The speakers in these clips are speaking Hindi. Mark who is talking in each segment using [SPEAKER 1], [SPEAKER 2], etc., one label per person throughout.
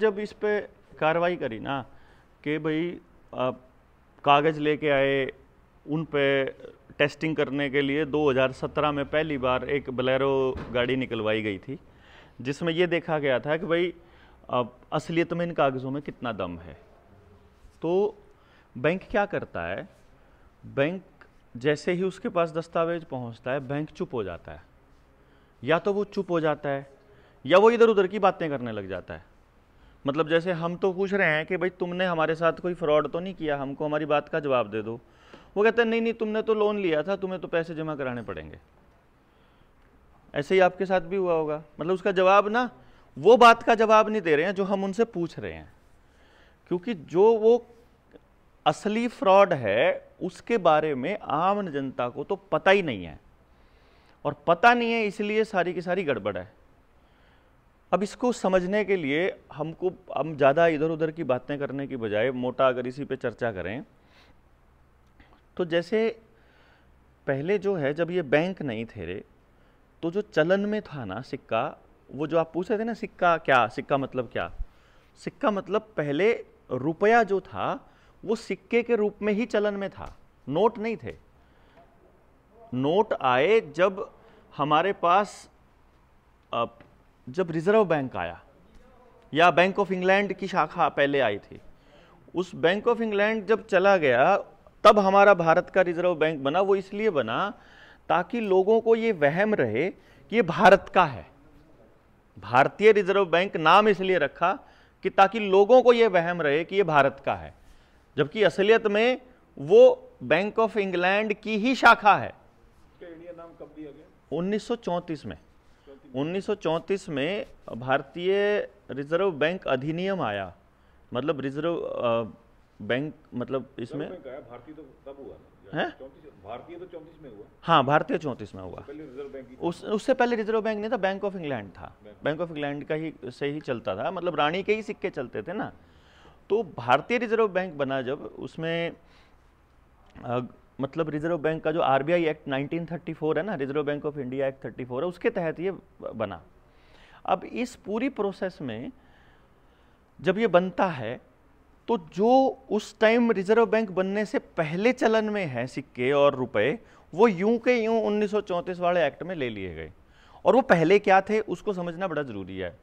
[SPEAKER 1] जब इस पे कार्रवाई करी ना कि भाई कागज़ लेके आए उन पे टेस्टिंग करने के लिए 2017 में पहली बार एक बलेरो गाड़ी निकलवाई गई थी जिसमें ये देखा गया था कि भाई अब असलियत में इन कागज़ों में कितना दम है तो बैंक क्या करता है बैंक जैसे ही उसके पास दस्तावेज पहुंचता है बैंक चुप हो जाता है या तो वो चुप हो जाता है या वो इधर उधर की बातें करने लग जाता है मतलब जैसे हम तो पूछ रहे हैं कि भाई तुमने हमारे साथ कोई फ्रॉड तो नहीं किया हमको हमारी बात का जवाब दे दो वो कहते हैं नहीं नहीं तुमने तो लोन लिया था तुम्हें तो पैसे जमा कराने पड़ेंगे ऐसे ही आपके साथ भी हुआ होगा मतलब उसका जवाब ना वो बात का जवाब नहीं दे रहे हैं जो हम उनसे पूछ रहे हैं क्योंकि जो वो असली फ्रॉड है उसके बारे में आम जनता को तो पता ही नहीं है और पता नहीं है इसलिए सारी की सारी गड़बड़ है अब इसको समझने के लिए हमको हम ज़्यादा इधर उधर की बातें करने की बजाय मोटा अगर इसी पे चर्चा करें तो जैसे पहले जो है जब ये बैंक नहीं थे तो जो चलन में था ना सिक्का वो जो आप पूछ रहे थे ना सिक्का क्या सिक्का मतलब क्या सिक्का मतलब पहले रुपया जो था वो सिक्के के रूप में ही चलन में था नोट नहीं थे नोट आए जब हमारे पास जब रिज़र्व बैंक आया या बैंक ऑफ इंग्लैंड की शाखा पहले आई थी उस बैंक ऑफ इंग्लैंड जब चला गया तब हमारा भारत का रिज़र्व बैंक बना वो इसलिए बना ताकि लोगों को ये वहम रहे कि ये भारत का है भारतीय रिजर्व बैंक नाम इसलिए रखा कि ताकि लोगों को ये वहम रहे कि ये भारत का है जबकि असलियत में वो बैंक ऑफ इंग्लैंड की ही शाखा है उन्नीस इंडिया नाम कब दिया गया 1934 में 1934 में भारतीय रिजर्व बैंक अधिनियम आया मतलब रिजर्व बैंक मतलब इसमें भारतीय तो तब हुआ है भारतीय तो चौंतीस में हुआ हाँ भारतीय चौंतीस में हुआ उस उससे पहले रिजर्व बैंक नहीं था बैंक ऑफ इंग्लैंड था बैंक ऑफ इंग्लैंड का ही से ही चलता था मतलब रानी के ही सिक्के चलते थे ना तो भारतीय रिजर्व बैंक बना जब उसमें मतलब रिजर्व बैंक का जो आर एक्ट 1934 है ना reserve bank of India act 34 है उसके तहत ये बना अब इस पूरी प्रोसेस में जब ये बनता है तो जो उस टाइम रिजर्व बैंक बनने से पहले चलन में है सिक्के और रुपए वो यूं के यूं 1934 वाले एक्ट में ले लिए गए और वो पहले क्या थे उसको समझना बड़ा ज़रूरी है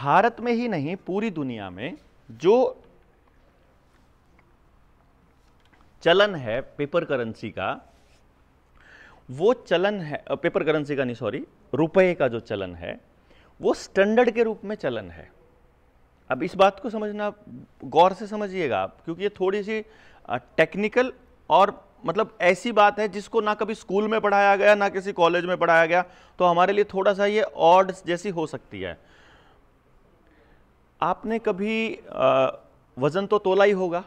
[SPEAKER 1] भारत में ही नहीं पूरी दुनिया में जो चलन है पेपर करेंसी का वो चलन है पेपर करेंसी का नहीं सॉरी रुपए का जो चलन है वो स्टैंडर्ड के रूप में चलन है अब इस बात को समझना गौर से समझिएगा आप क्योंकि ये थोड़ी सी टेक्निकल और मतलब ऐसी बात है जिसको ना कभी स्कूल में पढ़ाया गया ना किसी कॉलेज में पढ़ाया गया तो हमारे लिए थोड़ा सा ये ऑर्ड जैसी हो सकती है आपने कभी वज़न तो तोला ही होगा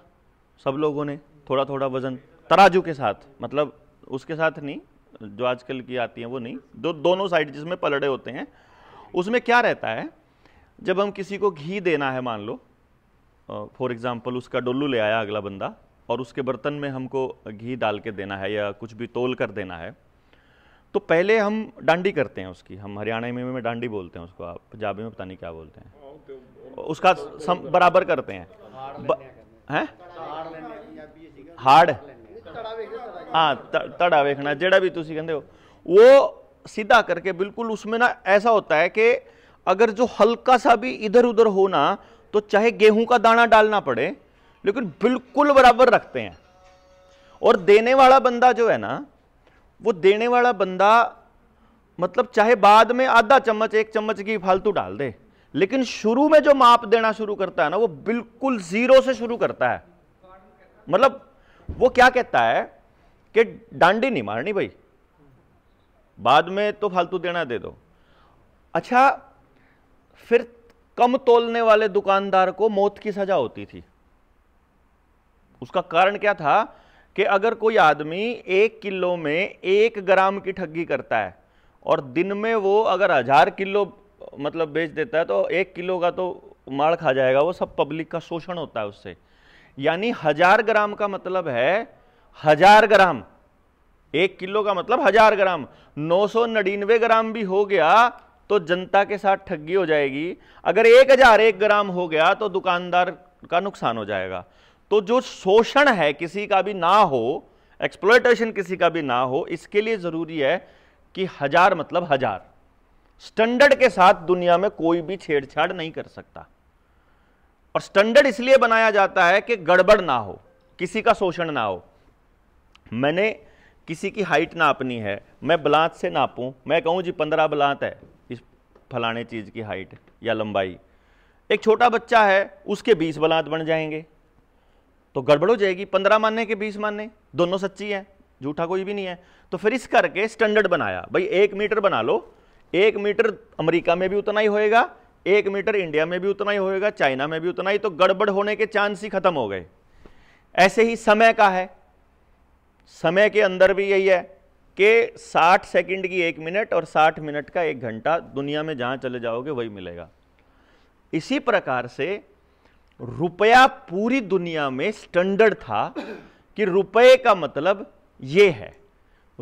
[SPEAKER 1] सब लोगों ने थोड़ा थोड़ा वज़न तराजू के साथ मतलब उसके साथ नहीं जो आजकल की आती है वो नहीं दो दोनों साइड जिसमें पलड़े होते हैं उसमें क्या रहता है जब हम किसी को घी देना है मान लो फॉर एग्ज़ाम्पल उसका डोलू ले आया अगला बंदा और उसके बर्तन में हमको घी डाल के देना है या कुछ भी तोल कर देना है तो पहले हम डांडी करते हैं उसकी हम हरियाणा में, में डांडी बोलते हैं उसको आप पंजाबी में पता नहीं क्या बोलते हैं उसका सम, बराबर करते हैं हैं ਹਾਰਡ हाँ तड़ा वेखना जोड़ा हाँ, भी तुम कहते हो वो सीधा करके बिल्कुल उसमें ना ऐसा होता है कि अगर जो हल्का सा भी इधर उधर हो ना तो चाहे गेहूं का दाना डालना पड़े लेकिन बिल्कुल बराबर रखते हैं और देने वाला बंदा जो है ना वो देने वाला बंदा मतलब चाहे बाद में आधा चम्मच एक चम्मच की फालतू डाल दे लेकिन शुरू में जो माप देना शुरू करता है ना वो बिल्कुल जीरो से शुरू करता है मतलब वो क्या कहता है कि डांडी नहीं मारनी भाई बाद में तो फालतू देना दे दो अच्छा फिर कम तोलने वाले दुकानदार को मौत की सजा होती थी उसका कारण क्या था कि अगर कोई आदमी एक किलो में एक ग्राम की ठगी करता है और दिन में वो अगर हजार किलो मतलब बेच देता है तो एक किलो का तो माड़ खा जाएगा वो सब पब्लिक का शोषण होता है उससे यानी हजार ग्राम का मतलब है हजार ग्राम एक किलो का मतलब हजार ग्राम नौ सौ नड़िनवे ग्राम भी हो गया तो जनता के साथ ठगी हो जाएगी अगर एक हजार एक ग्राम हो गया तो दुकानदार का नुकसान हो जाएगा तो जो शोषण है किसी का भी ना हो एक्सप्लोइटेशन किसी का भी ना हो इसके लिए ज़रूरी है कि हजार मतलब हजार स्टैंडर्ड के साथ दुनिया में कोई भी छेड़छाड़ नहीं कर सकता और स्टैंडर्ड इसलिए बनाया जाता है कि गड़बड़ ना हो किसी का शोषण ना हो मैंने किसी की हाइट नापनी है मैं ब्लांत से नापूं मैं कहूं जी पंद्रह बलात है इस फलाने चीज़ की हाइट या लंबाई एक छोटा बच्चा है उसके बीस बलांत बन जाएंगे तो गड़बड़ हो जाएगी पंद्रह मानने के बीस मानने दोनों सच्ची है झूठा कोई भी नहीं है तो फिर इस करके स्टैंडर्ड बनाया भाई एक मीटर बना लो एक मीटर अमेरिका में भी उतना ही होएगा एक मीटर इंडिया में भी उतना ही होएगा चाइना में भी उतना ही तो गड़बड़ होने के चांस ही खत्म हो गए ऐसे ही समय का है समय के अंदर भी यही है कि 60 सेकंड की एक मिनट और 60 मिनट का एक घंटा दुनिया में जहां चले जाओगे वही मिलेगा इसी प्रकार से रुपया पूरी दुनिया में स्टैंडर्ड था कि रुपये का मतलब ये है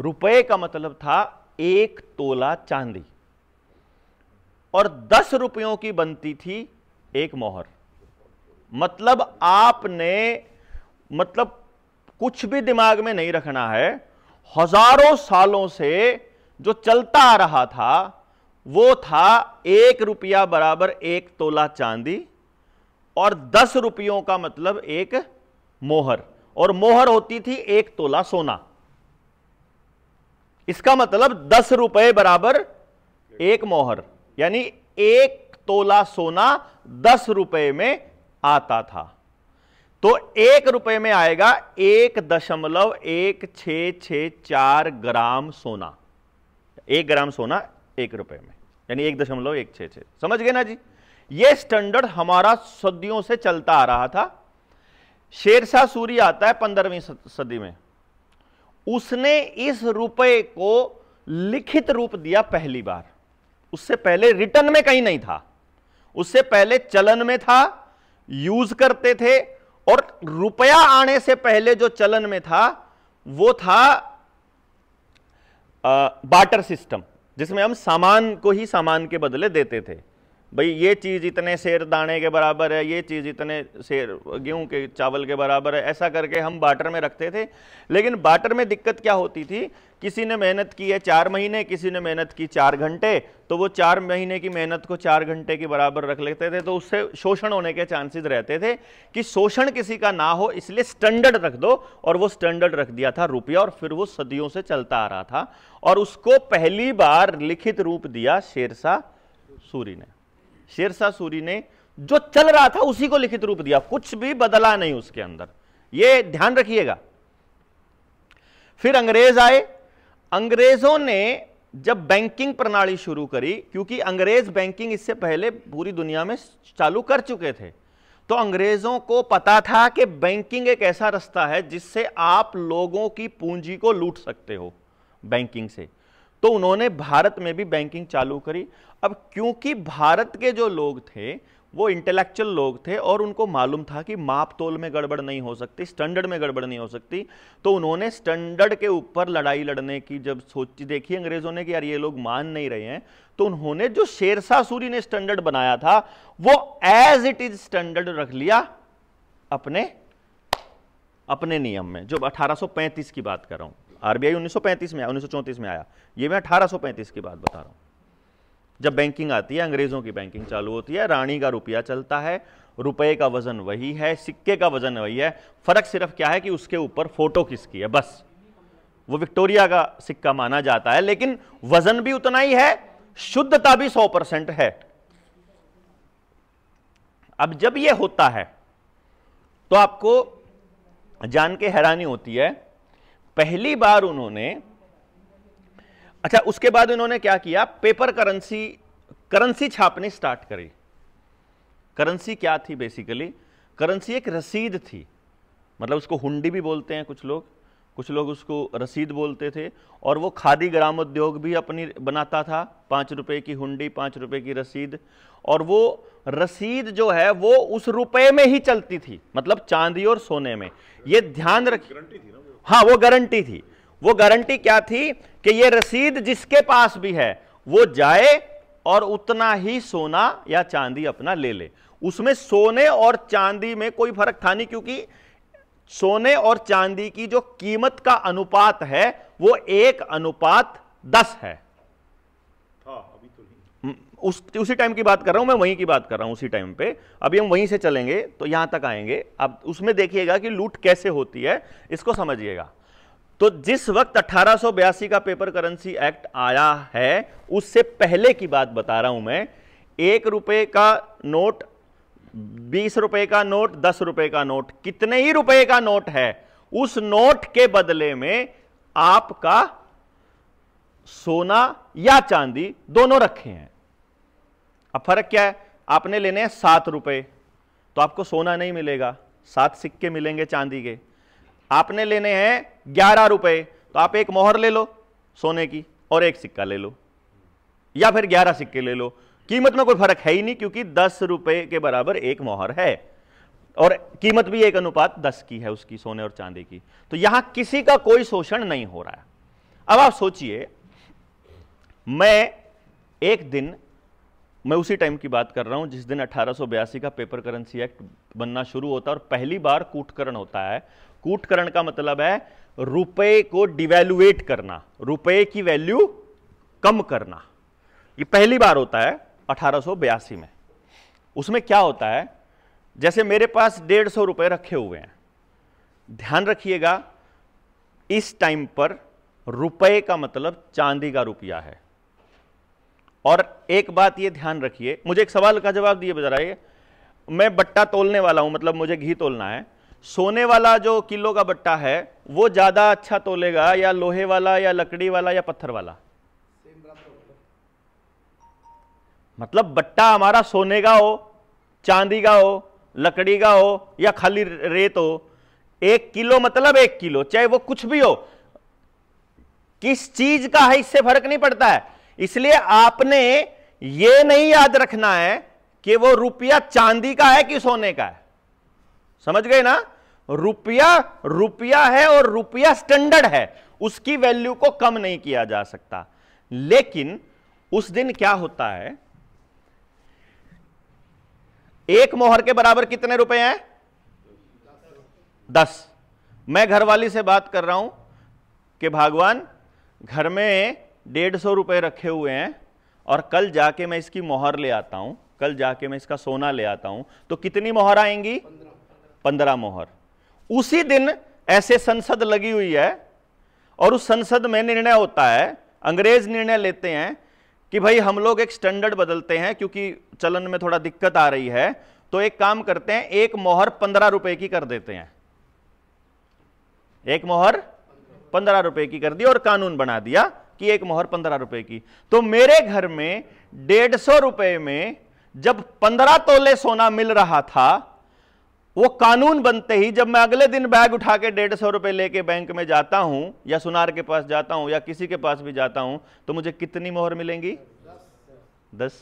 [SPEAKER 1] रुपये का मतलब था एक तोला चांदी और दस रुपयों की बनती थी एक मोहर मतलब आपने मतलब कुछ भी दिमाग में नहीं रखना है हजारों सालों से जो चलता आ रहा था वो था एक रुपया बराबर एक तोला चांदी और दस रुपयों का मतलब एक मोहर और मोहर होती थी एक तोला सोना इसका मतलब दस रुपए बराबर एक मोहर यानी एक तोला सोना दस रुपए में आता था तो एक रुपए में आएगा एक दशमलव एक छ छ चार ग्राम सोना एक ग्राम सोना एक रुपए में यानी एक दशमलव एक छ छ समझ गए ना जी ये स्टैंडर्ड हमारा सदियों से चलता आ रहा था शेरशाह सूरी आता है पंद्रहवीं सदी में उसने इस रुपए को लिखित रूप दिया पहली बार उससे पहले रिटर्न में कहीं नहीं था उससे पहले चलन में था यूज करते थे और रुपया आने से पहले जो चलन में था वो था आ, बाटर सिस्टम जिसमें हम सामान को ही सामान के बदले देते थे भाई ये चीज़ इतने शेर दाने के बराबर है ये चीज़ इतने शेर गेहूं के चावल के बराबर है ऐसा करके हम बाटर में रखते थे लेकिन बाटर में दिक्कत क्या होती थी किसी ने मेहनत की है चार महीने किसी ने मेहनत की चार घंटे तो वो चार महीने की मेहनत को चार घंटे के बराबर रख लेते थे तो उससे शोषण होने के चांसेस रहते थे कि शोषण किसी का ना हो इसलिए स्टैंडर्ड रख दो और वो स्टैंडर्ड रख दिया था रुपया और फिर वो सदियों से चलता आ रहा था और उसको पहली बार लिखित रूप दिया शेरशाह सूरी ने शेरशाह सूरी ने जो चल रहा था उसी को लिखित रूप दिया कुछ भी बदला नहीं उसके अंदर ये ध्यान रखिएगा फिर अंग्रेज आए अंग्रेजों ने जब बैंकिंग प्रणाली शुरू करी क्योंकि अंग्रेज बैंकिंग इससे पहले पूरी दुनिया में चालू कर चुके थे तो अंग्रेजों को पता था कि बैंकिंग एक ऐसा रास्ता है जिससे आप लोगों की पूंजी को लूट सकते हो बैंकिंग से तो उन्होंने भारत में भी बैंकिंग चालू करी अब क्योंकि भारत के जो लोग थे वो इंटेलेक्चुअल लोग थे और उनको मालूम था कि माप तोल में गड़बड़ नहीं हो सकती स्टैंडर्ड में गड़बड़ नहीं हो सकती तो उन्होंने स्टैंडर्ड के ऊपर लड़ाई लड़ने की जब सोची देखी अंग्रेजों ने कि यार ये लोग मान नहीं रहे हैं तो उन्होंने जो शेरशाह सूरी ने स्टैंडर्ड बनाया था वो एज इट इज स्टैंडर्ड रख लिया अपने अपने नियम में जो 1835 की बात कर रहा हूं आरबीआई 1935 में आया 1934 में आया ये मैं 1835 की बात बता रहा हूं जब बैंकिंग आती है अंग्रेज़ों की बैंकिंग चालू होती है रानी का रुपया चलता है रुपए का वजन वही है सिक्के का वजन वही है फ़र्क सिर्फ क्या है कि उसके ऊपर फ़ोटो किसकी है बस वो विक्टोरिया का सिक्का माना जाता है लेकिन वजन भी उतना ही है शुद्धता भी सौ परसेंट है अब जब ये होता है तो आपको जान के हैरानी होती है पहली बार उन्होंने अच्छा उसके बाद इन्होंने क्या किया पेपर करेंसी करेंसी छापनी स्टार्ट करी करेंसी क्या थी बेसिकली करेंसी एक रसीद थी मतलब उसको हुंडी भी बोलते हैं कुछ लोग कुछ लोग उसको रसीद बोलते थे और वो खादी ग्रामोद्योग भी अपनी बनाता था पाँच रुपये की हुंडी पाँच रुपये की रसीद और वो रसीद जो है वो उस रुपए में ही चलती थी मतलब चांदी और सोने में ये ध्यान रखिए हाँ वो गारंटी थी वो गारंटी क्या थी कि ये रसीद जिसके पास भी है वो जाए और उतना ही सोना या चांदी अपना ले ले उसमें सोने और चांदी में कोई फर्क था नहीं क्योंकि सोने और चांदी की जो कीमत का अनुपात है वो एक अनुपात दस है तो हम्म, उस उसी टाइम की बात कर रहा हूं मैं वहीं की बात कर रहा हूं उसी टाइम पे अभी हम वहीं से चलेंगे तो यहां तक आएंगे अब उसमें देखिएगा कि लूट कैसे होती है इसको समझिएगा तो जिस वक्त अठारह का पेपर करेंसी एक्ट आया है उससे पहले की बात बता रहा हूं मैं एक रुपए का नोट बीस रुपए का नोट दस रुपए का नोट कितने ही रुपए का नोट है उस नोट के बदले में आपका सोना या चांदी दोनों रखे हैं अब फर्क क्या है आपने लेने हैं सात रुपए तो आपको सोना नहीं मिलेगा सात सिक्के मिलेंगे चांदी के आपने लेने हैं ग्यारह रुपए तो आप एक मोहर ले लो सोने की और एक सिक्का ले लो या फिर ग्यारह सिक्के ले लो कीमत में कोई फर्क है ही नहीं क्योंकि दस रुपए के बराबर एक मोहर है और कीमत भी एक अनुपात दस की है उसकी सोने और चांदी की तो यहां किसी का कोई शोषण नहीं हो रहा है अब आप सोचिए मैं एक दिन मैं उसी टाइम की बात कर रहा हूं जिस दिन अठारह का पेपर करेंसी एक्ट बनना शुरू होता है और पहली बार कूटकरण होता है कूटकरण का मतलब है रुपए को डिवेल्युएट करना रुपए की वैल्यू कम करना ये पहली बार होता है अठारह में उसमें क्या होता है जैसे मेरे पास डेढ़ सौ रुपये रखे हुए हैं ध्यान रखिएगा इस टाइम पर रुपए का मतलब चांदी का रुपया है और एक बात ये ध्यान रखिए मुझे एक सवाल का जवाब दिए है मैं बट्टा तोलने वाला हूं मतलब मुझे घी तोलना है सोने वाला जो किलो का बट्टा है वो ज़्यादा अच्छा तोलेगा या लोहे वाला या लकड़ी वाला या पत्थर वाला मतलब बट्टा हमारा सोने का हो चांदी का हो लकड़ी का हो या खाली रेत हो एक किलो मतलब एक किलो चाहे वो कुछ भी हो किस चीज का है इससे फर्क नहीं पड़ता है इसलिए आपने ये नहीं याद रखना है कि वो रुपया चांदी का है कि सोने का है समझ गए ना रुपया रुपया है और रुपया स्टैंडर्ड है उसकी वैल्यू को कम नहीं किया जा सकता लेकिन उस दिन क्या होता है एक मोहर के बराबर कितने रुपए हैं दस मैं घरवाली से बात कर रहा हूं कि भगवान घर में डेढ़ सौ रुपए रखे हुए हैं और कल जाके मैं इसकी मोहर ले आता हूं कल जाके मैं इसका सोना ले आता हूं तो कितनी मोहर आएंगी पंद्रह मोहर उसी दिन ऐसे संसद लगी हुई है और उस संसद में निर्णय होता है अंग्रेज निर्णय लेते हैं कि भाई हम लोग एक स्टैंडर्ड बदलते हैं क्योंकि चलन में थोड़ा दिक्कत आ रही है तो एक काम करते हैं एक मोहर पंद्रह रुपए की कर देते हैं एक मोहर पंद्रह रुपए की कर दी और कानून बना दिया कि एक मोहर पंद्रह रुपए की तो मेरे घर में डेढ़ सौ रुपए में जब पंद्रह तोले सोना मिल रहा था वो कानून बनते ही जब मैं अगले दिन बैग उठा के डेढ़ सौ रुपये लेके बैंक में जाता हूं या सुनार के पास जाता हूं या किसी के पास भी जाता हूं तो मुझे कितनी मोहर मिलेंगी दस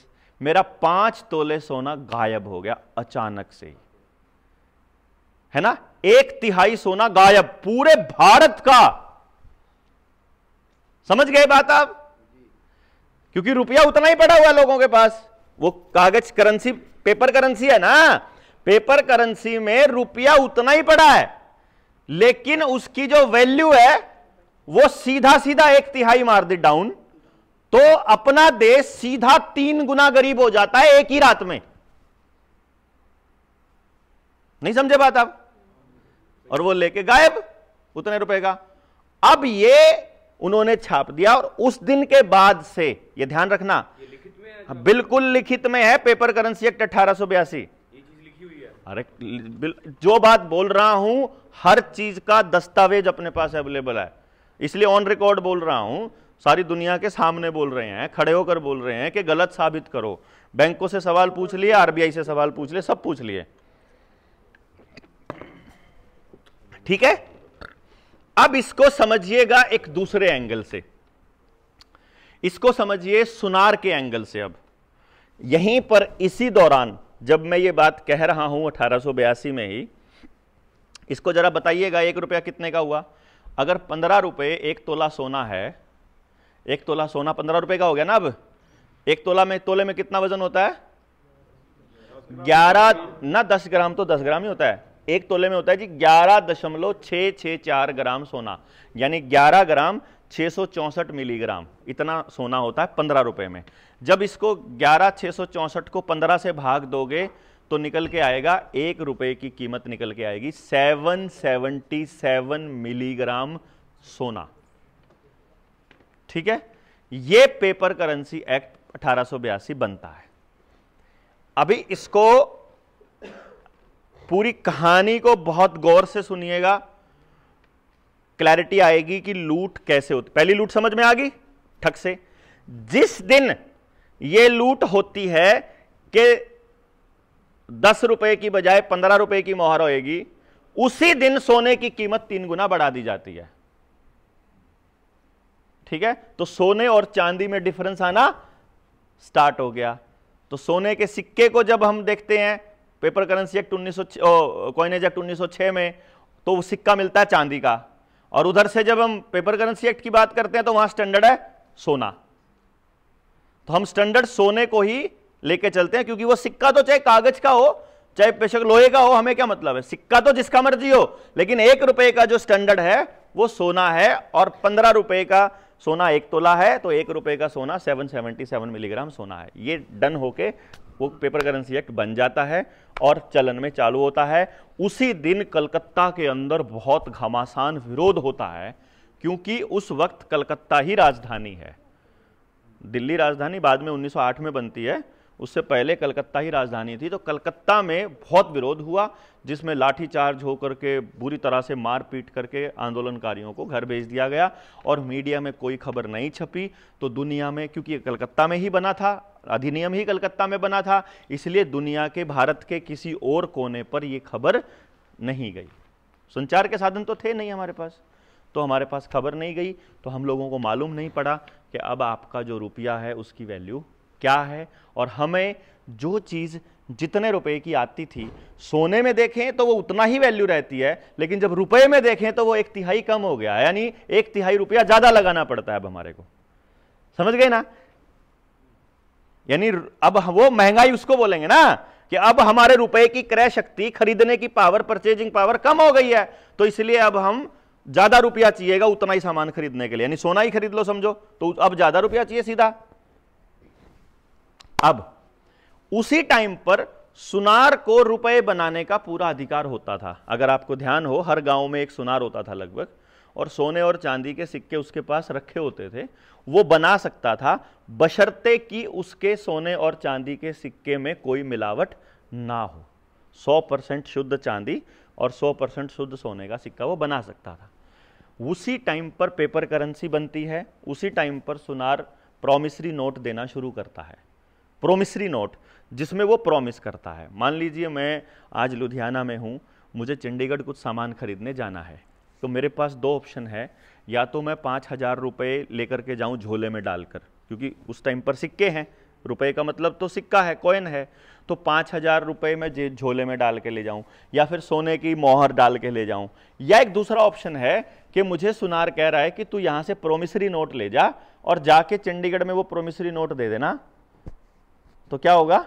[SPEAKER 1] मेरा पांच तोले सोना गायब हो गया अचानक से है ना एक तिहाई सोना गायब पूरे भारत का समझ गए बात आप क्योंकि रुपया उतना ही पड़ा हुआ लोगों के पास वो कागज करेंसी पेपर करेंसी है ना पेपर करेंसी में रुपया उतना ही पड़ा है लेकिन उसकी जो वैल्यू है वो सीधा सीधा एक तिहाई मार दी डाउन तो अपना देश सीधा तीन गुना गरीब हो जाता है एक ही रात में नहीं समझे बात आप और वो लेके गायब उतने रुपए का अब ये उन्होंने छाप दिया और उस दिन के बाद से ये ध्यान रखना लिखित हाँ, बिल्कुल लिखित में है पेपर करेंसी एक्ट अठारह अरे जो बात बोल रहा हूं हर चीज का दस्तावेज अपने पास अवेलेबल है इसलिए ऑन रिकॉर्ड बोल रहा हूं सारी दुनिया के सामने बोल रहे हैं खड़े होकर बोल रहे हैं कि गलत साबित करो बैंकों से सवाल पूछ लिए आरबीआई से सवाल पूछ लिए सब पूछ लिए ठीक है अब इसको समझिएगा एक दूसरे एंगल से इसको समझिए सुनार के एंगल से अब यहीं पर इसी दौरान जब मैं ये बात कह रहा हूँ अठारह में ही इसको ज़रा बताइएगा एक रुपया कितने का हुआ अगर पंद्रह रुपये एक तोला सोना है एक तोला सोना पंद्रह रुपये का हो गया ना अब एक तोला में तोले में कितना वजन होता है ग्यारह ना दस ग्राम तो दस ग्राम ही होता है एक तोले में होता है जी ग्यारह दशमलव छः छः चार ग्राम सोना यानी ग्यारह ग्राम छः सौ चौंसठ मिलीग्राम इतना सोना होता है पंद्रह रुपये में जब इसको ग्यारह छः को पंद्रह से भाग दोगे तो निकल के आएगा एक रुपए की कीमत निकल के आएगी 777 मिलीग्राम सोना ठीक है ये पेपर करेंसी एक्ट अठारह बनता है अभी इसको पूरी कहानी को बहुत गौर से सुनिएगा क्लैरिटी आएगी कि लूट कैसे होती पहली लूट समझ में आ गई ठक से जिस दिन ये लूट होती है कि दस रुपए की बजाय पंद्रह रुपए की मोहर होएगी उसी दिन सोने की कीमत तीन गुना बढ़ा दी जाती है ठीक है तो सोने और चांदी में डिफरेंस आना स्टार्ट हो गया तो सोने के सिक्के को जब हम देखते हैं पेपर करेंसी एक्ट उन्नीस सौ कॉइनेज एक्ट उन्नीस में तो वो सिक्का मिलता है चांदी का और उधर से जब हम पेपर करेंसी एक्ट की बात करते हैं तो वहां स्टैंडर्ड है सोना तो हम स्टैंडर्ड सोने को ही लेके चलते हैं क्योंकि वो सिक्का तो चाहे कागज का हो चाहे बेशक लोहे का हो हमें क्या मतलब है सिक्का तो जिसका मर्जी हो लेकिन एक रुपए का जो स्टैंडर्ड है वो सोना है और पंद्रह रुपए का सोना एक तोला है तो एक रुपए का सोना 777 मिलीग्राम सोना है ये डन होके वो पेपर करेंसी एक्ट बन जाता है और चलन में चालू होता है उसी दिन कलकत्ता के अंदर बहुत घमासान विरोध होता है क्योंकि उस वक्त कलकत्ता ही राजधानी है दिल्ली राजधानी बाद में 1908 में बनती है उससे पहले कलकत्ता ही राजधानी थी तो कलकत्ता में बहुत विरोध हुआ जिसमें लाठीचार्ज होकर के बुरी तरह से मार पीट करके आंदोलनकारियों को घर भेज दिया गया और मीडिया में कोई खबर नहीं छपी तो दुनिया में क्योंकि कलकत्ता में ही बना था अधिनियम ही कलकत्ता में बना था इसलिए दुनिया के भारत के किसी और कोने पर ये खबर नहीं गई संचार के साधन तो थे नहीं हमारे पास तो हमारे पास खबर नहीं गई तो हम लोगों को मालूम नहीं पड़ा कि अब आपका जो रुपया है उसकी वैल्यू क्या है और हमें जो चीज़ जितने रुपए की आती थी सोने में देखें तो वो उतना ही वैल्यू रहती है लेकिन जब रुपए में देखें तो वो एक तिहाई कम हो गया यानी एक तिहाई रुपया ज़्यादा लगाना पड़ता है अब हमारे को समझ गए ना यानी अब वो महंगाई उसको बोलेंगे ना कि अब हमारे रुपए की क्रय शक्ति खरीदने की पावर परचेजिंग पावर कम हो गई है तो इसलिए अब हम ज्यादा रुपया चाहिएगा उतना ही सामान खरीदने के लिए यानी सोना ही खरीद लो समझो तो अब ज्यादा रुपया चाहिए सीधा अब उसी टाइम पर सुनार को रुपए बनाने का पूरा अधिकार होता था अगर आपको ध्यान हो हर गांव में एक सुनार होता था लगभग और सोने और चांदी के सिक्के उसके पास रखे होते थे वो बना सकता था बशर्ते कि उसके सोने और चांदी के सिक्के में कोई मिलावट ना हो 100 परसेंट शुद्ध चांदी और 100 परसेंट शुद्ध सोने का सिक्का वो बना सकता था उसी टाइम पर पेपर करेंसी बनती है उसी टाइम पर सुनार प्रोमिसरी नोट देना शुरू करता है प्रोमिसरी नोट जिसमें वो प्रोमिस करता है मान लीजिए मैं आज लुधियाना में हूँ मुझे चंडीगढ़ कुछ सामान खरीदने जाना है तो मेरे पास दो ऑप्शन है या तो मैं पाँच हज़ार रुपये लेकर के जाऊँ झोले में डालकर क्योंकि उस टाइम पर सिक्के हैं रुपए का मतलब तो सिक्का है कॉइन है तो पाँच हज़ार रुपये मैं झोले में डाल के ले जाऊँ या फिर सोने की मोहर डाल के ले जाऊँ या एक दूसरा ऑप्शन है कि मुझे सुनार कह रहा है कि तू यहां से प्रोमिसरी नोट ले जा और जाके चंडीगढ़ में वो प्रोमिसरी नोट दे देना तो क्या होगा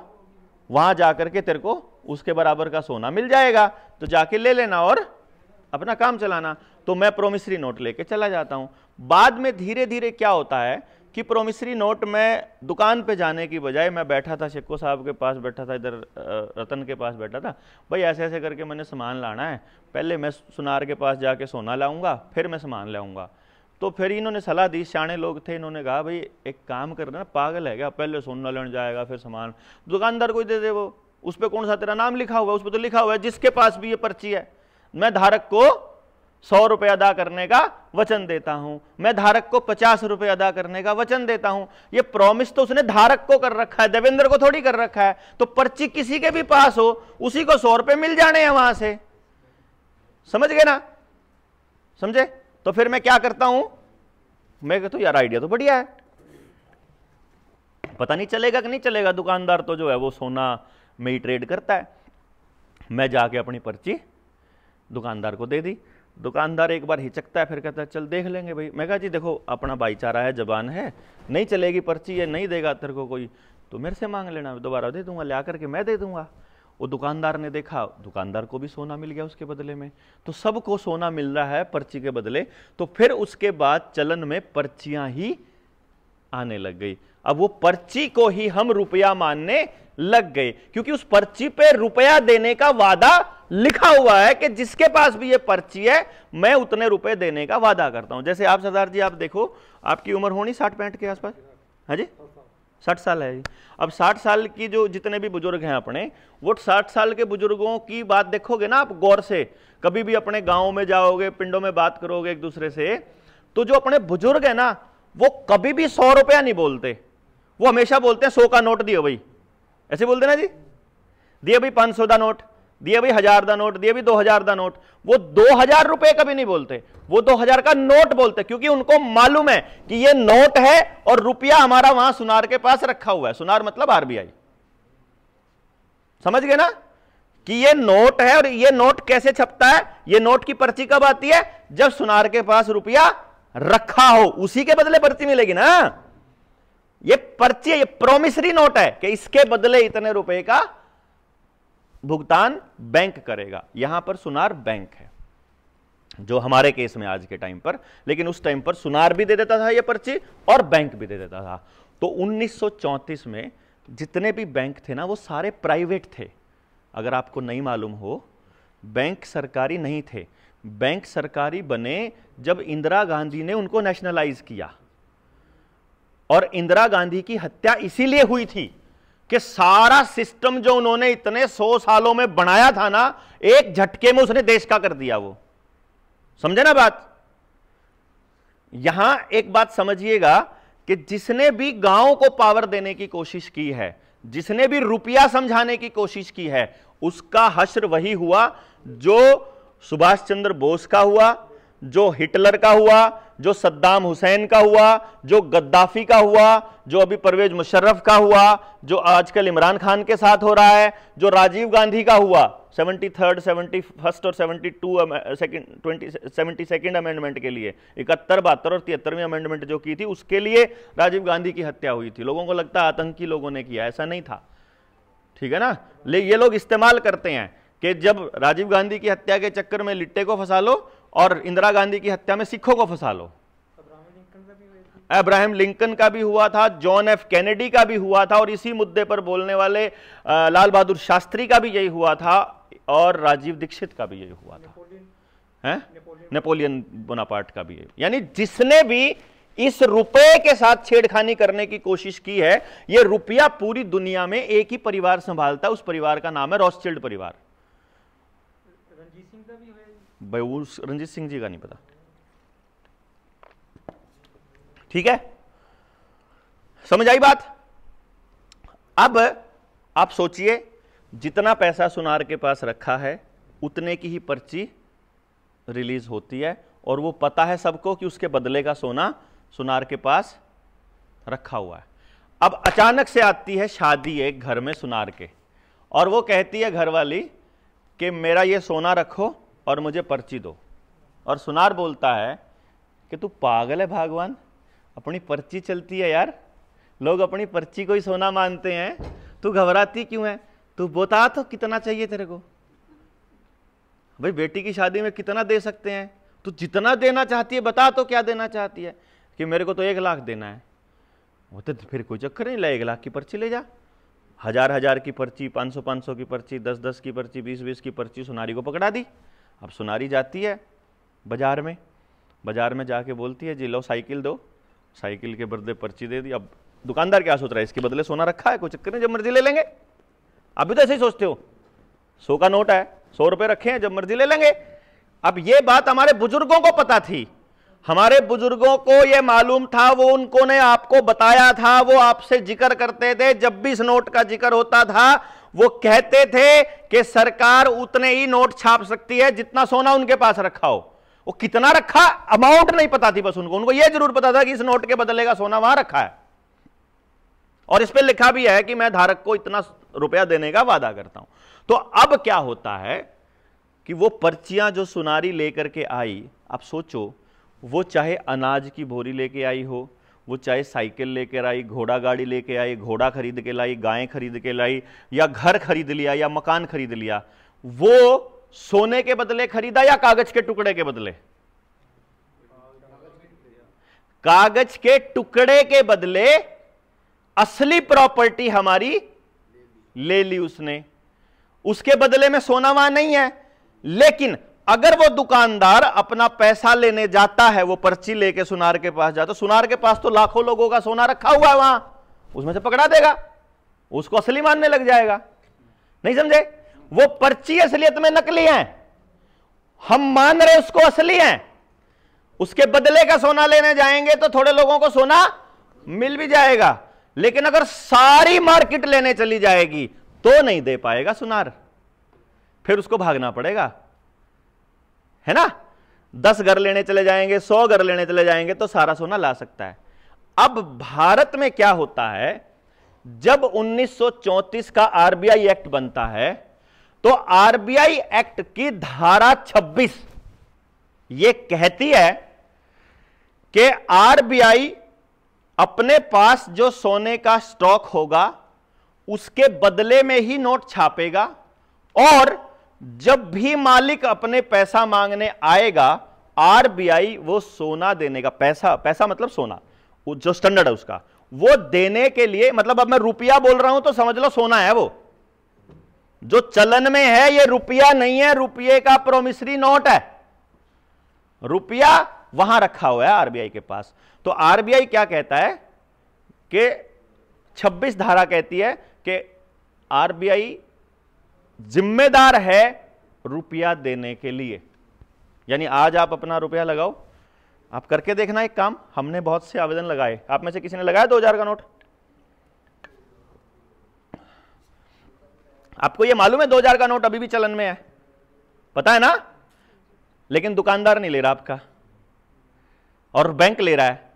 [SPEAKER 1] वहां जाकर के तेरे को उसके बराबर का सोना मिल जाएगा तो जाके ले लेना और अपना काम चलाना तो मैं प्रोमिसरी नोट लेके चला जाता हूं बाद में धीरे धीरे क्या होता है कि प्रोमिसरी नोट में दुकान पे जाने की बजाय मैं बैठा था शिक्को साहब के पास बैठा था इधर रतन के पास बैठा था भाई ऐसे ऐसे करके मैंने सामान लाना है पहले मैं सुनार के पास जाके सोना लाऊंगा फिर मैं सामान लाऊंगा तो फिर इन्होंने सलाह दी सियाने लोग थे इन्होंने कहा भाई एक काम करना पागल है क्या पहले सोना लेने जाएगा फिर सामान दुकानदार को दे दे वो उस पर कौन सा तेरा नाम लिखा हुआ है उस पर तो लिखा हुआ है जिसके पास भी ये पर्ची है मैं धारक को सौ रुपए अदा करने का वचन देता हूं मैं धारक को पचास रुपए अदा करने का वचन देता हूं यह प्रॉमिस तो उसने धारक को कर रखा है देवेंद्र को थोड़ी कर रखा है तो पर्ची किसी के भी पास हो उसी को सौ रुपए मिल जाने हैं वहां से समझ गए ना समझे तो फिर मैं क्या करता हूं मैं कहता तो यार आइडिया तो बढ़िया है पता नहीं चलेगा कि नहीं चलेगा दुकानदार तो जो है वो सोना में ही ट्रेड करता है मैं जाके अपनी पर्ची दुकानदार को दे दी दुकानदार एक बार हिचकता है फिर कहता है चल देख लेंगे भाई मैं कहा जी देखो अपना भाईचारा है जबान है नहीं चलेगी पर्ची है नहीं देगा तेरे को कोई तो मेरे से मांग लेना दोबारा दे दूंगा ला करके मैं दे दूंगा वो दुकानदार ने देखा दुकानदार को भी सोना मिल गया उसके बदले में तो सबको सोना मिल रहा है पर्ची के बदले तो फिर उसके बाद चलन में पर्चियां ही आने लग गई अब वो पर्ची को ही हम रुपया मानने लग गए क्योंकि उस पर्ची पे रुपया देने का वादा लिखा हुआ है कि जिसके पास भी ये पर्ची है मैं उतने रुपए देने का वादा करता हूं जैसे आप सरदार जी आप देखो आपकी उम्र होनी साठ पैंठ के आसपास हाँ जी साठ साल है जी अब साठ साल की जो जितने भी बुजुर्ग हैं अपने वो साठ साल के बुजुर्गों की बात देखोगे ना आप गौर से कभी भी अपने गाँव में जाओगे पिंडों में बात करोगे एक दूसरे से तो जो अपने बुजुर्ग है ना वो कभी भी सौ रुपया नहीं बोलते वो हमेशा बोलते हैं सौ का नोट दिए भाई ऐसे बोलते ना जी दिए भाई पांच सौ का नोट दिया भाई हजार का नोट दिया भी दो हजार का नोट वो दो हजार रुपए कभी नहीं बोलते वो दो हजार का नोट बोलते क्योंकि उनको मालूम है कि ये नोट है और रुपया हमारा वहां सुनार के पास रखा हुआ है सुनार मतलब आरबीआई समझ गए ना कि ये नोट है और ये नोट कैसे छपता है ये नोट की पर्ची कब आती है जब सुनार के पास रुपया रखा हो उसी के बदले पर्ची मिलेगी ना ये पर्ची है ये प्रोमिसरी नोट है कि इसके बदले इतने रुपए का भुगतान बैंक करेगा यहां पर सुनार बैंक है जो हमारे केस में आज के टाइम पर लेकिन उस टाइम पर सुनार भी दे देता था यह पर्ची और बैंक भी दे देता था तो 1934 में जितने भी बैंक थे ना वो सारे प्राइवेट थे अगर आपको नहीं मालूम हो बैंक सरकारी नहीं थे बैंक सरकारी बने जब इंदिरा गांधी ने उनको नेशनलाइज किया और इंदिरा गांधी की हत्या इसीलिए हुई थी कि सारा सिस्टम जो उन्होंने इतने सौ सालों में बनाया था ना एक झटके में उसने देश का कर दिया वो समझे ना बात यहां एक बात समझिएगा कि जिसने भी गांव को पावर देने की कोशिश की है जिसने भी रुपया समझाने की कोशिश की है उसका हश्र वही हुआ जो सुभाष चंद्र बोस का हुआ जो हिटलर का हुआ जो सद्दाम हुसैन का हुआ जो गद्दाफी का हुआ जो अभी परवेज मुशर्रफ का हुआ जो आजकल इमरान खान के साथ हो रहा है जो राजीव गांधी का हुआ सेवेंटी थर्ड सेवेंटी फर्स्ट और seventy two second twenty seventy second amendment के लिए इकहत्तर बहत्तर और तिहत्तरवीं अमेंडमेंट जो की थी उसके लिए राजीव गांधी की हत्या हुई थी लोगों को लगता है आतंकी लोगों ने किया ऐसा नहीं था ठीक है ना ले ये लोग इस्तेमाल करते हैं कि जब राजीव गांधी की हत्या के चक्कर में लिट्टे को फंसा लो और इंदिरा गांधी की हत्या में सिखों को फंसा लो अब्राहम लिंकन का भी हुआ था जॉन एफ कैनेडी का भी हुआ था और इसी मुद्दे पर बोलने वाले लाल बहादुर शास्त्री का भी यही हुआ था और राजीव दीक्षित का भी यही हुआ था नेपोलियन बोनापार्ट का भी यानी जिसने भी इस रुपए के साथ छेड़खानी करने की कोशिश की है यह रुपया पूरी दुनिया में एक ही परिवार संभालता है उस परिवार का नाम है रॉस्चिल्ड परिवार बेवूस रंजीत सिंह जी का नहीं पता ठीक है समझ आई बात अब आप सोचिए जितना पैसा सुनार के पास रखा है उतने की ही पर्ची रिलीज होती है और वो पता है सबको कि उसके बदले का सोना सुनार के पास रखा हुआ है अब अचानक से आती है शादी एक घर में सुनार के और वो कहती है घर वाली कि मेरा ये सोना रखो और मुझे पर्ची दो और सुनार बोलता है कि तू पागल है भगवान अपनी पर्ची चलती है यार लोग अपनी पर्ची को ही सोना मानते हैं तू घबराती क्यों है तू बता तो कितना चाहिए तेरे को भाई बेटी की शादी में कितना दे सकते हैं तू जितना देना चाहती है बता तो क्या देना चाहती है कि मेरे को तो एक लाख देना है वो तो फिर कोई चक्कर नहीं ला एक लाख की पर्ची ले जा हजार हजार की पर्ची पाँच सौ पाँच सौ की पर्ची दस दस की पर्ची बीस बीस की पर्ची सुनारी को पकड़ा दी अब सुनारी जाती है बाज़ार में बाज़ार में जाके बोलती है जी लो साइकिल दो साइकिल के बदले पर्ची दे दी अब दुकानदार क्या सोच रहा है इसके बदले सोना रखा है कोई चक्कर नहीं जब मर्जी ले लेंगे अभी तो ऐसे ही सोचते हो सौ का नोट है सौ रुपये रखे हैं जब मर्जी ले लेंगे अब ये बात हमारे बुजुर्गों को पता थी हमारे बुजुर्गों को यह मालूम था वो उनको ने आपको बताया था वो आपसे जिक्र करते थे जब भी इस नोट का जिक्र होता था वो कहते थे कि सरकार उतने ही नोट छाप सकती है जितना सोना उनके पास रखा हो वो कितना रखा अमाउंट नहीं पता थी बस उनको उनको यह जरूर पता था कि इस नोट के बदलेगा सोना वहां रखा है और इस पर लिखा भी है कि मैं धारक को इतना रुपया देने का वादा करता हूं तो अब क्या होता है कि वो पर्चियां जो सुनारी लेकर के आई आप सोचो वो चाहे अनाज की बोरी लेके आई हो वो चाहे साइकिल लेकर आई घोड़ा गाड़ी लेके आई घोड़ा खरीद के लाई गायें खरीद के लाई या घर खरीद लिया या मकान खरीद लिया वो सोने के बदले खरीदा या कागज के टुकड़े के बदले कागज के टुकड़े के बदले असली प्रॉपर्टी हमारी ले ली उसने उसके बदले में सोना वहां नहीं है लेकिन अगर वो दुकानदार अपना पैसा लेने जाता है वो पर्ची लेके सुनार के पास जाता तो सुनार के पास तो लाखों लोगों का सोना रखा हुआ है वहां उसमें से पकड़ा देगा उसको असली मानने लग जाएगा नहीं समझे वो पर्ची असलियत में नकली है हम मान रहे उसको असली है उसके बदले का सोना लेने जाएंगे तो थोड़े लोगों को सोना मिल भी जाएगा लेकिन अगर सारी मार्केट लेने चली जाएगी तो नहीं दे पाएगा सुनार फिर उसको भागना पड़ेगा है ना दस घर लेने चले जाएंगे सौ घर लेने चले जाएंगे तो सारा सोना ला सकता है अब भारत में क्या होता है जब 1934 का आरबीआई एक्ट बनता है तो आरबीआई एक्ट की धारा 26 यह कहती है कि आरबीआई अपने पास जो सोने का स्टॉक होगा उसके बदले में ही नोट छापेगा और जब भी मालिक अपने पैसा मांगने आएगा आरबीआई वो सोना देने का पैसा पैसा मतलब सोना वो जो स्टैंडर्ड है उसका वो देने के लिए मतलब अब मैं रुपया बोल रहा हूं तो समझ लो सोना है वो जो चलन में है ये रुपया नहीं है रुपये का प्रोमिसरी नोट है रुपया वहां रखा हुआ है आरबीआई के पास तो आरबीआई क्या कहता है कि 26 धारा कहती है कि आरबीआई जिम्मेदार है रुपया देने के लिए यानी आज आप अपना रुपया लगाओ आप करके देखना एक काम हमने बहुत से आवेदन लगाए आप में से किसी ने लगाया दो हजार का नोट आपको यह मालूम है दो हजार का नोट अभी भी चलन में है पता है ना लेकिन दुकानदार नहीं ले रहा आपका और बैंक ले रहा है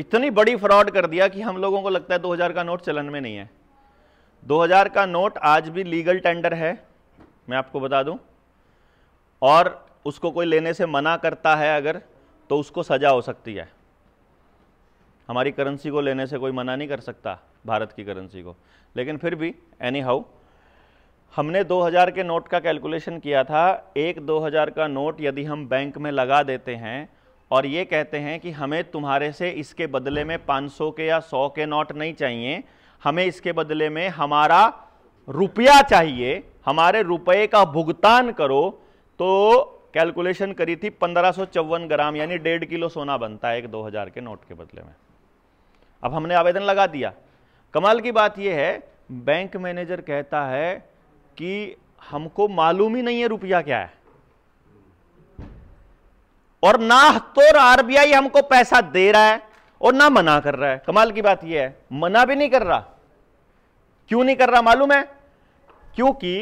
[SPEAKER 1] इतनी बड़ी फ्रॉड कर दिया कि हम लोगों को लगता है दो हजार का नोट चलन में नहीं है 2000 का नोट आज भी लीगल टेंडर है मैं आपको बता दूं और उसको कोई लेने से मना करता है अगर तो उसको सज़ा हो सकती है हमारी करेंसी को लेने से कोई मना नहीं कर सकता भारत की करेंसी को लेकिन फिर भी एनी हाउ हमने 2000 के नोट का कैलकुलेशन किया था एक 2000 का नोट यदि हम बैंक में लगा देते हैं और ये कहते हैं कि हमें तुम्हारे से इसके बदले में 500 के या 100 के नोट नहीं चाहिए हमें इसके बदले में हमारा रुपया चाहिए हमारे रुपए का भुगतान करो तो कैलकुलेशन करी थी पंद्रह ग्राम यानी डेढ़ किलो सोना बनता है एक 2000 के नोट के बदले में अब हमने आवेदन लगा दिया कमाल की बात यह है बैंक मैनेजर कहता है कि हमको मालूम ही नहीं है रुपया क्या है और ना तो आरबीआई हमको पैसा दे रहा है और ना मना कर रहा है कमाल की बात यह है मना भी नहीं कर रहा क्यों नहीं कर रहा मालूम है क्योंकि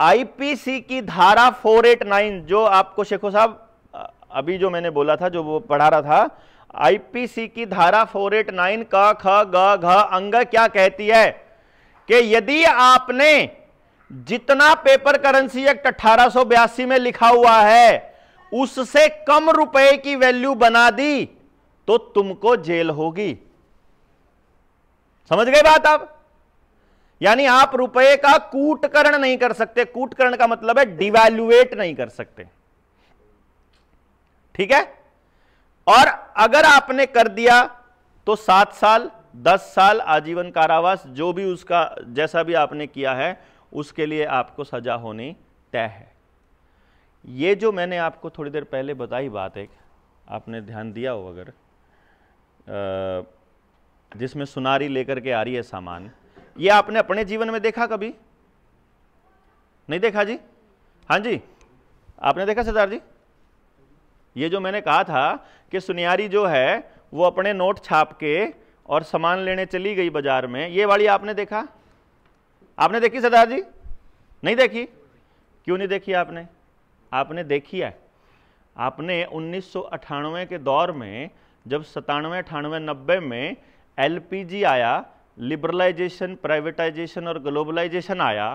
[SPEAKER 1] आईपीसी की धारा 489 जो आपको शेखो साहब अभी जो मैंने बोला था जो वो पढ़ा रहा था आईपीसी की धारा 489 का ख ग घ अंग क्या कहती है कि यदि आपने जितना पेपर करेंसी एक्ट अठारह में लिखा हुआ है उससे कम रुपए की वैल्यू बना दी तो तुमको जेल होगी समझ गए बात आप यानी आप रुपए का कूटकरण नहीं कर सकते कूटकरण का मतलब है डिवैल्युएट नहीं कर सकते ठीक है और अगर आपने कर दिया तो सात साल दस साल आजीवन कारावास जो भी उसका जैसा भी आपने किया है उसके लिए आपको सजा होनी तय है ये जो मैंने आपको थोड़ी देर पहले बताई बात एक आपने ध्यान दिया हो अगर जिसमें सुनारी लेकर के आ रही है सामान ये आपने अपने जीवन में देखा कभी नहीं देखा जी हाँ जी आपने देखा सरदार जी ये जो मैंने कहा था कि सुनियारी जो है वो अपने नोट छाप के और सामान लेने चली गई बाजार में ये वाली आपने देखा आपने देखी सरदार जी नहीं देखी क्यों नहीं देखी आपने आपने देखी है आपने उन्नीस के दौर में जब सतानवे अठानवे नब्बे में एलपीजी आया लिबरलाइजेशन प्राइवेटाइजेशन और ग्लोबलाइजेशन आया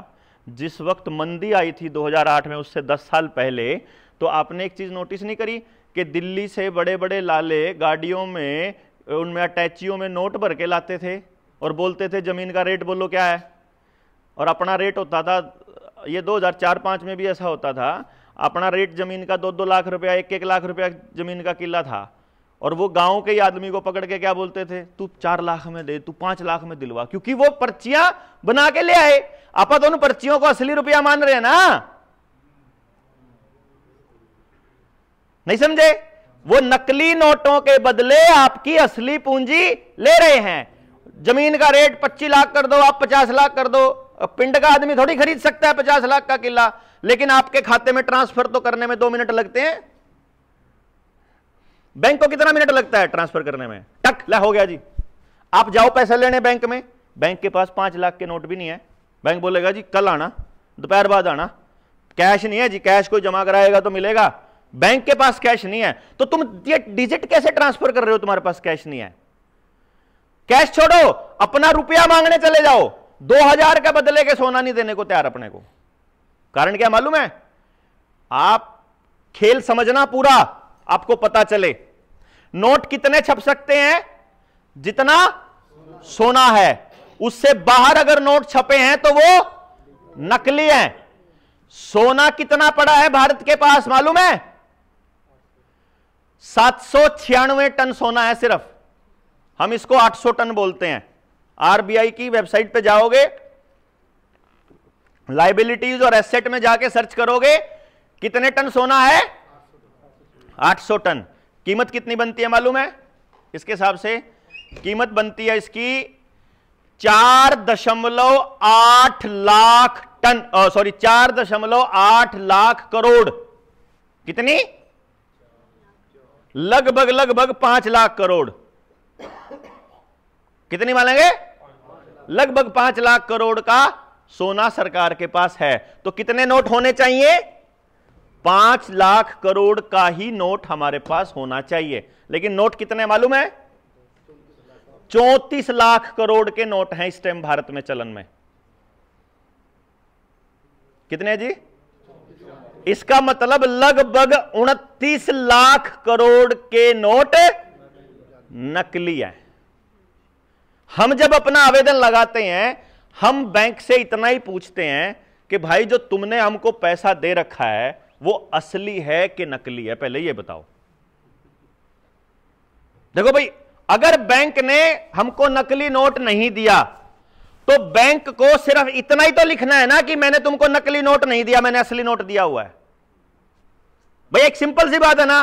[SPEAKER 1] जिस वक्त मंदी आई थी 2008 में उससे 10 साल पहले तो आपने एक चीज़ नोटिस नहीं करी कि दिल्ली से बड़े बड़े लाले गाड़ियों में उनमें अटैचियों में नोट भर के लाते थे और बोलते थे ज़मीन का रेट बोलो क्या है और अपना रेट होता था ये 2004-5 में भी ऐसा होता था अपना रेट ज़मीन का दो दो लाख रुपया एक एक लाख रुपया ज़मीन का किला था और वो गांव के ही आदमी को पकड़ के क्या बोलते थे तू चार लाख में दे तू पांच लाख में दिलवा क्योंकि वो पर्चियां बना के ले आए आप तो पर्चियों को असली रुपया मान रहे हैं ना नहीं समझे वो नकली नोटों के बदले आपकी असली पूंजी ले रहे हैं जमीन का रेट पच्चीस लाख कर दो आप पचास लाख कर दो पिंड का आदमी थोड़ी खरीद सकता है पचास लाख का किला लेकिन आपके खाते में ट्रांसफर तो करने में दो मिनट लगते हैं बैंक को कितना मिनट लगता है ट्रांसफर करने में टक ला हो गया जी आप जाओ पैसा लेने बैंक में बैंक के पास पांच लाख के नोट भी नहीं है बैंक बोलेगा जी कल आना दोपहर बाद आना कैश नहीं है जी कैश कोई जमा कराएगा तो मिलेगा बैंक के पास कैश नहीं है तो तुम ये डिजिट कैसे ट्रांसफर कर रहे हो तुम्हारे पास कैश नहीं है कैश छोड़ो अपना रुपया मांगने चले जाओ दो हजार का बदले के सोना नहीं देने को तैयार अपने को कारण क्या मालूम है आप खेल समझना पूरा आपको पता चले नोट कितने छप सकते हैं जितना सोना है उससे बाहर अगर नोट छपे हैं तो वो नकली हैं सोना कितना पड़ा है भारत के पास मालूम है सात सौ छियानवे टन सोना है सिर्फ हम इसको 800 टन बोलते हैं आरबीआई की वेबसाइट पे जाओगे लाइबिलिटीज और एसेट में जाके सर्च करोगे कितने टन सोना है 800 टन कीमत कितनी बनती है मालूम है इसके हिसाब से कीमत बनती है इसकी चार दशमलव आठ लाख टन सॉरी चार दशमलव आठ लाख करोड़ कितनी लगभग लगभग पांच लाख करोड़ कितनी मानेंगे लगभग पांच लाख करोड़ का सोना सरकार के पास है तो कितने नोट होने चाहिए पांच लाख करोड़ का ही नोट हमारे पास होना चाहिए लेकिन नोट कितने मालूम है चौतीस लाख करोड़ के नोट हैं इस टाइम भारत में चलन में कितने जी इसका मतलब लगभग उनतीस लाख करोड़ के नोट नकली है हम जब अपना आवेदन लगाते हैं हम बैंक से इतना ही पूछते हैं कि भाई जो तुमने हमको पैसा दे रखा है वो असली है कि नकली है पहले ये बताओ देखो भाई अगर बैंक ने हमको नकली नोट नहीं दिया तो बैंक को सिर्फ इतना ही तो लिखना है ना कि मैंने तुमको नकली नोट नहीं दिया मैंने असली नोट दिया हुआ है भाई एक सिंपल सी बात है ना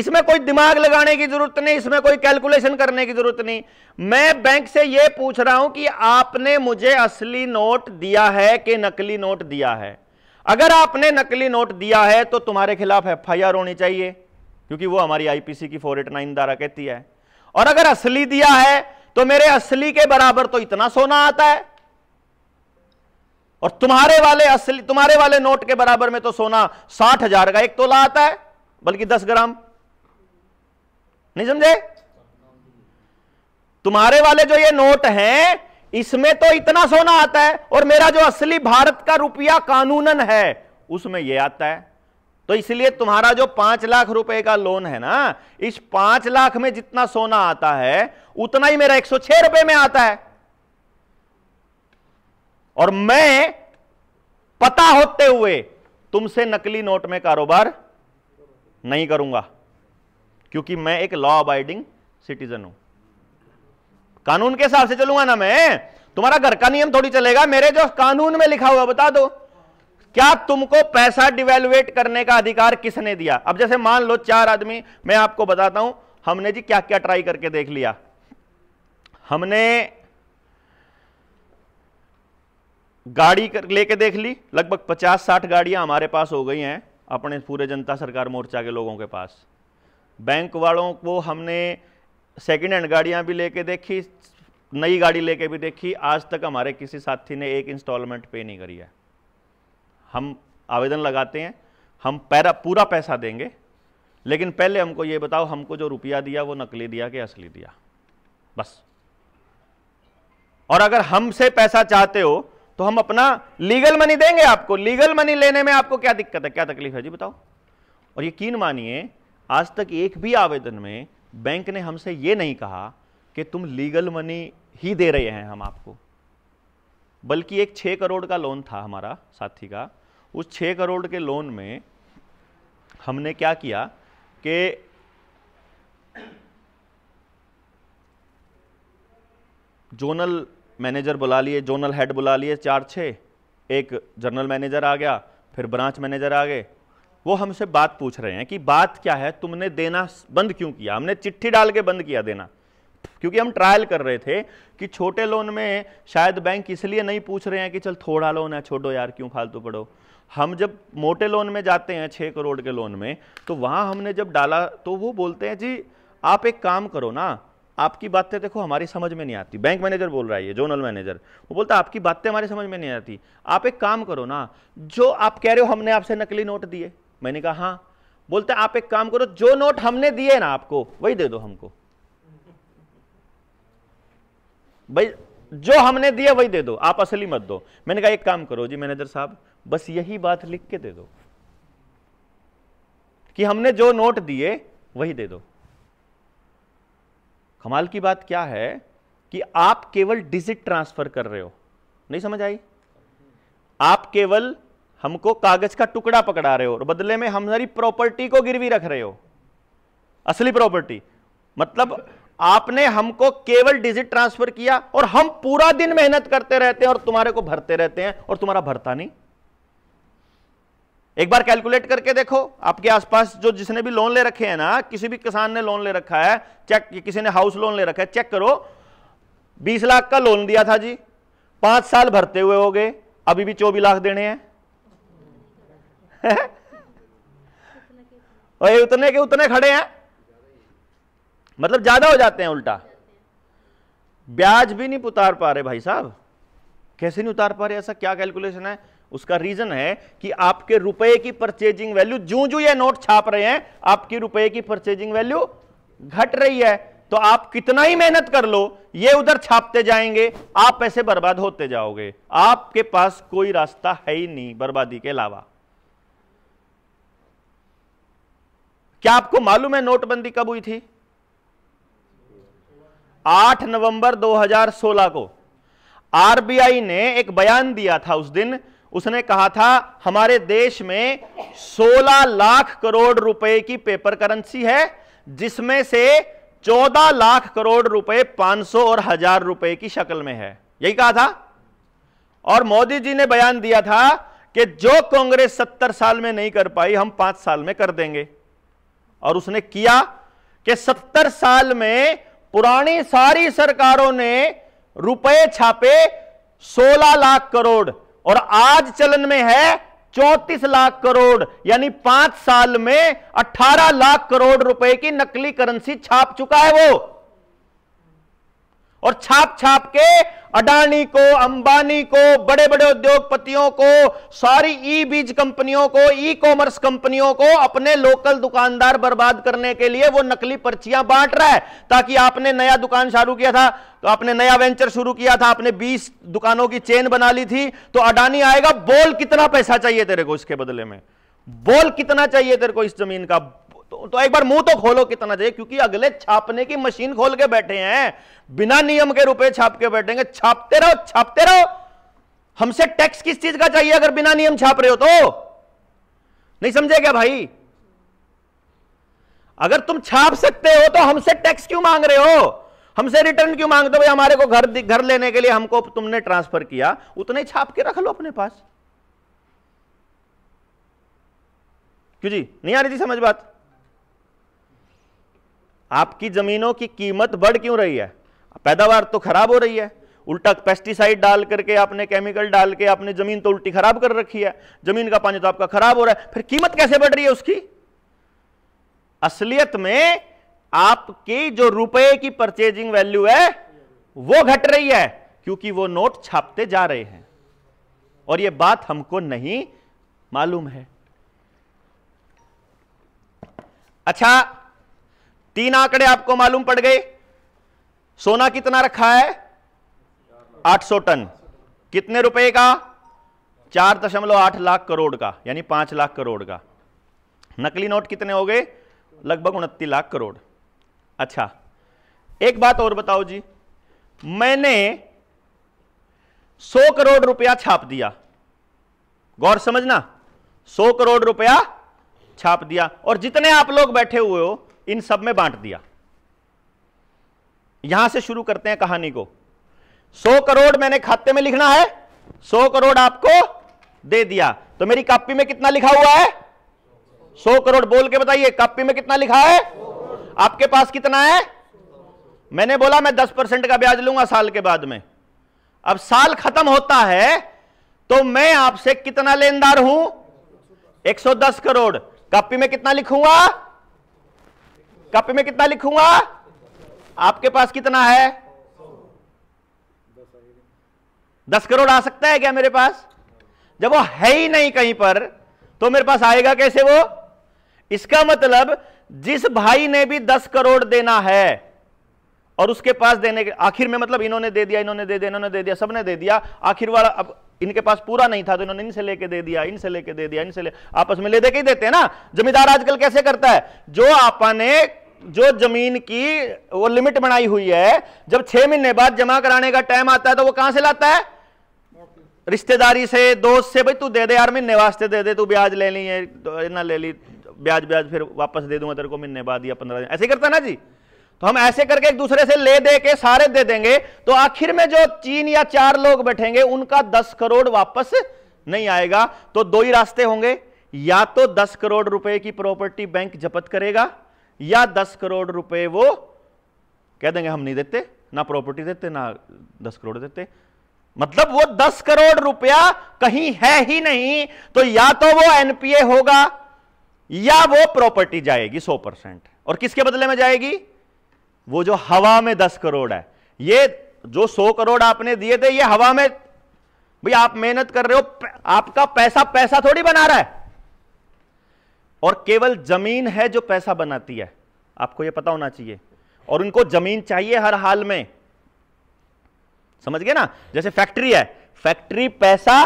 [SPEAKER 1] इसमें कोई दिमाग लगाने की जरूरत नहीं इसमें कोई कैलकुलेशन करने की जरूरत नहीं मैं बैंक से यह पूछ रहा हूं कि आपने मुझे असली नोट दिया है कि नकली नोट दिया है अगर आपने नकली नोट दिया है तो तुम्हारे खिलाफ एफ होनी चाहिए क्योंकि वो हमारी आईपीसी की 489 द्वारा कहती है और अगर असली दिया है तो मेरे असली के बराबर तो इतना सोना आता है और तुम्हारे वाले असली तुम्हारे वाले नोट के बराबर में तो सोना साठ हजार का एक तोला आता है बल्कि दस ग्राम नहीं समझे तुम्हारे वाले जो ये नोट हैं इसमें तो इतना सोना आता है और मेरा जो असली भारत का रुपया कानूनन है उसमें यह आता है तो इसलिए तुम्हारा जो पांच लाख रुपए का लोन है ना इस पांच लाख में जितना सोना आता है उतना ही मेरा एक सौ छह रुपए में आता है और मैं पता होते हुए तुमसे नकली नोट में कारोबार नहीं करूंगा क्योंकि मैं एक लॉ अबाइडिंग सिटीजन हूं कानून के हिसाब से चलूंगा ना मैं तुम्हारा घर का नियम थोड़ी चलेगा मेरे जो कानून में लिखा हुआ बता दो क्या तुमको पैसा डिवेलुएट करने का अधिकार किसने दिया अब जैसे मान लो चार आदमी मैं आपको बताता हूं हमने जी क्या क्या ट्राई करके देख लिया हमने गाड़ी लेके देख ली लगभग पचास साठ गाड़ियां हमारे पास हो गई हैं अपने पूरे जनता सरकार मोर्चा के लोगों के पास बैंक वालों को हमने सेकेंड हैंड गाड़ियाँ भी लेके देखी नई गाड़ी लेके भी देखी आज तक हमारे किसी साथी ने एक इंस्टॉलमेंट पे नहीं करी है हम आवेदन लगाते हैं हम पैरा पूरा पैसा देंगे लेकिन पहले हमको ये बताओ हमको जो रुपया दिया वो नकली दिया कि असली दिया बस और अगर हमसे पैसा चाहते हो तो हम अपना लीगल मनी देंगे आपको लीगल मनी लेने में आपको क्या दिक्कत है क्या तकलीफ है जी बताओ और यकीन मानिए आज तक एक भी आवेदन में बैंक ने हमसे ये नहीं कहा कि तुम लीगल मनी ही दे रहे हैं हम आपको बल्कि एक छः करोड़ का लोन था हमारा साथी का उस छः करोड़ के लोन में हमने क्या किया कि जोनल मैनेजर बुला लिए जोनल हेड बुला लिए चार छः एक जनरल मैनेजर आ गया फिर ब्रांच मैनेजर आ गए वो हमसे बात पूछ रहे हैं कि बात क्या है तुमने देना बंद क्यों किया हमने चिट्ठी डाल के बंद किया देना क्योंकि हम ट्रायल कर रहे थे कि छोटे लोन में शायद बैंक इसलिए नहीं पूछ रहे हैं कि चल थोड़ा लोन है छोड़ो यार क्यों फालतू पढ़ो हम जब मोटे लोन में जाते हैं छः करोड़ के लोन में तो वहाँ हमने जब डाला तो वो बोलते हैं जी आप एक काम करो ना आपकी बातें देखो हमारी समझ में नहीं आती बैंक मैनेजर बोल रहा है ये जोनल मैनेजर वो बोलता है आपकी बातें हमारी समझ में नहीं आती आप एक काम करो ना जो आप कह रहे हो हमने आपसे नकली नोट दिए मैंने कहा हाँ बोलते आप एक काम करो जो नोट हमने दिए ना आपको वही दे दो हमको भाई जो हमने दिया वही दे दो आप असली मत दो मैंने कहा एक काम करो जी मैनेजर साहब बस यही बात लिख के दे दो कि हमने जो नोट दिए वही दे दो कमाल की बात क्या है कि आप केवल डिजिट ट्रांसफर कर रहे हो नहीं समझ आई आप केवल हमको कागज का टुकड़ा पकड़ा रहे हो और बदले में हमारी प्रॉपर्टी को गिरवी रख रहे हो असली प्रॉपर्टी मतलब आपने हमको केवल डिजिट ट्रांसफर किया और हम पूरा दिन मेहनत करते रहते हैं और तुम्हारे को भरते रहते हैं और तुम्हारा भरता नहीं एक बार कैलकुलेट करके देखो आपके आसपास जो जिसने भी लोन ले रखे हैं ना किसी भी किसान ने लोन ले रखा है चेक किसी ने हाउस लोन ले रखा है चेक करो बीस लाख का लोन दिया था जी पांच साल भरते हुए हो गए अभी भी चौबीस लाख देने हैं और ये उतने के उतने खड़े हैं मतलब ज्यादा हो जाते हैं उल्टा ब्याज भी नहीं उतार पा रहे भाई साहब कैसे नहीं उतार पा रहे ऐसा क्या कैलकुलेशन है उसका रीजन है कि आपके रुपए की परचेजिंग वैल्यू जू जू ये नोट छाप रहे हैं आपकी रुपए की परचेजिंग वैल्यू घट रही है तो आप कितना ही मेहनत कर लो ये उधर छापते जाएंगे आप पैसे बर्बाद होते जाओगे आपके पास कोई रास्ता है ही नहीं बर्बादी के अलावा क्या आपको मालूम है नोटबंदी कब हुई थी 8 नवंबर 2016 को आरबीआई ने एक बयान दिया था उस दिन उसने कहा था हमारे देश में 16 लाख करोड़ रुपए की पेपर करेंसी है जिसमें से 14 लाख करोड़ रुपए 500 और हजार रुपए की शक्ल में है यही कहा था और मोदी जी ने बयान दिया था कि जो कांग्रेस 70 साल में नहीं कर पाई हम पांच साल में कर देंगे और उसने किया कि सत्तर साल में पुरानी सारी सरकारों ने रुपए छापे 16 लाख करोड़ और आज चलन में है चौतीस लाख करोड़ यानी पांच साल में 18 लाख करोड़ रुपए की नकली करेंसी छाप चुका है वो और छाप छाप के अडानी को अंबानी को बड़े बड़े उद्योगपतियों को सारी ई बीज कंपनियों को ई कॉमर्स कंपनियों को अपने लोकल दुकानदार बर्बाद करने के लिए वो नकली पर्चियां बांट रहा है ताकि आपने नया दुकान शुरू किया था तो आपने नया वेंचर शुरू किया था आपने 20 दुकानों की चेन बना ली थी तो अडानी आएगा बोल कितना पैसा चाहिए तेरे को इसके बदले में बोल कितना चाहिए तेरे को इस जमीन का तो, तो एक बार मुंह तो खोलो कितना चाहिए क्योंकि अगले छापने की मशीन खोल के बैठे हैं बिना नियम के रुपए छाप के बैठेंगे छापते रहो छापते रहो हमसे टैक्स किस चीज का चाहिए अगर बिना नियम छाप रहे हो तो नहीं समझे क्या भाई अगर तुम छाप सकते हो तो हमसे टैक्स क्यों मांग रहे हो हमसे रिटर्न क्यों मांगते हो भाई हमारे को घर घर लेने के लिए हमको तुमने ट्रांसफर किया उतने छाप के रख लो अपने पास क्यों जी नहीं आ रही थी समझ बात आपकी ज़मीनों की कीमत बढ़ क्यों रही है पैदावार तो खराब हो रही है उल्टा पेस्टिसाइड डाल करके आपने केमिकल डाल के आपने ज़मीन तो उल्टी खराब कर रखी है ज़मीन का पानी तो आपका खराब हो रहा है फिर कीमत कैसे बढ़ रही है उसकी असलियत में आपकी जो रुपए की परचेजिंग वैल्यू है वो घट रही है क्योंकि वो नोट छापते जा रहे हैं और ये बात हमको नहीं मालूम है अच्छा तीन आंकड़े आपको मालूम पड़ गए सोना कितना रखा है 800 टन कितने रुपए का चार दशमलव आठ लाख करोड़ का यानी पांच लाख करोड़ का नकली नोट कितने हो गए लगभग उनतीस लाख करोड़ अच्छा एक बात और बताओ जी मैंने सौ करोड़ रुपया छाप दिया गौर समझना 100 करोड़ रुपया छाप दिया और जितने आप लोग बैठे हुए हो इन सब में बांट दिया यहां से शुरू करते हैं कहानी को सौ करोड़ मैंने खाते में लिखना है सौ करोड़ आपको दे दिया तो मेरी कॉपी में कितना लिखा हुआ है सौ करोड़ बोल के बताइए कॉपी में कितना लिखा है आपके पास कितना है मैंने बोला मैं दस परसेंट का ब्याज लूंगा साल के बाद में अब साल खत्म होता है तो मैं आपसे कितना लेनदार हूं 110 करोड़ कॉपी में कितना लिखूंगा कप में कितना लिखूंगा आपके पास कितना है दस करोड़ आ सकता है क्या मेरे पास जब वो है ही नहीं कहीं पर तो मेरे पास आएगा कैसे वो इसका मतलब जिस भाई ने भी दस करोड़ देना है और उसके पास देने के आखिर में मतलब इन्होंने दे दिया इन्होंने दे दिया इन्होंने दे दिया सबने दे दिया आखिर वाला अब इनके पास पूरा नहीं था तो इन्होंने इनसे लेके दे दिया इनसे लेके दे दिया इनसे ले आपस में ले दे के ही देते हैं ना जमींदार आजकल कैसे करता है जो आपने जो जमीन की वो लिमिट बनाई हुई है जब छह महीने बाद जमा कराने का टाइम आता है तो वो कहां से लाता है रिश्तेदारी से दोस्त से भाई तू दे दे यार महीने वास्ते दे दे तू ब्याज ले ली है ना ले ली ब्याज ब्याज फिर वापस दे दूंगा तेरे को महीने बाद या पंद्रह दिन ऐसे ही करता ना जी तो हम ऐसे करके एक दूसरे से ले दे के सारे दे देंगे तो आखिर में जो चीन या चार लोग बैठेंगे उनका दस करोड़ वापस नहीं आएगा तो दो ही रास्ते होंगे या तो दस करोड़ रुपए की प्रॉपर्टी बैंक जपत करेगा या दस करोड़ रुपए वो कह देंगे हम नहीं देते ना प्रॉपर्टी देते ना दस करोड़ देते मतलब वो दस करोड़ रुपया कहीं है ही नहीं तो या तो वो एनपीए होगा या वो प्रॉपर्टी जाएगी सौ परसेंट और किसके बदले में जाएगी वो जो हवा में दस करोड़ है ये जो सौ करोड़ आपने दिए थे ये हवा में भाई आप मेहनत कर रहे हो आपका पैसा पैसा थोड़ी बना रहा है और केवल जमीन है जो पैसा बनाती है आपको यह पता होना चाहिए और उनको जमीन चाहिए हर हाल में समझ गए ना जैसे फैक्ट्री है फैक्ट्री पैसा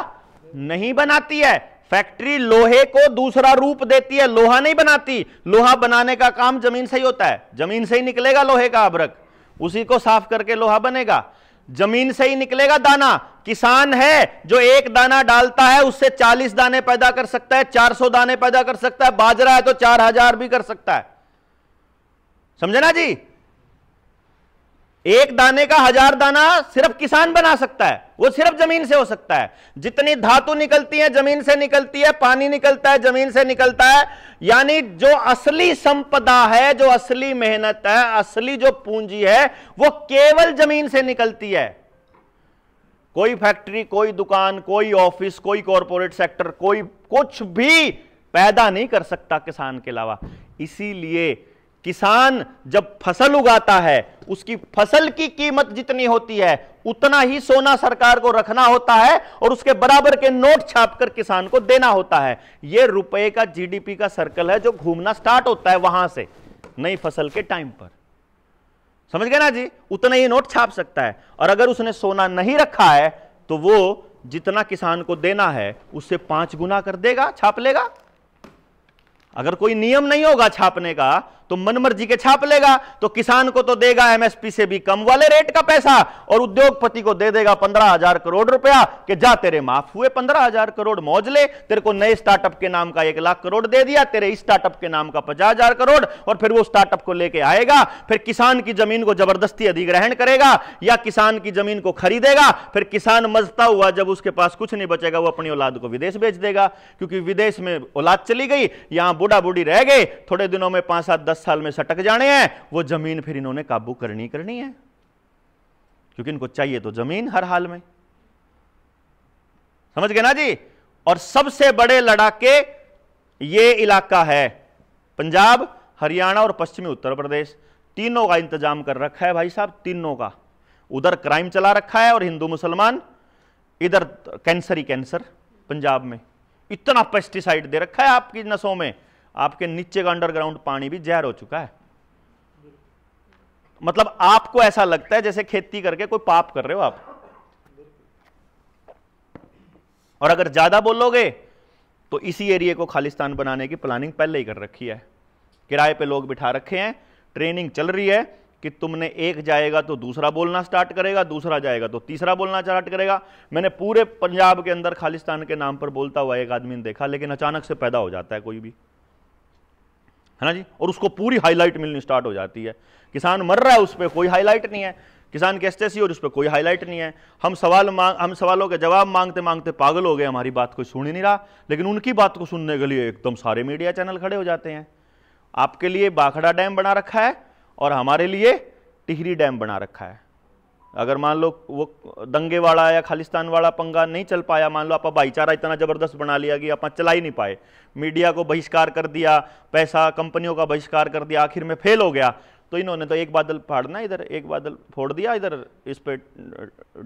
[SPEAKER 1] नहीं बनाती है फैक्ट्री लोहे को दूसरा रूप देती है लोहा नहीं बनाती लोहा बनाने का काम जमीन से ही होता है जमीन से ही निकलेगा लोहे का अब्रक उसी को साफ करके लोहा बनेगा जमीन से ही निकलेगा दाना किसान है जो एक दाना डालता है उससे 40 दाने पैदा कर सकता है 400 दाने पैदा कर सकता है बाजरा है तो 4000 भी कर सकता है समझे ना जी एक दाने का हजार दाना सिर्फ किसान बना सकता है वो सिर्फ जमीन से हो सकता है जितनी धातु निकलती है जमीन से निकलती है पानी निकलता है जमीन से निकलता है यानी जो असली संपदा है जो असली मेहनत है असली जो पूंजी है वो केवल जमीन से निकलती है कोई फैक्ट्री कोई दुकान कोई ऑफिस कोई कॉरपोरेट सेक्टर कोई कुछ भी पैदा नहीं कर सकता किसान के अलावा इसीलिए किसान जब फसल उगाता है उसकी फसल की कीमत जितनी होती है उतना ही सोना सरकार को रखना होता है और उसके बराबर के नोट छापकर किसान को देना होता है यह रुपए का जीडीपी का सर्कल है जो घूमना स्टार्ट होता है वहां से नई फसल के टाइम पर समझ गए ना जी उतना ही नोट छाप सकता है और अगर उसने सोना नहीं रखा है तो वो जितना किसान को देना है उससे पांच गुना कर देगा छाप लेगा अगर कोई नियम नहीं होगा छापने का तो मनमर्जी के छाप लेगा तो किसान को तो देगा एमएसपी से भी कम वाले रेट का पैसा और उद्योगपति को दे देगा पंद्रह हजार करोड़ रुपया कि जा तेरे माफ हुए पंद्रह हजार करोड़ मौज ले तेरे को नए स्टार्टअप के नाम का एक लाख करोड़ दे दिया तेरे स्टार्टअप के नाम का पचास हजार करोड़ और फिर वो स्टार्टअप को लेके आएगा फिर किसान की जमीन को जबरदस्ती अधिग्रहण करेगा या किसान की जमीन को खरीदेगा फिर किसान मजता हुआ जब उसके पास कुछ नहीं बचेगा वो अपनी औलाद को विदेश बेच देगा क्योंकि विदेश में औलाद चली गई यहां बूढ़ा बूढ़ी रह गए थोड़े दिनों में पांच सात दस दस साल में सटक जाने हैं वो जमीन फिर इन्होंने काबू करनी करनी है क्योंकि इनको चाहिए तो जमीन हर हाल में समझ गए ना जी और सबसे बड़े लड़ाके ये इलाका है पंजाब हरियाणा और पश्चिमी उत्तर प्रदेश तीनों का इंतजाम कर रखा है भाई साहब तीनों का उधर क्राइम चला रखा है और हिंदू मुसलमान इधर कैंसर ही कैंसर पंजाब में इतना पेस्टिसाइड दे रखा है आपकी नसों में आपके नीचे का अंडरग्राउंड पानी भी जहर हो चुका है मतलब आपको ऐसा लगता है जैसे खेती करके कोई पाप कर रहे हो आप और अगर ज्यादा बोलोगे तो इसी एरिया को खालिस्तान बनाने की प्लानिंग पहले ही कर रखी है किराए पे लोग बिठा रखे हैं ट्रेनिंग चल रही है कि तुमने एक जाएगा तो दूसरा बोलना स्टार्ट करेगा दूसरा जाएगा तो तीसरा बोलना स्टार्ट करेगा मैंने पूरे पंजाब के अंदर खालिस्तान के नाम पर बोलता हुआ एक आदमी ने देखा लेकिन अचानक से पैदा हो जाता है कोई भी है ना जी और उसको पूरी हाईलाइट मिलनी स्टार्ट हो जाती है किसान मर रहा है उस पर कोई हाईलाइट नहीं है किसान कैसे एसटेसी और उस पर कोई हाईलाइट नहीं है हम सवाल मांग हम सवालों के जवाब मांगते मांगते पागल हो गए हमारी बात कोई सुन ही नहीं रहा लेकिन उनकी बात को सुनने के लिए एकदम सारे मीडिया चैनल खड़े हो जाते हैं आपके लिए बाखड़ा डैम बना रखा है और हमारे लिए टिहरी डैम बना रखा है अगर मान लो वो दंगे वाला या खालिस्तान वाला पंगा नहीं चल पाया मान लो आप भाईचारा इतना ज़बरदस्त बना लिया कि आप चला ही नहीं पाए मीडिया को बहिष्कार कर दिया पैसा कंपनियों का बहिष्कार कर दिया आखिर में फेल हो गया तो इन्होंने तो एक बादल फाड़ना इधर एक बादल फोड़ दिया इधर इस पे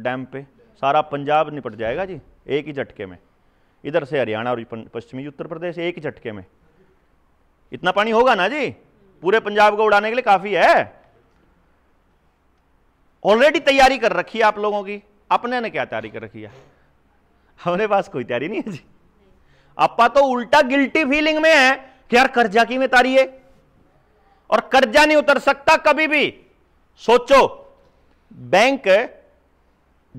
[SPEAKER 1] डैम पे सारा पंजाब निपट जाएगा जी एक ही झटके में इधर से हरियाणा और पश्चिमी उत्तर प्रदेश एक ही झटके में इतना पानी होगा ना जी पूरे पंजाब को उड़ाने के लिए काफ़ी है ऑलरेडी तैयारी कर रखी है आप लोगों की अपने ने क्या तैयारी कर रखी है हमारे पास कोई तैयारी नहीं है जी अपा तो उल्टा गिल्टी फीलिंग में है कि यार कर्जा की में तारी है और कर्जा नहीं उतर सकता कभी भी सोचो बैंक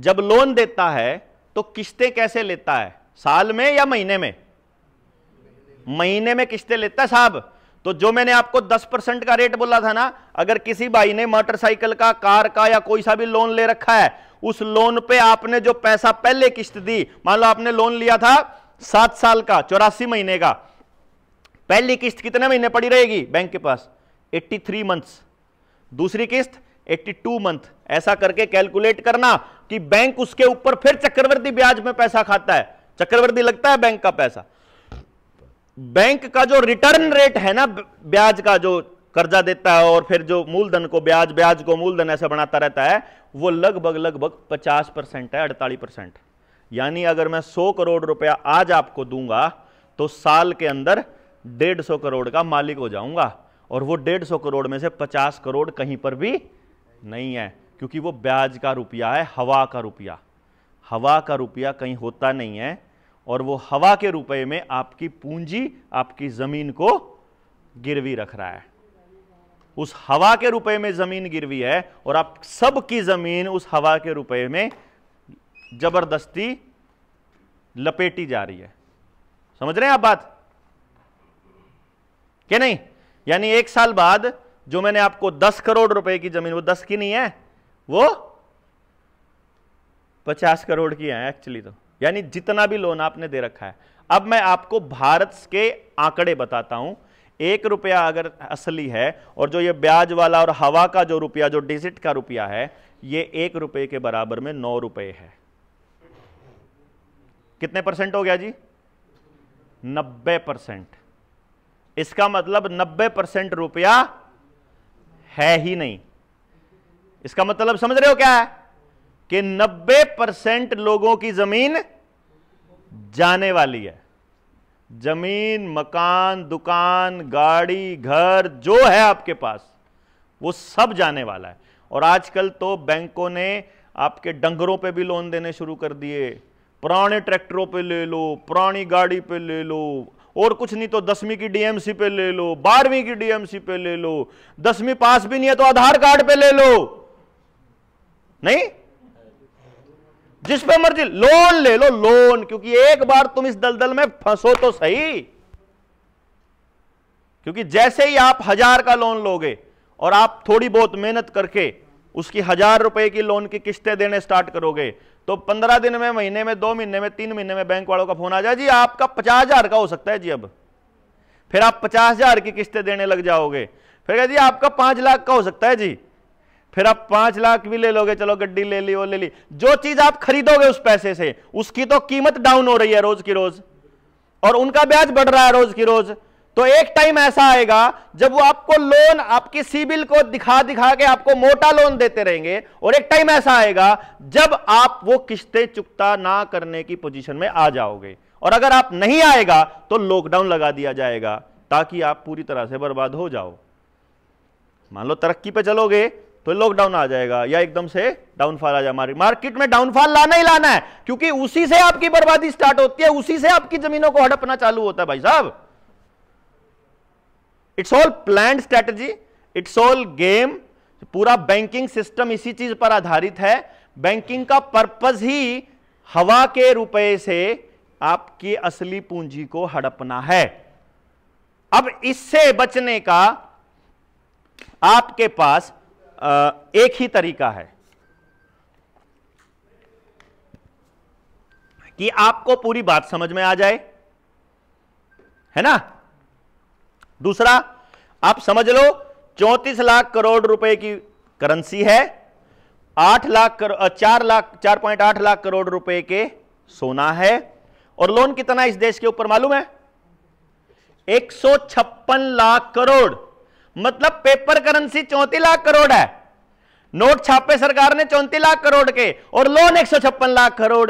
[SPEAKER 1] जब लोन देता है तो किस्तें कैसे लेता है साल में या महीने में महीने में किस्तें लेता है साहब तो जो मैंने आपको 10 परसेंट का रेट बोला था ना अगर किसी भाई ने मोटरसाइकिल का कार का या कोई सा भी लोन ले रखा है उस लोन पे आपने जो पैसा पहले किस्त दी मान लो आपने लोन लिया था सात साल का चौरासी महीने का पहली किस्त कितने महीने पड़ी रहेगी बैंक के पास 83 मंथ्स दूसरी किस्त 82 मंथ ऐसा करके कैलकुलेट करना कि बैंक उसके ऊपर फिर चक्रवर्ती ब्याज में पैसा खाता है चक्रवर्ती लगता है बैंक का पैसा बैंक का जो रिटर्न रेट है ना ब्याज का जो कर्जा देता है और फिर जो मूलधन को ब्याज ब्याज को मूलधन ऐसा बनाता रहता है वो लगभग लगभग 50 परसेंट है अड़तालीस परसेंट यानी अगर मैं 100 करोड़ रुपया आज आपको दूंगा तो साल के अंदर 150 करोड़ का मालिक हो जाऊंगा और वो 150 करोड़ में से 50 करोड़ कहीं पर भी नहीं है क्योंकि वो ब्याज का रुपया है हवा का रुपया हवा का रुपया कहीं होता नहीं है और वो हवा के रुपए में आपकी पूंजी आपकी जमीन को गिरवी रख रहा है उस हवा के रुपए में जमीन गिरवी है और आप सबकी जमीन उस हवा के रुपए में जबरदस्ती लपेटी जा रही है समझ रहे हैं आप बात क्या नहीं यानी एक साल बाद जो मैंने आपको दस करोड़ रुपए की जमीन वो दस की नहीं है वो पचास करोड़ की है एक्चुअली तो यानी जितना भी लोन आपने दे रखा है अब मैं आपको भारत के आंकड़े बताता हूं एक रुपया अगर असली है और जो ये ब्याज वाला और हवा का जो रुपया जो डिजिट का रुपया है ये एक रुपये के बराबर में नौ रुपये है कितने परसेंट हो गया जी नब्बे परसेंट इसका मतलब नब्बे परसेंट रुपया है ही नहीं इसका मतलब समझ रहे हो क्या है कि 90 परसेंट लोगों की जमीन जाने वाली है जमीन मकान दुकान गाड़ी घर जो है आपके पास वो सब जाने वाला है और आजकल तो बैंकों ने आपके डंगरों पे भी लोन देने शुरू कर दिए पुराने ट्रैक्टरों पे ले लो पुरानी गाड़ी पे ले लो और कुछ नहीं तो दसवीं की डीएमसी पे ले लो बारहवीं की डीएमसी पे ले लो दसवीं पास भी नहीं है तो आधार कार्ड पे ले लो नहीं जिस पे मर्जी लोन ले लो लोन क्योंकि एक बार तुम इस दलदल में फंसो तो सही क्योंकि जैसे ही आप हजार का लोन लोगे और आप थोड़ी बहुत मेहनत करके उसकी हजार रुपए की लोन की किस्तें देने स्टार्ट करोगे तो पंद्रह दिन में महीने में दो महीने में तीन महीने में बैंक वालों का फोन आ जाए जी आपका पचास हजार का हो सकता है जी अब फिर आप पचास हजार की किस्तें देने लग जाओगे फिर जी आपका पांच लाख का हो सकता है जी फिर आप पांच लाख भी ले लोगे चलो गड्डी ले ली वो ले ली जो चीज आप खरीदोगे उस पैसे से उसकी तो कीमत डाउन हो रही है रोज की रोज और उनका ब्याज बढ़ रहा है रोज की रोज तो एक टाइम ऐसा आएगा जब वो आपको लोन आपकी सीबिल को दिखा दिखा के आपको मोटा लोन देते रहेंगे और एक टाइम ऐसा आएगा जब आप वो किश्ते चुकता ना करने की पोजीशन में आ जाओगे और अगर आप नहीं आएगा तो लॉकडाउन लगा दिया जाएगा ताकि आप पूरी तरह से बर्बाद हो जाओ मान लो तरक्की पे चलोगे तो लॉकडाउन आ जाएगा या एकदम से डाउनफॉल आ जाए मार्केट में डाउनफॉल लाना ही लाना है क्योंकि उसी से आपकी बर्बादी स्टार्ट होती है उसी से आपकी जमीनों को हड़पना चालू होता है भाई साहब it's all plan strategy it's all game पूरा बैंकिंग सिस्टम इसी चीज पर आधारित है बैंकिंग का पर्पज ही हवा के रुपए से आपकी असली पूंजी को हड़पना है अब इससे बचने का आपके पास एक ही तरीका है कि आपको पूरी बात समझ में आ जाए है ना दूसरा आप समझ लो चौतीस लाख करोड़ रुपए की करेंसी है आठ लाख चार लाख चार पॉइंट आठ लाख करोड़ रुपए के सोना है और लोन कितना इस देश के ऊपर मालूम है एक लाख करोड़ मतलब पेपर करेंसी चौंतीस लाख करोड़ है नोट छापे सरकार ने चौंतीस लाख करोड़ के और लोन एक लाख करोड़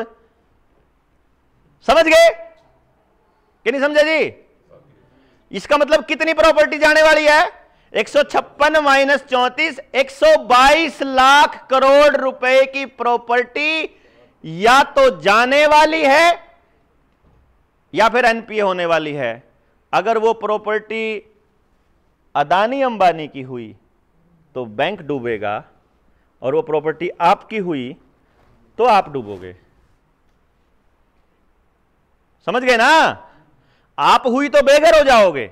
[SPEAKER 1] समझ गए कि नहीं समझे जी इसका मतलब कितनी प्रॉपर्टी जाने वाली है एक सौ छप्पन माइनस चौंतीस एक सौ बाईस लाख करोड़ रुपए की प्रॉपर्टी या तो जाने वाली है या फिर एनपीए होने वाली है अगर वो प्रॉपर्टी अदानी अंबानी की हुई तो बैंक डूबेगा और वो प्रॉपर्टी आपकी हुई तो आप डूबोगे समझ गए ना आप हुई तो बेघर हो जाओगे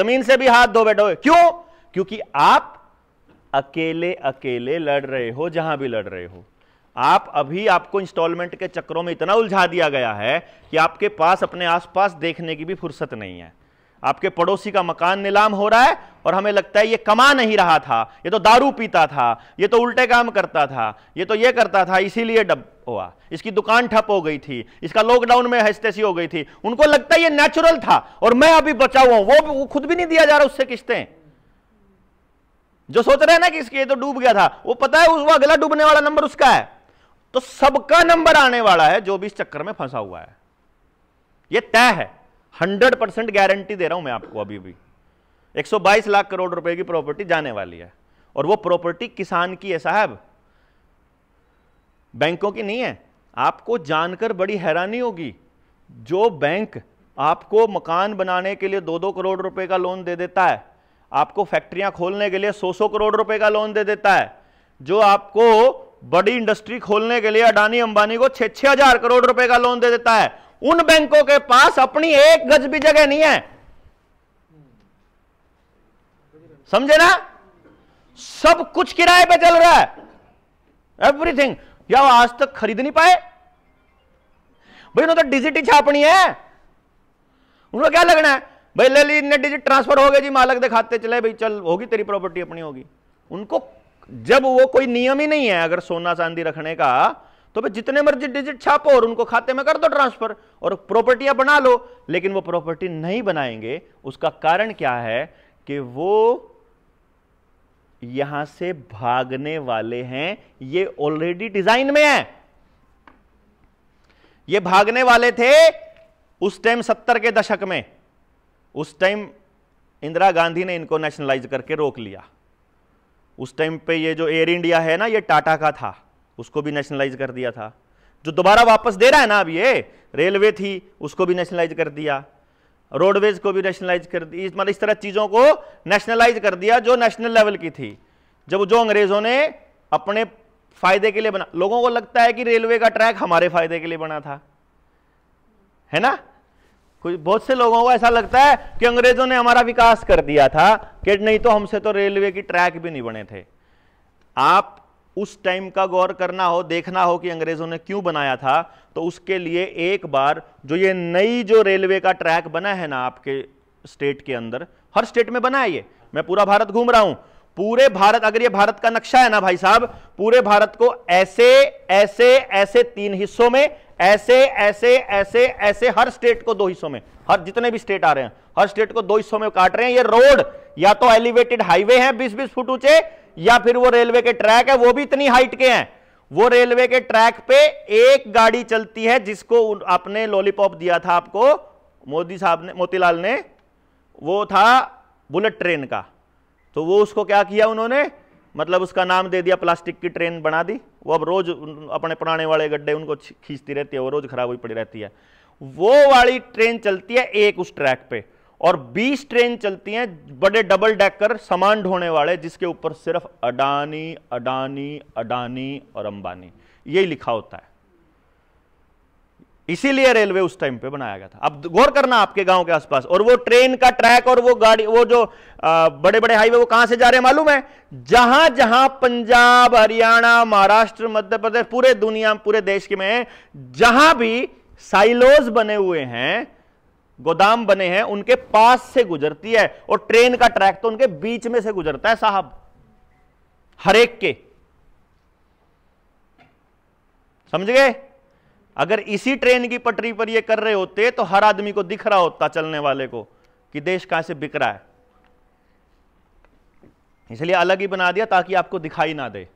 [SPEAKER 1] जमीन से भी हाथ धो बैठोगे क्यों क्योंकि आप अकेले अकेले लड़ रहे हो जहां भी लड़ रहे हो आप अभी आपको इंस्टॉलमेंट के चक्रों में इतना उलझा दिया गया है कि आपके पास अपने आसपास देखने की भी फुर्सत नहीं है आपके पड़ोसी का मकान नीलाम हो रहा है और हमें लगता है ये कमा नहीं रहा था ये तो दारू पीता था ये तो उल्टे काम करता था ये तो ये करता था इसीलिए डब हुआ इसकी दुकान ठप हो गई थी इसका लॉकडाउन में हस्तैसी हो गई थी उनको लगता है ये नेचुरल था और मैं अभी बचा हुआ हूं वो, वो खुद भी नहीं दिया जा रहा उससे किस्तें जो सोच रहे हैं ना कि इसके तो डूब गया था वो पता है वो अगला डूबने वाला नंबर उसका है तो सबका नंबर आने वाला है जो भी इस चक्कर में फंसा हुआ है यह तय है हंड्रेड परसेंट गारंटी दे रहा हूं मैं आपको अभी भी 122 लाख करोड़ रुपए की प्रॉपर्टी जाने वाली है और वो प्रॉपर्टी किसान की है साहब बैंकों की नहीं है आपको जानकर बड़ी हैरानी होगी जो बैंक आपको मकान बनाने के लिए दो दो करोड़ रुपए का लोन दे देता है आपको फैक्ट्रियां खोलने के लिए सौ सौ करोड़ रुपए का लोन दे देता है जो आपको बड़ी इंडस्ट्री खोलने के लिए अडानी अंबानी को छह छह हजार करोड़ रुपए का लोन दे देता है उन बैंकों के पास अपनी एक गज भी जगह नहीं है समझे ना सब कुछ किराए पे चल रहा है एवरीथिंग या आज तक खरीद नहीं पाए भाई उन्होंने तो डिजिट ही छापनी है उन्होंने क्या लगना है भाई ले ली इतने डिजिट ट्रांसफर हो गए जी मालक दिखाते चले भाई चल होगी तेरी प्रॉपर्टी अपनी होगी उनको जब वो कोई नियम ही नहीं है अगर सोना चांदी रखने का तो भाई जितने मर्जी डिजिट छापो और उनको खाते में कर दो ट्रांसफर और प्रॉपर्टियां बना लो लेकिन वो प्रॉपर्टी नहीं बनाएंगे उसका कारण क्या है कि वो यहां से भागने वाले हैं ये ऑलरेडी डिजाइन में है ये भागने वाले थे उस टाइम सत्तर के दशक में उस टाइम इंदिरा गांधी ने इनको नेशनलाइज करके रोक लिया उस टाइम पे ये जो एयर इंडिया है ना ये टाटा का था उसको भी नेशनलाइज कर दिया था जो दोबारा वापस दे रहा है ना अब ये रेलवे थी उसको भी नेशनलाइज कर दिया रोडवेज को भी नेशनलाइज कर दी मतलब इस तरह चीज़ों को नेशनलाइज कर दिया जो नेशनल लेवल की थी जब जो अंग्रेज़ों ने अपने फायदे के लिए बना लोगों को लगता है कि रेलवे का ट्रैक हमारे फायदे के लिए बना था है ना कुछ बहुत से लोगों को ऐसा लगता है कि अंग्रेजों ने हमारा विकास कर दिया था कि नहीं तो हमसे तो रेलवे की ट्रैक भी नहीं बने थे आप उस टाइम का गौर करना हो देखना हो कि अंग्रेजों ने क्यों बनाया था तो उसके लिए एक बार जो ये नई जो रेलवे का ट्रैक बना है ना आपके स्टेट के अंदर हर स्टेट में बना है ये मैं पूरा भारत घूम रहा हूं पूरे भारत अगर ये भारत का नक्शा है ना भाई साहब पूरे भारत को ऐसे ऐसे ऐसे तीन हिस्सों में ऐसे ऐसे ऐसे ऐसे हर स्टेट को दो हिस्सों में हर जितने भी स्टेट आ रहे हैं हर स्टेट को दो हिस्सों में काट रहे हैं ये रोड या तो एलिवेटेड हाईवे है बीस बीस फुट ऊंचे या फिर वो रेलवे के ट्रैक है वो भी इतनी हाइट के हैं वो रेलवे के ट्रैक पे एक गाड़ी चलती है जिसको आपने लॉलीपॉप दिया था आपको मोदी साहब ने मोतीलाल ने वो था बुलेट ट्रेन का तो वो उसको क्या किया उन्होंने मतलब उसका नाम दे दिया प्लास्टिक की ट्रेन बना दी वो अब रोज अपने पुराने वाले गड्ढे उनको खींचती रहती है वो रोज खराब हुई पड़ी रहती है वो वाली ट्रेन चलती है एक उस ट्रैक पे और 20 ट्रेन चलती हैं बड़े डबल डेकर सामान ढोने वाले जिसके ऊपर सिर्फ अडानी अडानी अडानी और अंबानी यही लिखा होता है इसीलिए रेलवे उस टाइम पे बनाया गया था अब गौर करना आपके गांव के आसपास और वो ट्रेन का ट्रैक और वो गाड़ी वो जो आ, बड़े बड़े हाईवे वो कहां से जा रहे हैं मालूम है जहां जहां पंजाब हरियाणा महाराष्ट्र मध्य प्रदेश पूरे दुनिया पूरे देश के में जहां भी साइलोज बने हुए हैं गोदाम बने हैं उनके पास से गुजरती है और ट्रेन का ट्रैक तो उनके बीच में से गुजरता है साहब हरेक के समझ गए अगर इसी ट्रेन की पटरी पर ये कर रहे होते तो हर आदमी को दिख रहा होता चलने वाले को कि देश कहां से बिक रहा है इसलिए अलग ही बना दिया ताकि आपको दिखाई ना दे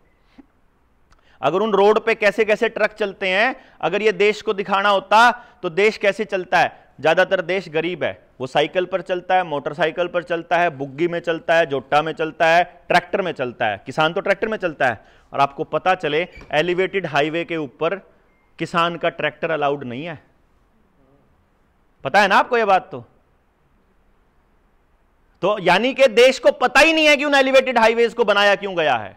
[SPEAKER 1] अगर उन रोड पे कैसे कैसे ट्रक चलते हैं अगर ये देश को दिखाना होता तो देश कैसे चलता है ज़्यादातर देश गरीब है वो साइकिल पर चलता है मोटरसाइकिल पर चलता है बुग्गी में चलता है जोटा में चलता है ट्रैक्टर में चलता है किसान तो ट्रैक्टर में चलता है और आपको पता चले एलिवेटेड हाईवे के ऊपर किसान का ट्रैक्टर अलाउड नहीं है पता है ना आपको यह बात तो तो यानी कि देश को पता ही नहीं है कि उन एलिवेटेड हाईवेज को बनाया क्यों गया है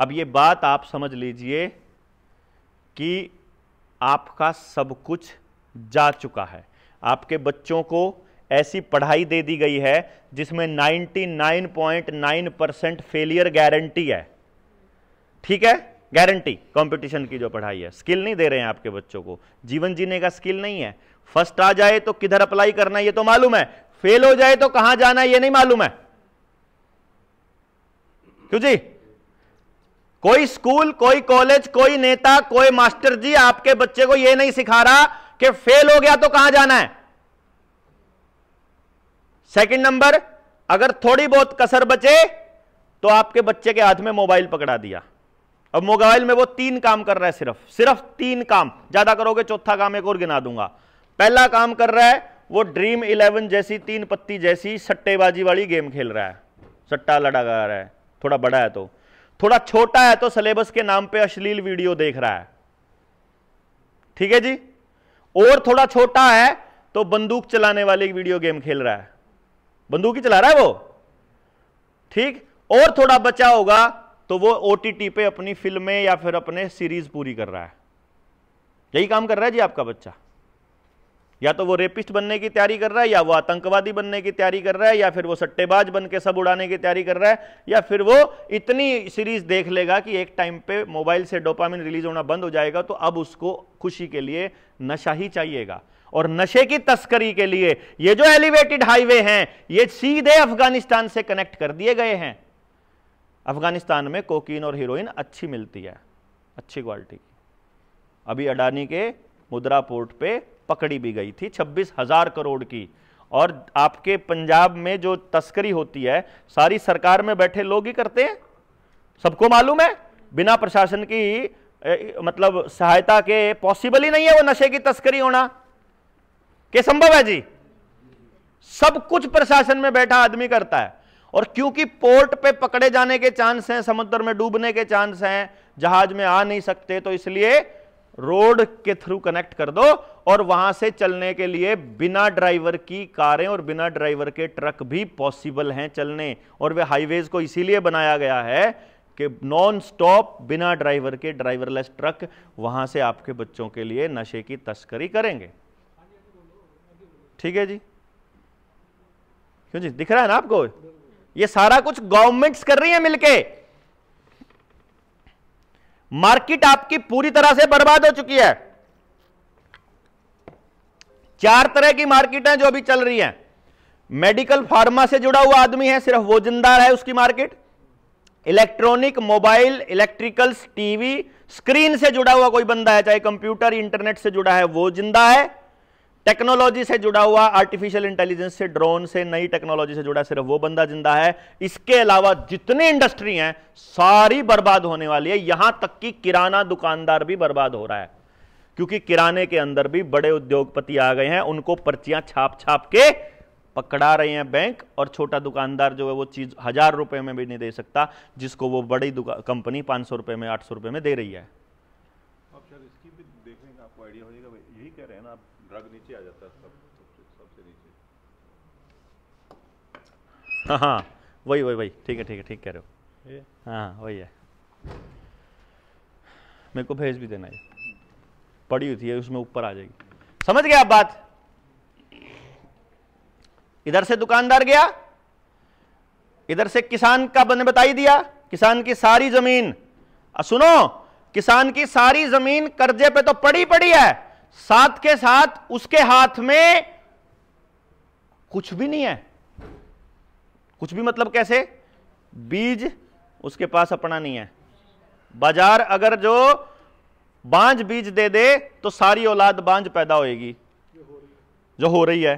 [SPEAKER 1] अब यह बात आप समझ लीजिए कि आपका सब कुछ जा चुका है आपके बच्चों को ऐसी पढ़ाई दे दी गई है जिसमें 99.9 परसेंट फेलियर गारंटी है ठीक है गारंटी कंपटीशन की जो पढ़ाई है स्किल नहीं दे रहे हैं आपके बच्चों को जीवन जीने का स्किल नहीं है फर्स्ट आ जाए तो किधर अप्लाई करना ये तो मालूम है फेल हो जाए तो कहां जाना ये नहीं मालूम है क्यों जी कोई स्कूल कोई कॉलेज कोई नेता कोई मास्टर जी आपके बच्चे को यह नहीं सिखा रहा कि फेल हो गया तो कहां जाना है सेकंड नंबर अगर थोड़ी बहुत कसर बचे तो आपके बच्चे के हाथ में मोबाइल पकड़ा दिया अब मोबाइल में वो तीन काम कर रहा है सिर्फ सिर्फ तीन काम ज्यादा करोगे चौथा काम एक और गिना दूंगा पहला काम कर रहा है वो ड्रीम इलेवन जैसी तीन पत्ती जैसी सट्टेबाजी वाली गेम खेल रहा है सट्टा लड़ा रहा है थोड़ा बड़ा है तो थोड़ा छोटा है तो सिलेबस के नाम पे अश्लील वीडियो देख रहा है ठीक है जी और थोड़ा छोटा है तो बंदूक चलाने वाली वीडियो गेम खेल रहा है बंदूक ही चला रहा है वो ठीक और थोड़ा बचा होगा तो वो ओटीटी पे अपनी फिल्में या फिर अपने सीरीज पूरी कर रहा है यही काम कर रहा है जी आपका बच्चा या तो वो रेपिस्ट बनने की तैयारी कर रहा है या वो आतंकवादी बनने की तैयारी कर रहा है या फिर वो सट्टेबाज बन के सब उड़ाने की तैयारी कर रहा है या फिर वो इतनी सीरीज देख लेगा कि एक टाइम पे मोबाइल से डोपामिन रिलीज होना बंद हो जाएगा तो अब उसको खुशी के लिए नशा ही चाहिएगा और नशे की तस्करी के लिए ये जो एलिवेटेड हाईवे हैं ये सीधे अफगानिस्तान से कनेक्ट कर दिए गए हैं अफगानिस्तान में कोकीन और हीरोइन अच्छी मिलती है अच्छी क्वालिटी की अभी अडानी के मुद्रा पोर्ट पे पकड़ी भी गई थी छब्बीस हजार करोड़ की और आपके पंजाब में जो तस्करी होती है सारी सरकार में बैठे लोग ही करते हैं सबको मालूम है बिना प्रशासन की मतलब सहायता के पॉसिबल ही नहीं है वो नशे की तस्करी होना के संभव है जी सब कुछ प्रशासन में बैठा आदमी करता है और क्योंकि पोर्ट पे पकड़े जाने के चांस हैं समुद्र में डूबने के चांस हैं जहाज में आ नहीं सकते तो इसलिए रोड के थ्रू कनेक्ट कर दो और वहां से चलने के लिए बिना ड्राइवर की कारें और बिना ड्राइवर के ट्रक भी पॉसिबल हैं चलने और वे हाईवेज को इसीलिए बनाया गया है कि नॉन स्टॉप बिना ड्राइवर के ड्राइवरलेस ट्रक वहां से आपके बच्चों के लिए नशे की तस्करी करेंगे ठीक है जी क्यों जी दिख रहा है ना आपको ये सारा कुछ गवर्नमेंट्स कर रही है मिलके मार्केट आपकी पूरी तरह से बर्बाद हो चुकी है चार तरह की मार्केट है जो अभी चल रही है मेडिकल फार्मा से जुड़ा हुआ आदमी है सिर्फ वो जिंदा है उसकी market electronic mobile electricals TV screen से जुड़ा हुआ कोई बंदा है चाहे कंप्यूटर इंटरनेट से जुड़ा है वो जिंदा है टेक्नोलॉजी से जुड़ा हुआ आर्टिफिशियल इंटेलिजेंस से ड्रोन से नई टेक्नोलॉजी से जुड़ा सिर्फ वो बंदा जिंदा है इसके अलावा जितनी इंडस्ट्री हैं सारी बर्बाद होने वाली है यहां तक कि किराना दुकानदार भी बर्बाद हो रहा है क्योंकि किराने के अंदर भी बड़े उद्योगपति आ गए हैं उनको पर्चियां छाप छाप के पकड़ा रहे हैं बैंक और छोटा दुकानदार जो है वो चीज हजार रुपए में भी नहीं दे सकता जिसको वो बड़ी कंपनी पांच सौ रुपए में आठ सौ रुपए में दे रही है ड्रग नीचे आ जाता है सब सबसे नीचे हाँ हाँ वही वही वही ठीक है ठीक है ठीक कह रहे हो हाँ, हाँ वही है मेरे को भेज भी देना है पड़ी हुई थी उसमें ऊपर आ जाएगी समझ गया आप बात इधर से दुकानदार गया इधर से किसान का बने बताई दिया किसान की सारी जमीन सुनो किसान की सारी जमीन कर्जे पे तो पड़ी पड़ी है साथ के साथ उसके हाथ में कुछ भी नहीं है कुछ भी मतलब कैसे बीज उसके पास अपना नहीं है बाजार अगर जो बांझ बीज दे दे तो सारी औलाद बांझ पैदा होएगी जो हो रही है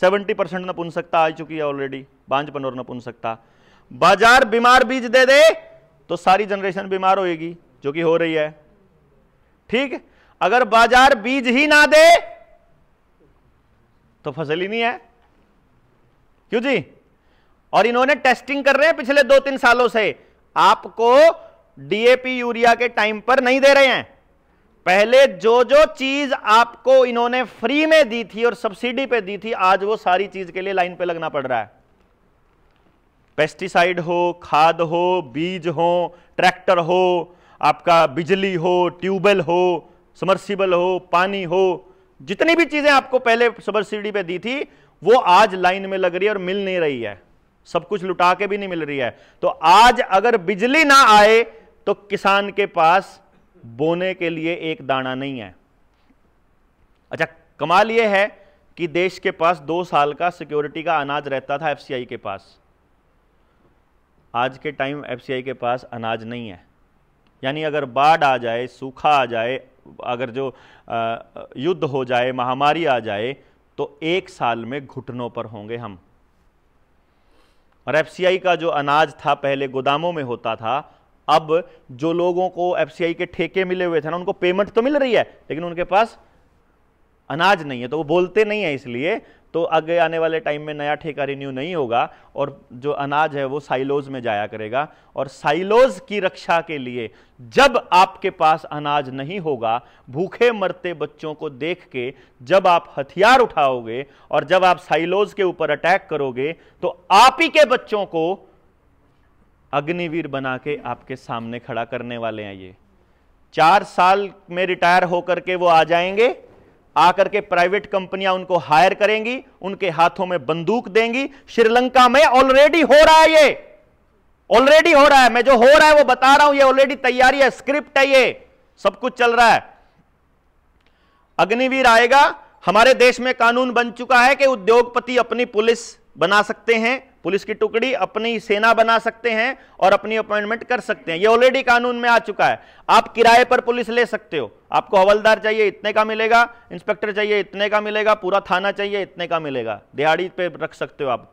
[SPEAKER 1] सेवेंटी परसेंट पुन सकता आ चुकी है ऑलरेडी पनोर न पुन सकता बाजार बीमार बीज दे दे तो सारी जनरेशन बीमार होएगी जो कि हो रही है ठीक अगर बाजार बीज ही ना दे तो फसल ही नहीं है क्यों जी और इन्होंने टेस्टिंग कर रहे हैं पिछले दो तीन सालों से आपको डीएपी यूरिया के टाइम पर नहीं दे रहे हैं पहले जो जो चीज आपको इन्होंने फ्री में दी थी और सब्सिडी पे दी थी आज वो सारी चीज के लिए लाइन पे लगना पड़ रहा है पेस्टिसाइड हो खाद हो बीज हो ट्रैक्टर हो आपका बिजली हो ट्यूबवेल हो समरसीबल हो पानी हो जितनी भी चीजें आपको पहले सबसिडी पे दी थी वो आज लाइन में लग रही है और मिल नहीं रही है सब कुछ लुटा के भी नहीं मिल रही है तो आज अगर बिजली ना आए तो किसान के पास बोने के लिए एक दाना नहीं है अच्छा कमाल यह है कि देश के पास दो साल का सिक्योरिटी का अनाज रहता था एफसीआई के पास आज के टाइम एफसीआई के पास अनाज नहीं है यानी अगर बाढ़ आ जाए सूखा आ जाए अगर जो आ, युद्ध हो जाए महामारी आ जाए तो एक साल में घुटनों पर होंगे हम और एफ का जो अनाज था पहले गोदामों में होता था अब जो लोगों को एफ के ठेके मिले हुए थे ना उनको पेमेंट तो मिल रही है लेकिन उनके पास अनाज नहीं है तो वो बोलते नहीं है इसलिए तो आगे आने वाले टाइम में नया ठेका रिन्यू नहीं होगा और जो अनाज है वो साइलोज में जाया करेगा और साइलोज की रक्षा के लिए जब आपके पास अनाज नहीं होगा भूखे मरते बच्चों को देख के जब आप हथियार उठाओगे और जब आप साइलोज के ऊपर अटैक करोगे तो आप ही के बच्चों को अग्निवीर बना के आपके सामने खड़ा करने वाले हैं ये चार साल में रिटायर होकर के वो आ जाएंगे आकर के प्राइवेट कंपनियां उनको हायर करेंगी उनके हाथों में बंदूक देंगी श्रीलंका में ऑलरेडी हो रहा है ये ऑलरेडी हो रहा है मैं जो हो रहा है वो बता रहा हूं ये ऑलरेडी तैयारी है स्क्रिप्ट है ये सब कुछ चल रहा है अग्निवीर आएगा हमारे देश में कानून बन चुका है कि उद्योगपति अपनी पुलिस बना सकते हैं पुलिस की टुकड़ी अपनी सेना बना सकते हैं और अपनी अपॉइंटमेंट कर सकते हैं ये ऑलरेडी कानून में आ चुका है आप किराए पर पुलिस ले सकते हो आपको हवलदार चाहिए इतने का मिलेगा इंस्पेक्टर चाहिए इतने का मिलेगा पूरा थाना चाहिए इतने का मिलेगा दिहाड़ी पे रख सकते हो आप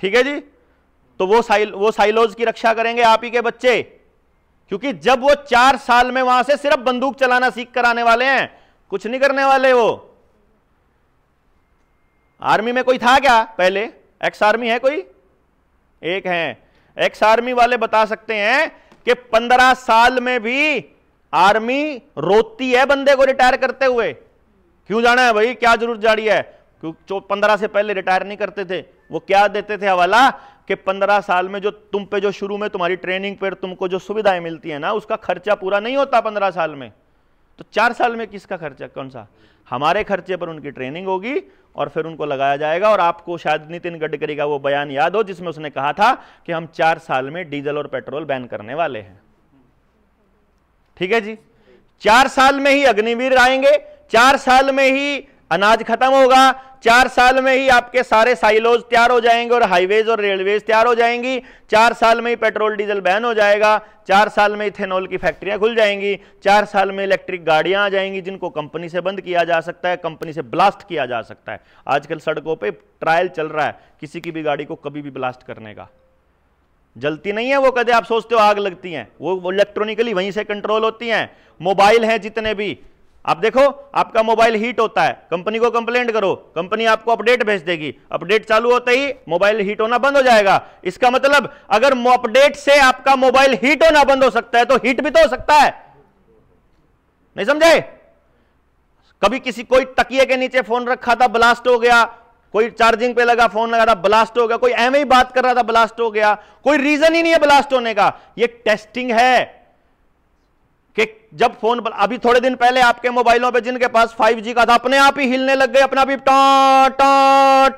[SPEAKER 1] ठीक है जी तो वो साइल वो साइलोज की रक्षा करेंगे आप ही के बच्चे क्योंकि जब वो चार साल में वहां से सिर्फ बंदूक चलाना सीख कर आने वाले हैं कुछ नहीं करने वाले वो आर्मी में कोई था क्या पहले एक्स आर्मी है कोई एक है एक्स आर्मी वाले बता सकते हैं कि पंद्रह साल में भी आर्मी रोती है बंदे को रिटायर करते हुए क्यों जाना है भाई क्या जरूरत जाड़ी है क्यों पंद्रह से पहले रिटायर नहीं करते थे वो क्या देते थे हवाला कि पंद्रह साल में जो तुम पे जो शुरू में तुम्हारी ट्रेनिंग पर तुमको जो सुविधाएं मिलती है ना उसका खर्चा पूरा नहीं होता पंद्रह साल में तो चार साल में किसका खर्चा कौन सा हमारे खर्चे पर उनकी ट्रेनिंग होगी और फिर उनको लगाया जाएगा और आपको शायद नितिन गडकरी का वो बयान याद हो जिसमें उसने कहा था कि हम चार साल में डीजल और पेट्रोल बैन करने वाले हैं ठीक है जी चार साल में ही अग्निवीर आएंगे चार साल में ही अनाज खत्म होगा चार साल में ही आपके सारे साइलोज तैयार हो जाएंगे और हाईवेज और रेलवेज तैयार हो जाएंगी चार साल में ही पेट्रोल डीजल बैन हो जाएगा चार साल में इथेनॉल की फैक्ट्रियां खुल जाएंगी चार साल में इलेक्ट्रिक गाड़ियां आ जाएंगी जिनको कंपनी से बंद किया जा सकता है कंपनी से ब्लास्ट किया जा सकता है आजकल सड़कों पर ट्रायल चल रहा है किसी की भी गाड़ी को कभी भी ब्लास्ट करने का जलती नहीं है वो कदे आप सोचते हो आग लगती हैं वो इलेक्ट्रॉनिकली वहीं से कंट्रोल होती हैं मोबाइल हैं जितने भी आप देखो आपका मोबाइल हीट होता है कंपनी को कंप्लेंट करो कंपनी आपको अपडेट भेज देगी अपडेट चालू होते ही मोबाइल हीट होना बंद हो जाएगा इसका मतलब अगर अपडेट से आपका मोबाइल हीट होना बंद हो सकता है तो हीट भी तो हो सकता है नहीं समझे कभी किसी कोई तकिए के नीचे फोन रखा था ब्लास्ट हो गया कोई चार्जिंग पे लगा फोन लगा था ब्लास्ट हो गया कोई एम ही बात कर रहा था ब्लास्ट हो गया कोई रीजन ही नहीं है ब्लास्ट होने का यह टेस्टिंग है कि जब फोन पर अभी थोड़े दिन पहले आपके मोबाइलों पे जिनके पास 5G का था अपने आप ही हिलने लग गए अपना भी टा टा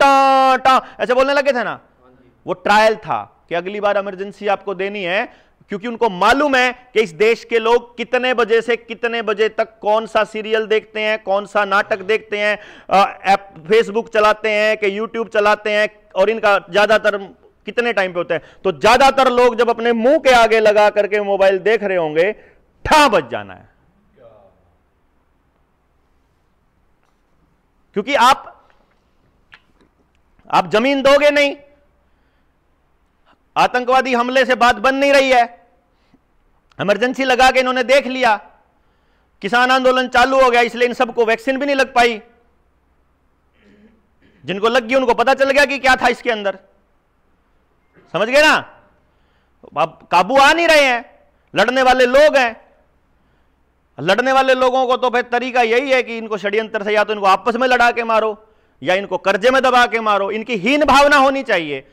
[SPEAKER 1] टा टा ऐसे बोलने लगे थे ना वो ट्रायल था कि अगली बार इमरजेंसी आपको देनी है क्योंकि उनको मालूम है कि इस देश के लोग कितने बजे से कितने बजे तक कौन सा सीरियल देखते हैं कौन सा नाटक देखते हैं ऐप फेसबुक चलाते हैं कि यूट्यूब चलाते हैं और इनका ज्यादातर कितने टाइम पे होता है तो ज्यादातर लोग जब अपने मुंह के आगे लगा करके मोबाइल देख रहे होंगे ठा बच जाना है क्योंकि आप आप जमीन दोगे नहीं आतंकवादी हमले से बात बन नहीं रही है इमरजेंसी लगा के इन्होंने देख लिया किसान आंदोलन चालू हो गया इसलिए इन सबको वैक्सीन भी नहीं लग पाई जिनको लग गई उनको पता चल गया कि क्या था इसके अंदर समझ गए ना आप काबू आ नहीं रहे हैं लड़ने वाले लोग हैं लड़ने वाले लोगों को तो भाई तरीका यही है कि इनको षड्यंत्र से या तो इनको आपस में लड़ा के मारो या इनको कर्जे में दबा के मारो इनकी हीन भावना होनी चाहिए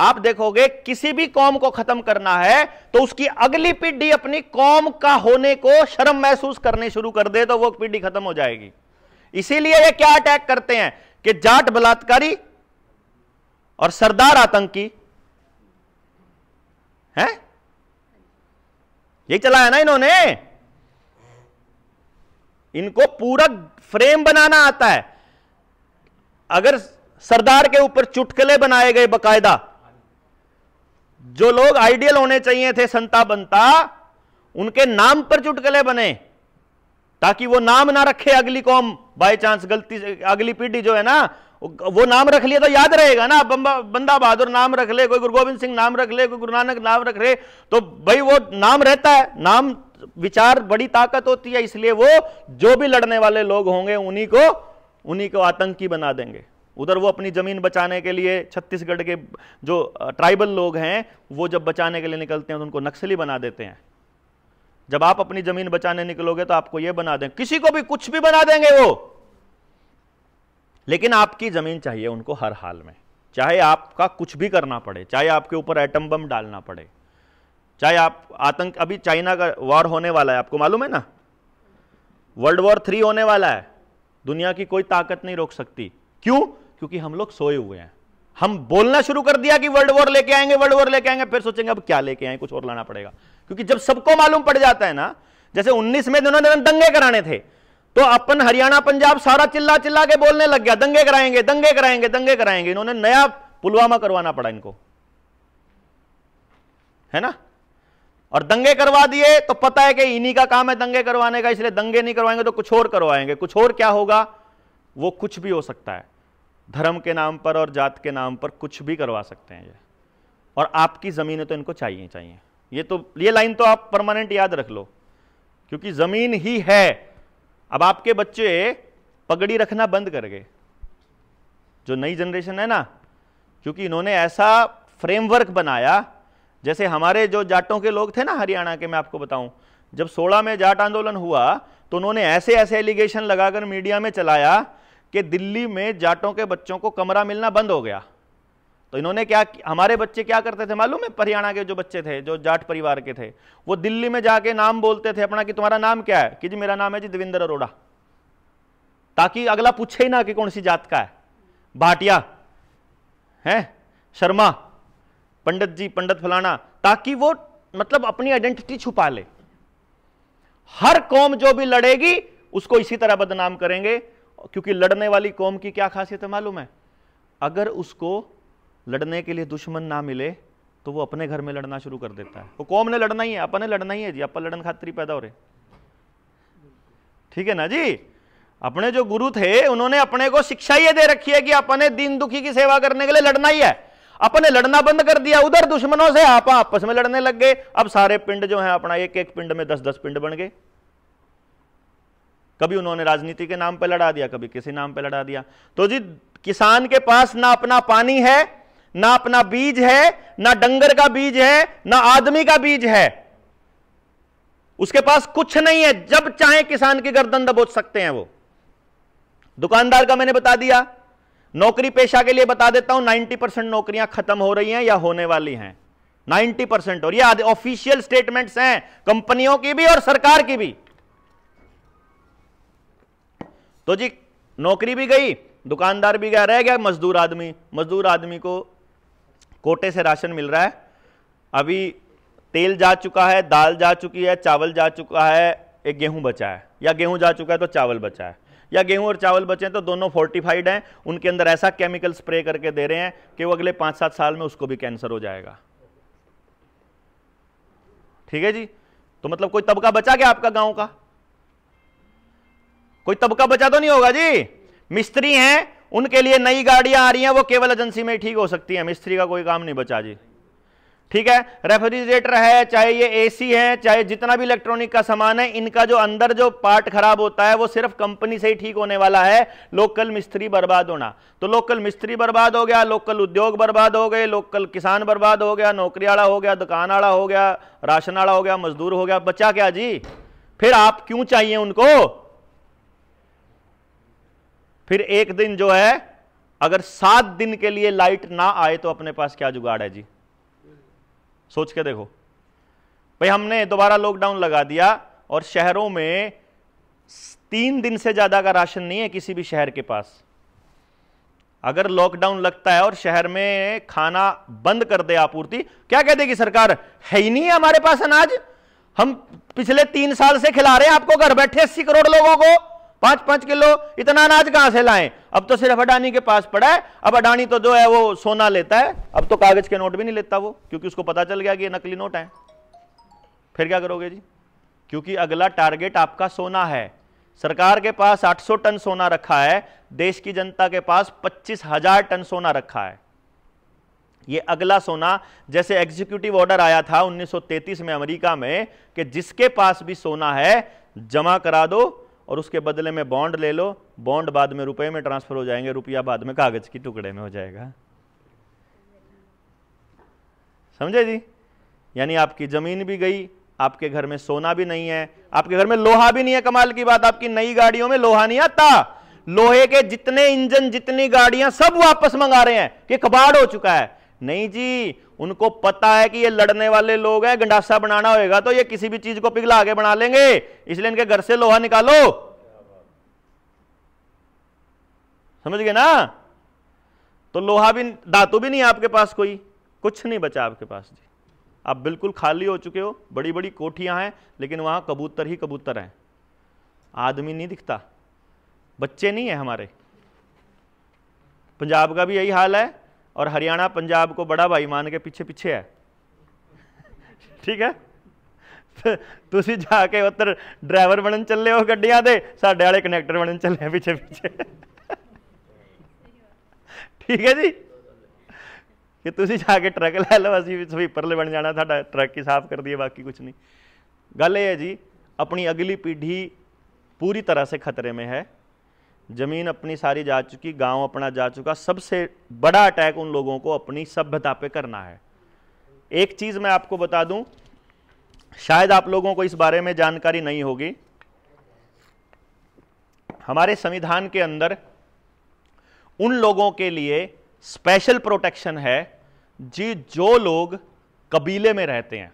[SPEAKER 1] आप देखोगे किसी भी कौम को खत्म करना है तो उसकी अगली पीढ़ी अपनी कौम का होने को शर्म महसूस करने शुरू कर दे तो वो पीढ़ी खत्म हो जाएगी इसीलिए ये क्या अटैक करते हैं कि जाट बलात्कारी और सरदार आतंकी हैं ये चलाया ना इन्होंने इनको पूरा फ्रेम बनाना आता है अगर सरदार के ऊपर चुटकले बनाए गए बकायदा जो लोग आइडियल होने चाहिए थे संता बनता उनके नाम पर चुटकले बने ताकि वो नाम ना रखे अगली कौम बाय चांस गलती अगली पीढ़ी जो है ना वो नाम रख लिया तो याद रहेगा ना बंदा बहादुर नाम रख ले कोई गुरु गोविंद सिंह नाम रख ले कोई गुरु नानक नाम रख ले तो भाई वो नाम रहता है नाम विचार बड़ी ताकत होती है इसलिए वो जो भी लड़ने वाले लोग होंगे उन्हीं को उन्हीं को आतंकी बना देंगे उधर वो अपनी ज़मीन बचाने के लिए छत्तीसगढ़ के जो ट्राइबल लोग हैं वो जब बचाने के लिए निकलते हैं तो उनको नक्सली बना देते हैं जब आप अपनी ज़मीन बचाने निकलोगे तो आपको ये बना देंगे किसी को भी कुछ भी बना देंगे वो लेकिन आपकी ज़मीन चाहिए उनको हर हाल में चाहे आपका कुछ भी करना पड़े चाहे आपके ऊपर एटम बम डालना पड़े चाहे आप आतंक अभी चाइना का वॉर होने वाला है आपको मालूम है ना वर्ल्ड वॉर थ्री होने वाला है दुनिया की कोई ताकत नहीं रोक सकती क्यों क्योंकि हम लोग सोए हुए हैं हम बोलना शुरू कर दिया कि वर्ल्ड वॉर लेके आएंगे वर्ल्ड वॉर लेके आएंगे फिर सोचेंगे अब क्या लेके आए कुछ और लाना पड़ेगा क्योंकि जब सबको मालूम पड़ जाता है ना जैसे उन्नीस में उन्होंने दंगे कराने थे तो अपन हरियाणा पंजाब सारा चिल्ला चिल्ला के बोलने लग गया दंगे कराएंगे दंगे कराएंगे दंगे कराएंगे इन्होंने नया पुलवामा करवाना पड़ा इनको है ना और दंगे करवा दिए तो पता है कि इन्हीं का काम है दंगे करवाने का इसलिए दंगे नहीं करवाएंगे तो कुछ और करवाएंगे कुछ और क्या होगा वो कुछ भी हो सकता है धर्म के नाम पर और जात के नाम पर कुछ भी करवा सकते हैं ये और आपकी ज़मीनें तो इनको चाहिए चाहिए ये तो ये लाइन तो आप परमानेंट याद रख लो क्योंकि ज़मीन ही है अब आपके बच्चे पगड़ी रखना बंद कर गए जो नई जनरेशन है ना क्योंकि इन्होंने ऐसा फ्रेमवर्क बनाया जैसे हमारे जो जाटों के लोग थे ना हरियाणा के मैं आपको बताऊं जब 16 में जाट आंदोलन हुआ तो उन्होंने ऐसे ऐसे एलिगेशन लगाकर मीडिया में चलाया कि दिल्ली में जाटों के बच्चों को कमरा मिलना बंद हो गया तो इन्होंने क्या हमारे बच्चे क्या करते थे मालूम है हरियाणा के जो बच्चे थे जो जाट परिवार के थे वो दिल्ली में जाके नाम बोलते थे अपना कि तुम्हारा नाम क्या है कि जी मेरा नाम है जी देवेंद्र अरोड़ा ताकि अगला पूछे ही ना कि कौन सी जात का है भाटिया है शर्मा पंडित जी पंडित फलाना ताकि वो मतलब अपनी आइडेंटिटी छुपा ले हर कौम जो भी लड़ेगी उसको इसी तरह बदनाम करेंगे क्योंकि लड़ने वाली कौम की क्या खासियत है मालूम है अगर उसको लड़ने के लिए दुश्मन ना मिले तो वो अपने घर में लड़ना शुरू कर देता है वो कौम ने लड़ना ही है अपन ने लड़ना ही है जी अपन लड़न खातरी पैदा हो रहे ठीक है ना जी अपने जो गुरु थे उन्होंने अपने को शिक्षा ये दे रखी है कि अपने दीन दुखी की सेवा करने के लिए लड़ना ही है अपन ने लड़ना बंद कर दिया उधर दुश्मनों से आप आपस में लड़ने लग गए अब सारे पिंड जो है अपना एक एक पिंड में दस दस पिंड बन गए कभी उन्होंने राजनीति के नाम पर लड़ा दिया कभी किसी नाम पर लड़ा दिया तो जी किसान के पास ना अपना पानी है ना अपना बीज है ना डंगर का बीज है ना आदमी का बीज है उसके पास कुछ नहीं है जब चाहे किसान की गर्दन दबोच सकते हैं वो दुकानदार का मैंने बता दिया नौकरी पेशा के लिए बता देता हूं 90 परसेंट नौकरियां खत्म हो रही हैं या होने वाली हैं 90 परसेंट और यह ऑफिशियल स्टेटमेंट्स हैं कंपनियों की भी और सरकार की भी तो जी नौकरी भी गई दुकानदार भी गया रह गया मजदूर आदमी मजदूर आदमी को कोटे से राशन मिल रहा है अभी तेल जा चुका है दाल जा चुकी है चावल जा चुका है एक गेहूं बचा है या गेहूं जा चुका है तो चावल बचा है या गेहूं और चावल बचे तो दोनों फोर्टिफाइड हैं उनके अंदर ऐसा केमिकल स्प्रे करके दे रहे हैं कि वो अगले पांच सात साल में उसको भी कैंसर हो जाएगा ठीक है जी तो मतलब कोई तबका बचा क्या आपका गांव का कोई तबका बचा तो नहीं होगा जी मिस्त्री हैं उनके लिए नई गाड़ियां आ रही हैं वो केवल एजेंसी में ठीक हो सकती है मिस्त्री का कोई काम नहीं बचा जी ठीक है रेफ्रिजरेटर है चाहे ये एसी है चाहे जितना भी इलेक्ट्रॉनिक का सामान है इनका जो अंदर जो पार्ट खराब होता है वो सिर्फ कंपनी से ही ठीक होने वाला है लोकल मिस्त्री बर्बाद होना तो लोकल मिस्त्री बर्बाद हो गया लोकल उद्योग बर्बाद हो गए लोकल किसान बर्बाद हो गया नौकरी आला हो गया दुकान आला हो गया राशन आला हो गया मजदूर हो गया बचा क्या जी फिर आप क्यों चाहिए उनको फिर एक दिन जो है अगर सात दिन के लिए लाइट ना आए तो अपने पास क्या जुगाड़ है जी सोच के देखो भाई हमने दोबारा लॉकडाउन लगा दिया और शहरों में तीन दिन से ज़्यादा का राशन नहीं है किसी भी शहर के पास अगर लॉकडाउन लगता है और शहर में खाना बंद कर दे आपूर्ति क्या कह देगी सरकार है ही नहीं है हमारे पास अनाज हम पिछले तीन साल से खिला रहे हैं आपको घर बैठे अस्सी करोड़ लोगों को पांच पांच किलो इतना अनाज कहां से लाएं अब तो सिर्फ अडानी के पास पड़ा है अब अडानी तो जो है वो सोना लेता है अब तो कागज के नोट भी नहीं लेता वो क्योंकि उसको पता चल गया कि ये नकली नोट है फिर क्या करोगे जी क्योंकि अगला टारगेट आपका सोना है सरकार के पास 800 टन सोना रखा है देश की जनता के पास पच्चीस हजार टन सोना रखा है ये अगला सोना जैसे एग्जीक्यूटिव ऑर्डर आया था 1933 में अमेरिका में कि जिसके पास भी सोना है जमा करा दो और उसके बदले में बॉन्ड ले लो बॉन्ड बाद में रुपए में ट्रांसफर हो जाएंगे रुपया बाद में कागज के टुकड़े में हो जाएगा समझे जी यानी आपकी जमीन भी गई आपके घर में सोना भी नहीं है आपके घर में लोहा भी नहीं है कमाल की बात आपकी नई गाड़ियों में लोहा नहीं आता लोहे के जितने इंजन जितनी गाड़ियां सब वापस मंगा रहे हैं कि कबाड़ हो चुका है नहीं जी उनको पता है कि ये लड़ने वाले लोग हैं गंडासा बनाना होएगा तो ये किसी भी चीज को पिघला के बना लेंगे इसलिए इनके घर से लोहा निकालो समझ गए ना तो लोहा भी धातु भी नहीं आपके पास कोई कुछ नहीं बचा आपके पास जी आप बिल्कुल खाली हो चुके हो बड़ी बड़ी कोठियां हैं लेकिन वहां कबूतर ही कबूतर हैं आदमी नहीं दिखता बच्चे नहीं है हमारे पंजाब का भी यही हाल है और हरियाणा पंजाब को बड़ा भाई मान के पीछे पीछे है ठीक है तो तुम जाके उत्तर ड्राइवर बनन चले हो गड्डिया के साडे वाले कनैक्टर बनने चले पीछे पीछे ठीक है जी कि तुम जाके ट्रक ले लो अभी स्वीपर ले बन जाना साढ़ा ट्रक ही साफ कर दिए बाकी कुछ नहीं गल ये है जी अपनी अगली पीढ़ी पूरी तरह से खतरे में है ज़मीन अपनी सारी जा चुकी गांव अपना जा चुका सबसे बड़ा अटैक उन लोगों को अपनी सभ्यता पे करना है एक चीज़ मैं आपको बता दूं शायद आप लोगों को इस बारे में जानकारी नहीं होगी हमारे संविधान के अंदर उन लोगों के लिए स्पेशल प्रोटेक्शन है जी जो लोग कबीले में रहते हैं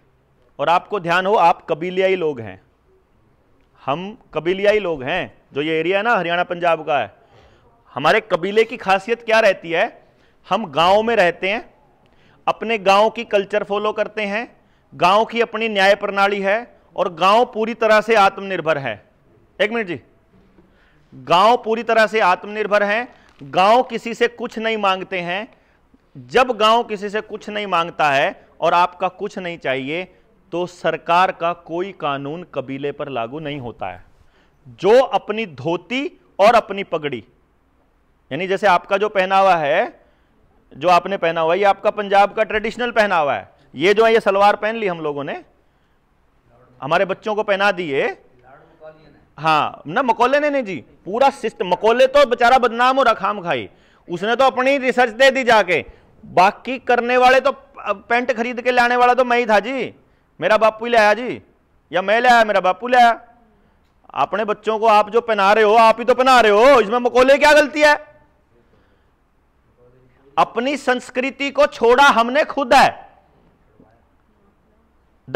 [SPEAKER 1] और आपको ध्यान हो आप कबीलियाई लोग हैं हम कबीलियाई लोग हैं जो ये एरिया है ना हरियाणा पंजाब का है हमारे कबीले की खासियत क्या रहती है हम गांव में रहते हैं अपने गांव की कल्चर फॉलो करते हैं गांव की अपनी न्याय प्रणाली है और गांव पूरी तरह से आत्मनिर्भर है एक मिनट जी गांव पूरी तरह से आत्मनिर्भर हैं गांव किसी से कुछ नहीं मांगते हैं जब गांव किसी से कुछ नहीं मांगता है और आपका कुछ नहीं चाहिए तो सरकार का कोई कानून कबीले पर लागू नहीं होता है जो अपनी धोती और अपनी पगड़ी यानी जैसे आपका जो पहनावा है जो आपने पहना हुआ है ये आपका पंजाब का ट्रेडिशनल पहनावा है ये जो है ये सलवार पहन ली हम लोगों ने हमारे बच्चों को पहना दिए हाँ ना मकोले ने नहीं जी पूरा सिस्टम मकोले तो बेचारा बदनाम हो रहा खाम खाई उसने तो अपनी रिसर्च दे दी जाके बाकी करने वाले तो पेंट खरीद के लाने वाला तो मैं ही था जी मेरा बापू ले आया जी या मैं ले आया मेरा बापू ले आया अपने बच्चों को आप जो पहना रहे हो आप ही तो पहना रहे हो इसमें मकोले क्या गलती है अपनी संस्कृति को छोड़ा हमने खुद है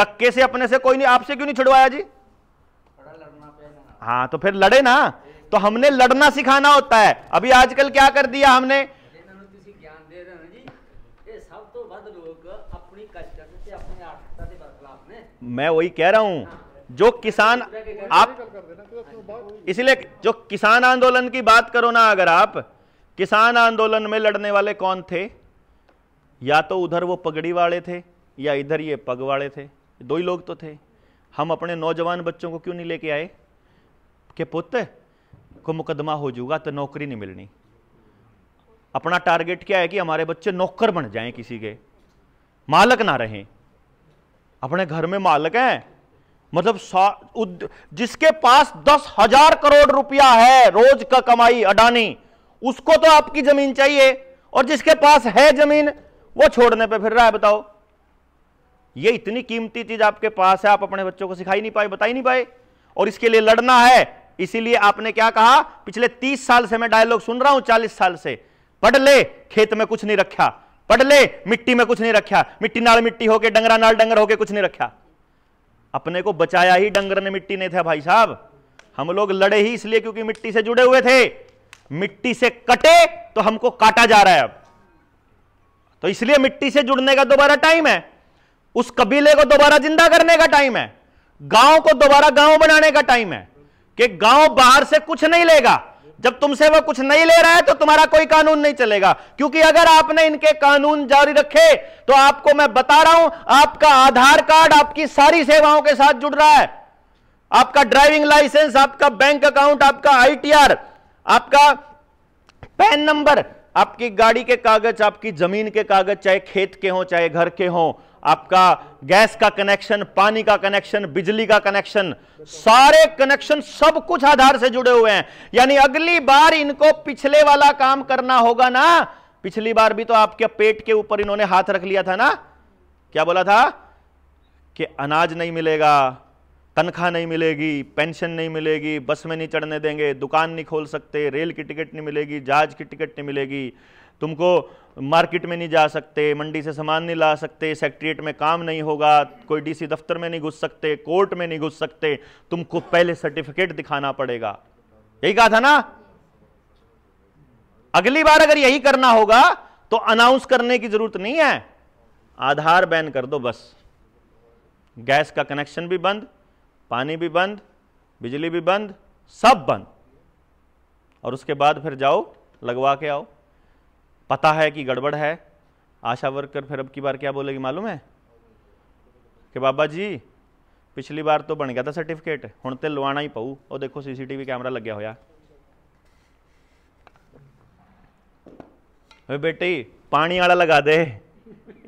[SPEAKER 1] धक्के से अपने से कोई नहीं आपसे क्यों नहीं छुड़वाया जी हाँ तो फिर लड़े ना तो हमने लड़ना सिखाना होता है अभी आजकल क्या कर दिया हमने मैं वही कह रहा हूं जो किसान आप इसलिए जो किसान आंदोलन की बात करो ना अगर आप किसान आंदोलन में लड़ने वाले कौन थे या तो उधर वो पगड़ी वाले थे या इधर ये पग वाले थे दो ही लोग तो थे हम अपने नौजवान बच्चों को क्यों नहीं लेके आए के पुत को मुकदमा हो जाऊगा तो नौकरी नहीं मिलनी अपना टारगेट क्या है कि हमारे बच्चे नौकर बन जाएं किसी के मालक ना रहें अपने घर में मालक हैं मतलब जिसके पास दस हजार करोड़ रुपया है रोज का कमाई अडानी उसको तो आपकी जमीन चाहिए और जिसके पास है जमीन वो छोड़ने पे फिर रहा है बताओ ये इतनी कीमती चीज आपके पास है आप अपने बच्चों को सिखाई नहीं पाए बताई नहीं पाए और इसके लिए लड़ना है इसीलिए आपने क्या कहा पिछले तीस साल से मैं डायलॉग सुन रहा हूं चालीस साल से पढ़ ले खेत में कुछ नहीं रखा पढ़ ले मिट्टी में कुछ नहीं रखा मिट्टी नाल मिट्टी होके डंगरा नाल डंगर होके कुछ नहीं रखा अपने को बचाया ही डंगर ने मिट्टी ने था भाई साहब हम लोग लड़े ही इसलिए क्योंकि मिट्टी से जुड़े हुए थे मिट्टी से कटे तो हमको काटा जा रहा है अब तो इसलिए मिट्टी से जुड़ने का दोबारा टाइम है उस कबीले को दोबारा जिंदा करने का टाइम है गांव को दोबारा गांव बनाने का टाइम है कि गांव बाहर से कुछ नहीं लेगा जब तुमसे वह कुछ नहीं ले रहा है तो तुम्हारा कोई कानून नहीं चलेगा क्योंकि अगर आपने इनके कानून जारी रखे तो आपको मैं बता रहा हूं आपका आधार कार्ड आपकी सारी सेवाओं के साथ जुड़ रहा है आपका ड्राइविंग लाइसेंस आपका बैंक अकाउंट आपका आईटीआर आपका पैन नंबर आपकी गाड़ी के कागज आपकी जमीन के कागज चाहे खेत के हों चाहे घर के हों आपका गैस का कनेक्शन पानी का कनेक्शन बिजली का कनेक्शन सारे कनेक्शन सब कुछ आधार से जुड़े हुए हैं यानी अगली बार इनको पिछले वाला काम करना होगा ना पिछली बार भी तो आपके पेट के ऊपर इन्होंने हाथ रख लिया था ना क्या बोला था कि अनाज नहीं मिलेगा तनख्वाह नहीं मिलेगी पेंशन नहीं मिलेगी बस में नहीं चढ़ने देंगे दुकान नहीं खोल सकते रेल की टिकट नहीं मिलेगी जहाज की टिकट नहीं मिलेगी तुमको मार्केट में नहीं जा सकते मंडी से सामान नहीं ला सकते सेक्ट्रेट में काम नहीं होगा कोई डीसी दफ्तर में नहीं घुस सकते कोर्ट में नहीं घुस सकते तुमको पहले सर्टिफिकेट दिखाना पड़ेगा यही कहा था ना अगली बार अगर यही करना होगा तो अनाउंस करने की जरूरत नहीं है आधार बैन कर दो बस गैस का कनेक्शन भी बंद पानी भी बंद बिजली भी बंद सब बंद और उसके बाद फिर जाओ लगवा के आओ पता है कि गड़बड़ है आशा वर्कर फिर अब की बार क्या बोलेगी मालूम है कि बाबा जी पिछली बार तो बन गया था सर्टिफिकेट हूँ तो लुवाना ही पऊ और देखो सीसीटीवी कैमरा लग्या होया बेटी पानी वाला लगा दे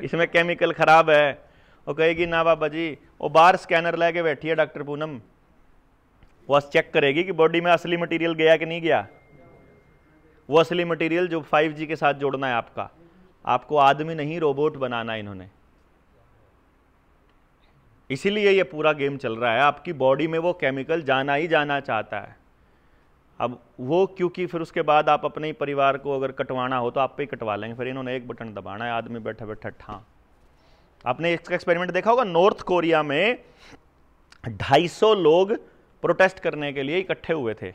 [SPEAKER 1] इसमें केमिकल खराब है वो कहेगी ना बाबा जी वो बाहर स्कैनर लेके बैठी है डॉक्टर पूनम वो चेक करेगी कि बॉडी में असली मटेरियल गया कि नहीं गया वो असली मटेरियल जो 5G के साथ जोड़ना है आपका आपको आदमी नहीं रोबोट बनाना है इन्होंने इसीलिए ये पूरा गेम चल रहा है आपकी बॉडी में वो केमिकल जाना ही जाना चाहता है अब वो क्योंकि फिर उसके बाद आप अपने ही परिवार को अगर कटवाना हो तो आप पे ही कटवा लेंगे फिर इन्होंने एक बटन दबाना है आदमी बैठा बैठा ठाँ आपने इसका एक्सपेरिमेंट देखा होगा नॉर्थ कोरिया में 250 लोग प्रोटेस्ट करने के लिए इकट्ठे हुए थे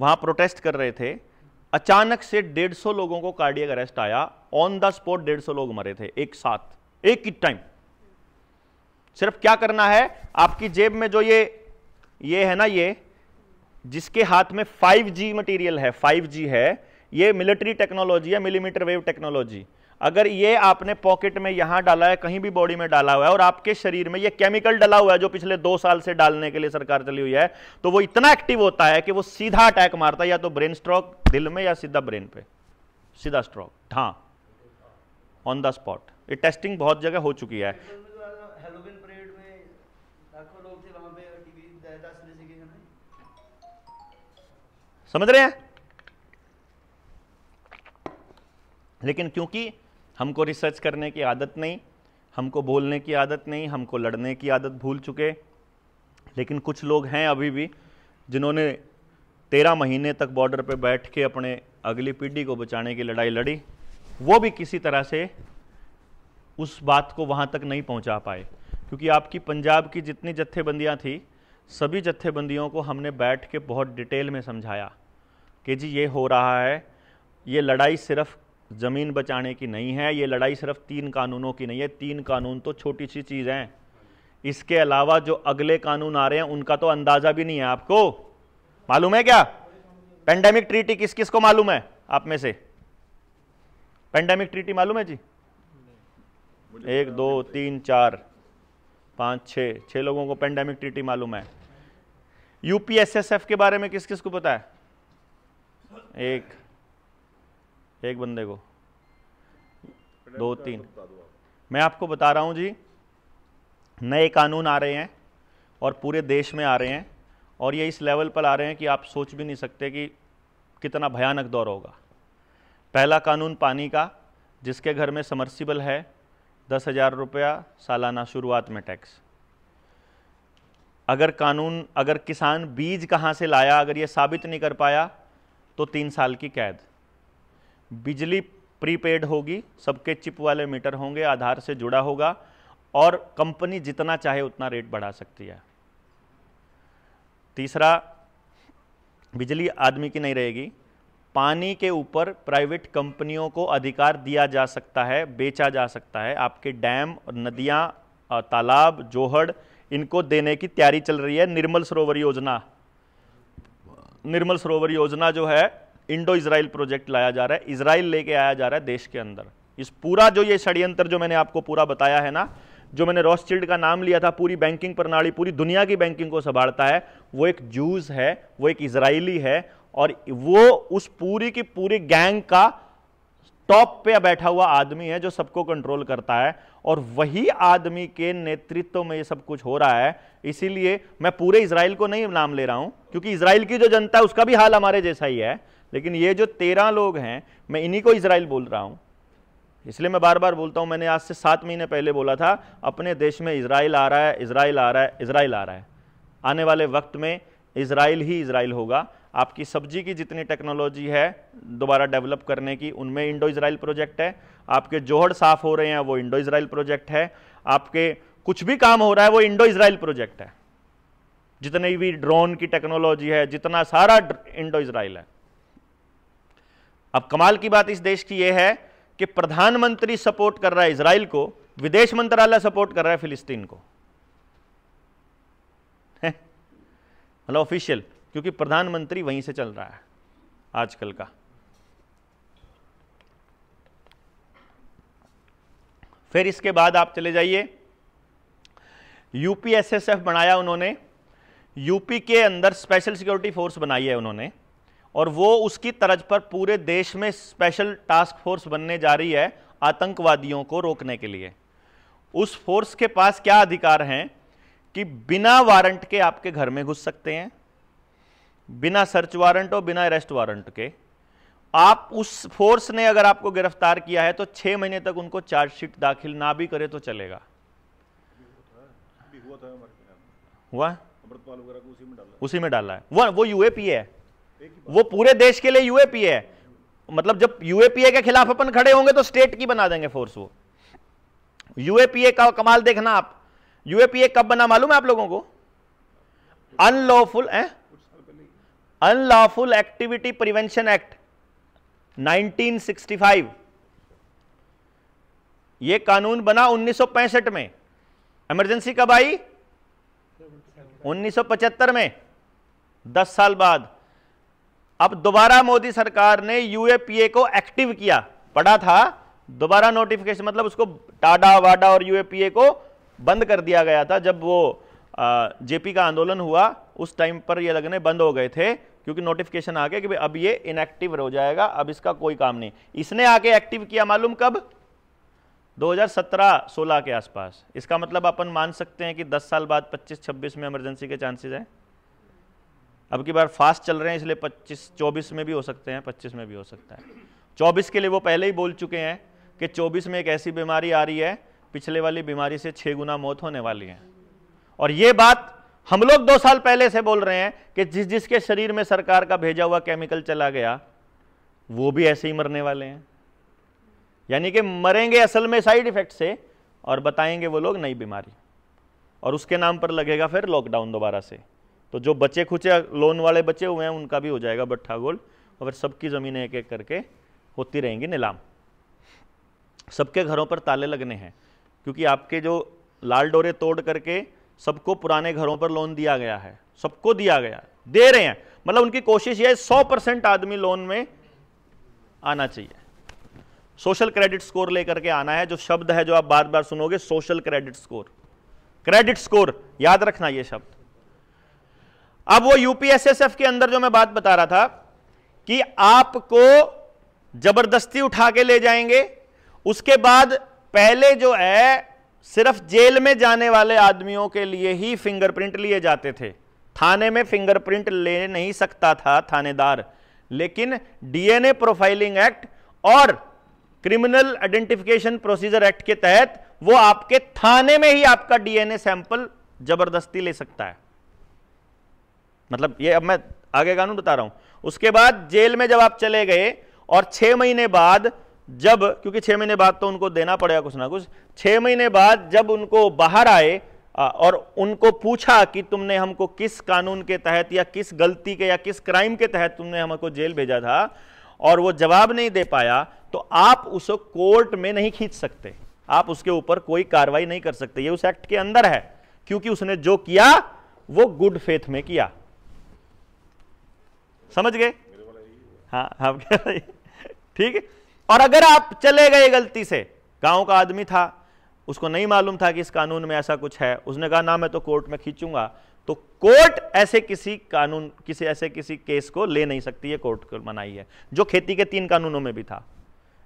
[SPEAKER 1] वहाँ प्रोटेस्ट कर रहे थे अचानक से 150 लोगों को कार्डियक अरेस्ट आया ऑन द स्पॉट 150 लोग मरे थे एक साथ एक ही टाइम सिर्फ क्या करना है आपकी जेब में जो ये ये है ना ये जिसके हाथ में 5G मटेरियल है 5G है ये मिलिट्री टेक्नोलॉजी है मिलीमीटर वेव टेक्नोलॉजी अगर ये आपने पॉकेट में यहां डाला है कहीं भी बॉडी में डाला हुआ है और आपके शरीर में ये केमिकल डाला हुआ है जो पिछले दो साल से डालने के लिए सरकार चली हुई है तो वो इतना एक्टिव होता है कि वो सीधा अटैक मारता है या तो ब्रेन स्ट्रोक दिल में या सीधा ब्रेन पे सीधा स्ट्रोक हाँ ऑन द स्पॉट ये टेस्टिंग बहुत जगह हो चुकी है समझ रहे हैं लेकिन क्योंकि हमको रिसर्च करने की आदत नहीं हमको बोलने की आदत नहीं हमको लड़ने की आदत भूल चुके लेकिन कुछ लोग हैं अभी भी जिन्होंने तेरह महीने तक बॉर्डर पर बैठ के अपने अगली पीढ़ी को बचाने की लड़ाई लड़ी वो भी किसी तरह से उस बात को वहाँ तक नहीं पहुँचा पाए क्योंकि आपकी पंजाब की जितनी जत्थेबंदियाँ थी सभी जत्थेबंदियों को हमने बैठ के बहुत डिटेल में समझाया कि जी ये हो रहा है ये लड़ाई सिर्फ ज़मीन बचाने की नहीं है ये लड़ाई सिर्फ तीन कानूनों की नहीं है तीन कानून तो छोटी सी चीज़ है इसके अलावा जो अगले कानून आ रहे हैं उनका तो अंदाज़ा भी नहीं है आपको मालूम है क्या पेंडेमिक ट्रीटी किस किस को मालूम है आप में से पेंडेमिक ट्रीटी मालूम है जी एक दो तीन चार पांच छ छह लोगों को पेंडेमिक ट्रीटी मालूम है यूपीएसएसएफ के बारे में किस किस को पता है एक एक बंदे को दो तीन तो मैं आपको बता रहा हूँ जी नए कानून आ रहे हैं और पूरे देश में आ रहे हैं और ये इस लेवल पर आ रहे हैं कि आप सोच भी नहीं सकते कि कितना भयानक दौर होगा पहला कानून पानी का जिसके घर में समर्सिबल है दस हज़ार रुपया सालाना शुरुआत में टैक्स अगर कानून अगर किसान बीज कहाँ से लाया अगर ये साबित नहीं कर पाया तो तीन साल की कैद बिजली प्रीपेड होगी सबके चिप वाले मीटर होंगे आधार से जुड़ा होगा और कंपनी जितना चाहे उतना रेट बढ़ा सकती है तीसरा बिजली आदमी की नहीं रहेगी पानी के ऊपर प्राइवेट कंपनियों को अधिकार दिया जा सकता है बेचा जा सकता है आपके डैम और नदियाँ तालाब जोहड़ इनको देने की तैयारी चल रही है निर्मल सरोवर योजना निर्मल सरोवर योजना जो है इंडो इसराइल प्रोजेक्ट लाया जा रहा है इसराइल लेके आया जा रहा है देश के अंदर इस पूरा जो ये षड्यंत्र जो मैंने आपको पूरा बताया है ना जो मैंने रॉसचिल्ड का नाम लिया था पूरी बैंकिंग प्रणाली पूरी दुनिया की बैंकिंग को संभालता है वो एक जूज है वो एक इसराइली है और वो उस पूरी की पूरी गैंग का टॉप पे बैठा हुआ आदमी है जो सबको कंट्रोल करता है और वही आदमी के नेतृत्व में ये सब कुछ हो रहा है इसीलिए मैं पूरे इसराइल को नहीं नाम ले रहा हूं क्योंकि इसराइल की जो जनता है उसका भी हाल हमारे जैसा ही है लेकिन ये जो तेरह लोग हैं मैं इन्हीं को इसराइल बोल रहा हूँ इसलिए मैं बार बार बोलता हूँ मैंने आज से सात महीने पहले बोला था अपने देश में इसराइल आ रहा है इसराइल आ रहा है इसराइल आ रहा है आने वाले वक्त में इसराइल ही इसराइल होगा आपकी सब्जी की जितनी टेक्नोलॉजी है दोबारा डेवलप करने की उनमें इंडो इसराइल प्रोजेक्ट है आपके जोहड़ साफ हो रहे हैं वो इंडो इसराइल प्रोजेक्ट है आपके कुछ भी काम हो रहा है वो इंडो इसराइल प्रोजेक्ट है जितने भी ड्रोन की टेक्नोलॉजी है जितना सारा इंडो इसराइल है अब कमाल की बात इस देश की यह है कि प्रधानमंत्री सपोर्ट कर रहा है इसराइल को विदेश मंत्रालय सपोर्ट कर रहा है फिलिस्तीन को मतलब ऑफिशियल क्योंकि प्रधानमंत्री वहीं से चल रहा है आजकल का फिर इसके बाद आप चले जाइए यूपीएसएसएफ बनाया उन्होंने यूपी के अंदर स्पेशल सिक्योरिटी फोर्स बनाई है उन्होंने और वो उसकी तरज पर पूरे देश में स्पेशल टास्क फोर्स बनने जा रही है आतंकवादियों को रोकने के लिए उस फोर्स के पास क्या अधिकार हैं कि बिना वारंट के आपके घर में घुस सकते हैं बिना सर्च वारंट और बिना अरेस्ट वारंट के आप उस फोर्स ने अगर आपको गिरफ्तार किया है तो छह महीने तक उनको चार्जशीट दाखिल ना भी करे तो चलेगा हुआ अमृतपाल वगैरह को उसी में डाला है उसी में डाला है वो वो यूएपी है वो पूरे देश के लिए यूएपीए है मतलब जब यूएपीए के खिलाफ अपन खड़े होंगे तो स्टेट की बना देंगे फोर्स वो यूएपीए का कमाल देखना आप यूएपीए कब बना मालूम है आप लोगों को unlawful unlawful activity prevention act 1965 ये कानून बना 1965 में इमरजेंसी कब आई 1975 में 10 साल बाद अब दोबारा मोदी सरकार ने यूएपीए को एक्टिव किया पड़ा था दोबारा नोटिफिकेशन मतलब उसको टाडा वाडा और यूएपीए को बंद कर दिया गया था जब वो जेपी का आंदोलन हुआ उस टाइम पर ये लगने बंद हो गए थे क्योंकि नोटिफिकेशन आ गया कि भाई अब ये इनएक्टिव हो जाएगा अब इसका कोई काम नहीं इसने आके एक्टिव किया मालूम कब 2017-16 के आसपास इसका मतलब अपन मान सकते हैं कि 10 साल बाद 25-26 में इमरजेंसी के चांसेस हैं अब की बार फास्ट चल रहे हैं इसलिए 25 24 में भी हो सकते हैं 25 में भी हो सकता है 24 के लिए वो पहले ही बोल चुके हैं कि 24 में एक ऐसी बीमारी आ रही है पिछले वाली बीमारी से छः गुना मौत होने वाली है और ये बात हम लोग दो साल पहले से बोल रहे हैं कि जिस जिसके शरीर में सरकार का भेजा हुआ केमिकल चला गया वो भी ऐसे ही मरने वाले हैं यानी कि मरेंगे असल में साइड इफेक्ट से और बताएंगे वो लोग नई बीमारी और उसके नाम पर लगेगा फिर लॉकडाउन दोबारा से तो जो बचे खुचे लोन वाले बचे हुए हैं उनका भी हो जाएगा बट्ठा गोल्ड और फिर सबकी ज़मीनें एक एक करके होती रहेंगी नीलाम सबके घरों पर ताले लगने हैं क्योंकि आपके जो लाल डोरे तोड़ करके सबको पुराने घरों पर लोन दिया गया है सबको दिया गया दे रहे हैं मतलब उनकी कोशिश यह है सौ परसेंट आदमी लोन में आना चाहिए सोशल क्रेडिट स्कोर लेकर के आना है जो शब्द है जो आप बार बार सुनोगे social credit score credit score याद रखना यह शब्द अब वो यूपीएसएसएफ के अंदर जो मैं बात बता रहा था कि आपको जबरदस्ती उठा के ले जाएंगे उसके बाद पहले जो है सिर्फ जेल में जाने वाले आदमियों के लिए ही फिंगरप्रिंट लिए जाते थे थाने में फिंगरप्रिंट ले नहीं सकता था थानेदार लेकिन डीएनए प्रोफाइलिंग एक्ट और क्रिमिनल आइडेंटिफिकेशन प्रोसीजर एक्ट के तहत वो आपके थाने में ही आपका डीएनए सैंपल जबरदस्ती ले सकता है मतलब ये अब मैं आगे कानून बता रहा हूं उसके बाद जेल में जब आप चले गए और छह महीने बाद जब क्योंकि छह महीने बाद तो उनको देना पड़ेगा कुछ ना कुछ छह महीने बाद जब उनको बाहर आए और उनको पूछा कि तुमने हमको किस कानून के तहत या किस गलती के या किस क्राइम के तहत तुमने हमको जेल भेजा था और वो जवाब नहीं दे पाया तो आप उसको कोर्ट में नहीं खींच सकते आप उसके ऊपर कोई कार्रवाई नहीं कर सकते ये उस एक्ट के अंदर है क्योंकि उसने जो किया वो गुड फेथ में किया समझ गए हाँ आप हाँ, ठीक है और अगर आप चले गए गलती से गांव का आदमी था उसको नहीं मालूम था कि इस कानून में ऐसा कुछ है उसने कहा ना मैं तो कोर्ट में खींचूंगा तो कोर्ट ऐसे किसी कानून किसी ऐसे किसी केस को ले नहीं सकती है कोर्ट को मनाई है जो खेती के तीन कानूनों में भी था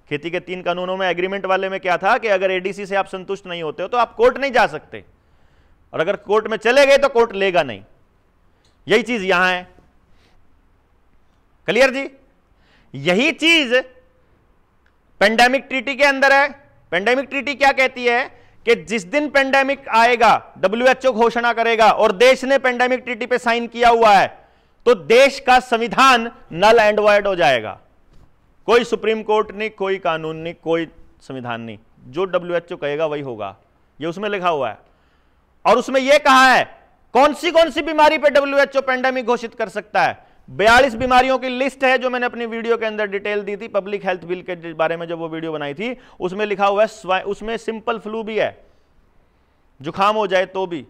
[SPEAKER 1] खेती के तीन कानूनों में एग्रीमेंट वाले में क्या था कि अगर एडीसी से आप संतुष्ट नहीं होते हो तो आप कोर्ट नहीं जा सकते और अगर कोर्ट में चले गए तो कोर्ट लेगा नहीं यही चीज यहां है क्लियर जी यही चीज पेंडेमिक ट्रीटी के अंदर है पेंडेमिक ट्रीटी क्या कहती है कि जिस दिन पेंडेमिक आएगा डब्ल्यूएचओ घोषणा करेगा और देश ने पेंडेमिक ट्रीटी पे साइन किया हुआ है तो देश का संविधान नल एंड वर्ड हो जाएगा कोई सुप्रीम कोर्ट नहीं कोई कानून नहीं कोई संविधान नहीं जो डब्ल्यूएचओ कहेगा वही होगा ये उसमें लिखा हुआ है और उसमें यह कहा है कौन सी कौन सी बीमारी पे डब्ल्यूएचओ पेंडेमिक घोषित कर सकता है बयालीस बीमारियों की लिस्ट है जो मैंने अपनी वीडियो के अंदर डिटेल दी थी पब्लिक हेल्थ बिल के बारे में जब वो वीडियो बनाई थी उसमें लिखा हुआ है उसमें सिंपल फ्लू भी है जुखाम हो जाए तो भी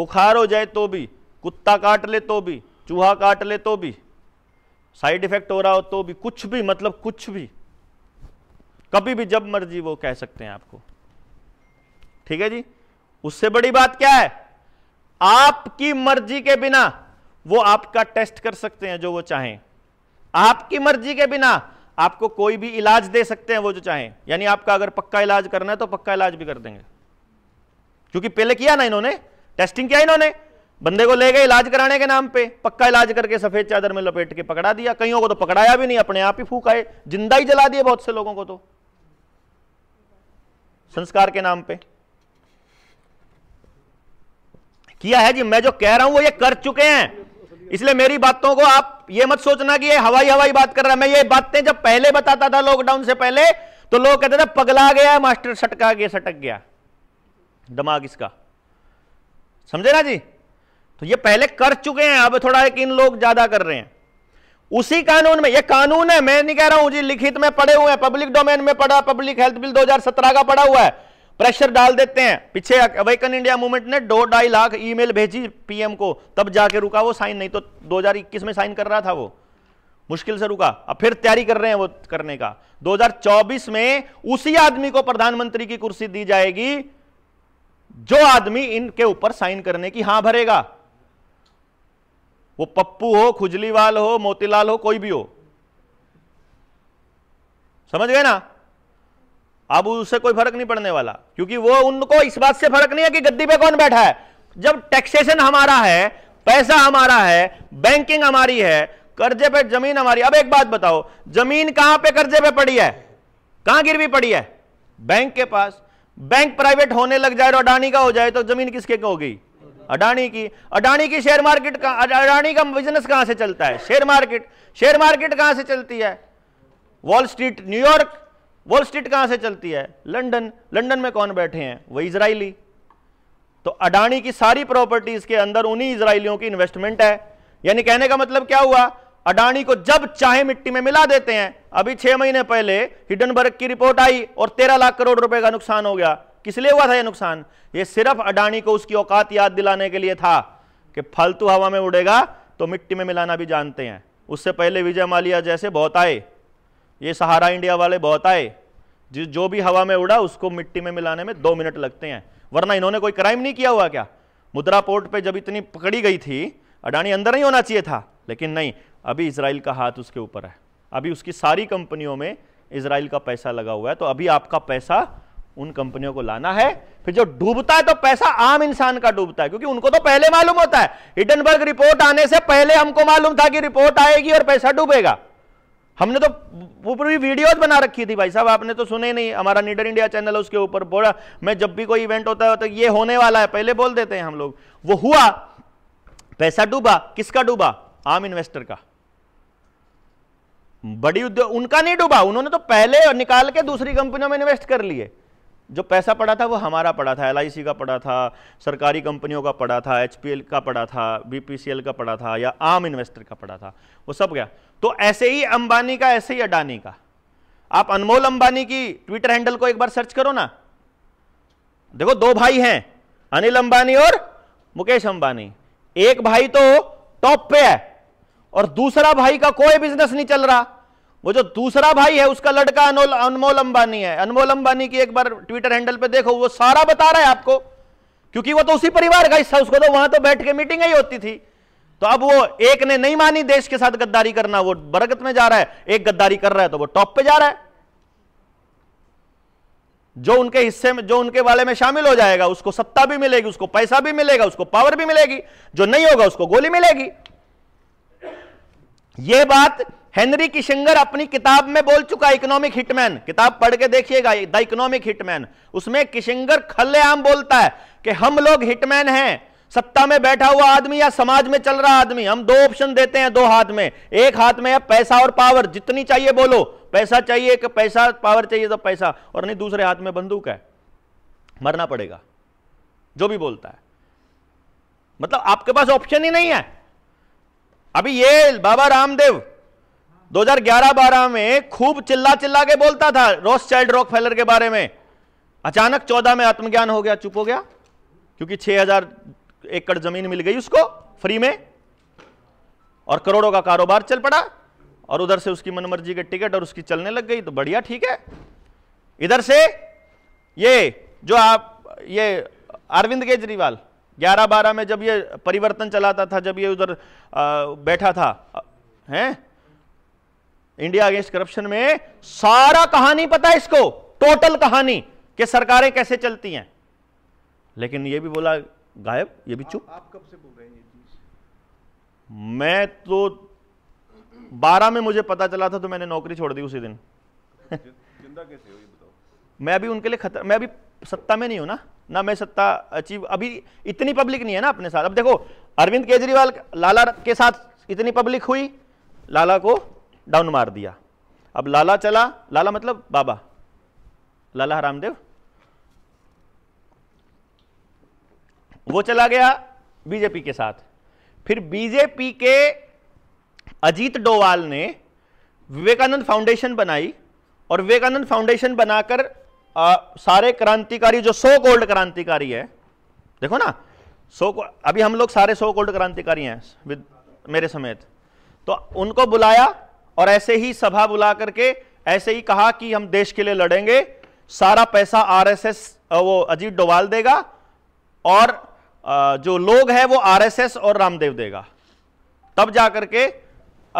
[SPEAKER 1] बुखार हो जाए तो भी कुत्ता काट ले तो भी चूहा काट ले तो भी साइड इफेक्ट हो रहा हो तो भी कुछ भी मतलब कुछ भी कभी भी जब मर्जी वो कह सकते हैं आपको ठीक है जी उससे बड़ी बात क्या है आपकी मर्जी के बिना वो आपका टेस्ट कर सकते हैं जो वो चाहें आपकी मर्जी के बिना आपको कोई भी इलाज दे सकते हैं वो जो चाहें यानी आपका अगर पक्का इलाज करना है तो पक्का इलाज भी कर देंगे क्योंकि पहले किया ना इन्होंने टेस्टिंग किया इन्होंने बंदे को ले गए इलाज कराने के नाम पे पक्का इलाज करके सफेद चादर में लपेट के पकड़ा दिया कईयों को तो पकड़ाया भी नहीं अपने आप ही फूक आए जिंदा ही जला दिए बहुत से लोगों को तो संस्कार के नाम पे किया है जी मैं जो कह रहा हूं वो ये कर चुके हैं इसलिए मेरी बातों को आप ये मत सोचना कि ये हवाई हवाई बात कर रहा मैं ये बातें जब पहले बताता था लॉकडाउन से पहले तो लोग कहते थे पगला गया मास्टर सटका गया सटक गया दिमाग इसका समझे ना जी तो ये पहले कर चुके हैं अब थोड़ा है कि इन लोग ज्यादा कर रहे हैं उसी कानून में ये कानून है मैं नहीं कह रहा हूं जी लिखित में पड़े हुए हैं पब्लिक डोमेन में पड़ा पब्लिक हेल्थ बिल 2017 का पड़ा हुआ है प्रेशर डाल देते हैं पीछे अवेकन इंडिया मूवमेंट ने दो ढाई लाख ईमेल भेजी पीएम को तब जाके रुका वो साइन नहीं तो 2021 में साइन कर रहा था वो मुश्किल से रुका अब फिर तैयारी कर रहे हैं वो करने का 2024 में उसी आदमी को प्रधानमंत्री की कुर्सी दी जाएगी जो आदमी इनके ऊपर साइन करने की हां भरेगा वो पप्पू हो खुजलीवाल हो मोतीलाल हो कोई भी हो समझ गए ना अब उससे कोई फर्क नहीं पड़ने वाला क्योंकि वो उनको इस बात से फर्क नहीं है कि गद्दी पे कौन बैठा है जब टैक्सेशन हमारा है पैसा हमारा है बैंकिंग हमारी है कर्जे पे जमीन हमारी अब एक बात बताओ जमीन कहां पे कर्जे पे पड़ी है कहां गिरवी पड़ी है बैंक के पास बैंक प्राइवेट होने लग जाए और अडानी का हो जाए तो जमीन किसके हो गई अडानी की अडानी की शेयर मार्केट का अडानी का बिजनेस कहां से चलता है शेयर मार्केट शेयर मार्केट कहां से चलती है Wall Street New York Wall Street कहां से चलती है लंदन लंदन में कौन बैठे हैं वही इसराइली तो अडानी की सारी प्रॉपर्टीज के अंदर उन्हीं इसराइलियों की इन्वेस्टमेंट है यानी कहने का मतलब क्या हुआ अडानी को जब चाहे मिट्टी में मिला देते हैं अभी छह महीने पहले हिडनबर्ग की रिपोर्ट आई और तेरह लाख करोड़ रुपए का नुकसान हो गया किस लिए हुआ था यह नुकसान यह सिर्फ अडानी को उसकी औकात याद दिलाने के लिए था कि फालतू हवा में उड़ेगा तो मिट्टी में मिलाना भी जानते हैं उससे पहले विजय मालिया जैसे बहुत आए ये सहारा इंडिया वाले बहुत आए जिस जो भी हवा में उड़ा उसको मिट्टी में मिलाने में दो मिनट लगते हैं वरना इन्होंने कोई क्राइम नहीं किया हुआ क्या मुद्रा पोर्ट पे जब इतनी पकड़ी गई थी अडानी अंदर नहीं होना चाहिए था लेकिन नहीं अभी इसराइल का हाथ उसके ऊपर है अभी उसकी सारी कंपनियों में इसराइल का पैसा लगा हुआ है तो अभी आपका पैसा उन कंपनियों को लाना है फिर जो डूबता है तो पैसा आम इंसान का डूबता है क्योंकि उनको तो पहले मालूम होता है हिडनबर्ग रिपोर्ट आने से पहले हमको मालूम था कि रिपोर्ट आएगी और पैसा डूबेगा हमने तो पूरी वीडियोज बना रखी थी भाई साहब आपने तो सुने नहीं हमारा नीडर इंडिया चैनल है उसके ऊपर बोला मैं जब भी कोई इवेंट होता है तो ये होने वाला है पहले बोल देते हैं हम लोग वो हुआ पैसा डूबा किसका डूबा आम इन्वेस्टर का बड़ी उद्योग उनका नहीं डूबा उन्होंने तो पहले निकाल के दूसरी कंपनियों में इन्वेस्ट कर लिए जो पैसा पड़ा था वो हमारा पड़ा था एल का पड़ा था सरकारी कंपनियों का पड़ा था एच का पड़ा था बी का पड़ा था या आम इन्वेस्टर का पड़ा था वो सब गया तो ऐसे ही अंबानी का ऐसे ही अडानी का आप अनमोल अंबानी की ट्विटर हैंडल को एक बार सर्च करो ना देखो दो भाई हैं अनिल अंबानी और मुकेश अंबानी एक भाई तो टॉप पे है और दूसरा भाई का कोई बिजनेस नहीं चल रहा वो जो दूसरा भाई है उसका लड़का अनमोल अंबानी है अनमोल अंबानी की एक बार ट्विटर हैंडल पे देखो वो सारा बता रहा है आपको क्योंकि वो तो उसी परिवार का हिस्सा उसको तो वहां तो बैठ के मीटिंग ही होती थी तो अब वो एक ने नहीं मानी देश के साथ गद्दारी करना वो बरगत में जा रहा है एक गद्दारी कर रहा है तो वो टॉप पे जा रहा है जो उनके हिस्से में जो उनके वाले में शामिल हो जाएगा उसको सत्ता भी मिलेगी उसको पैसा भी मिलेगा उसको पावर भी मिलेगी जो नहीं होगा उसको गोली मिलेगी यह बात हेनरी किशिंगर अपनी किताब में बोल चुका है इकोनॉमिक हिटमैन किताब पढ़ के देखिएगा द इकोनॉमिक हिटमैन उसमें किशिंगर खल्लेआम बोलता है कि हम लोग हिटमैन हैं सत्ता में बैठा हुआ आदमी या समाज में चल रहा आदमी हम दो ऑप्शन देते हैं दो हाथ में एक हाथ में है पैसा और पावर जितनी चाहिए बोलो पैसा चाहिए कि पैसा पावर चाहिए तो पैसा और नहीं दूसरे हाथ में बंदूक है मरना पड़ेगा जो भी बोलता है मतलब आपके पास ऑप्शन ही नहीं है अभी ये बाबा रामदेव 2011-12 में खूब चिल्ला चिल्ला के बोलता था रोस चाइल्ड रॉक फेलर के बारे में अचानक 14 में आत्मज्ञान हो गया चुप हो गया क्योंकि 6000 एकड़ जमीन मिल गई उसको फ्री में और करोड़ों का कारोबार चल पड़ा और उधर से उसकी मनमर्जी के टिकट और उसकी चलने लग गई तो बढ़िया ठीक है इधर से ये जो आप ये अरविंद केजरीवाल ग्यारह बारह में जब ये परिवर्तन चलाता था जब ये उधर बैठा था हैं इंडिया अगेंस्ट करप्शन में सारा कहानी पता है इसको टोटल कहानी कि सरकारें कैसे चलती हैं लेकिन ये भी बोला गायब ये भी चुप आप, आप कब से बोल रहे हैं ये चीज मैं तो बारह में मुझे पता चला था तो मैंने नौकरी छोड़ दी उसी दिन जिंदा कैसे हो ये बताओ मैं अभी उनके लिए खतरा मैं अभी सत्ता में नहीं हूं ना ना मैं सत्ता अचीव अभी इतनी पब्लिक नहीं है ना अपने साथ अब देखो अरविंद केजरीवाल लाला के साथ इतनी पब्लिक हुई लाला को डाउन मार दिया अब लाला चला लाला मतलब बाबा लाला रामदेव वो चला गया बीजेपी के साथ फिर बीजेपी के अजीत डोवाल ने विवेकानंद फाउंडेशन बनाई और विवेकानंद फाउंडेशन बनाकर आ, सारे क्रांतिकारी जो सो कोल्ड क्रांतिकारी है देखो ना सो अभी हम लोग सारे सो कोल्ड क्रांतिकारी हैं मेरे समेत तो उनको बुलाया और ऐसे ही सभा बुला करके ऐसे ही कहा कि हम देश के लिए लड़ेंगे सारा पैसा आरएसएस वो अजीत डोवाल देगा और जो लोग हैं वो आरएसएस और रामदेव देगा तब जाकर के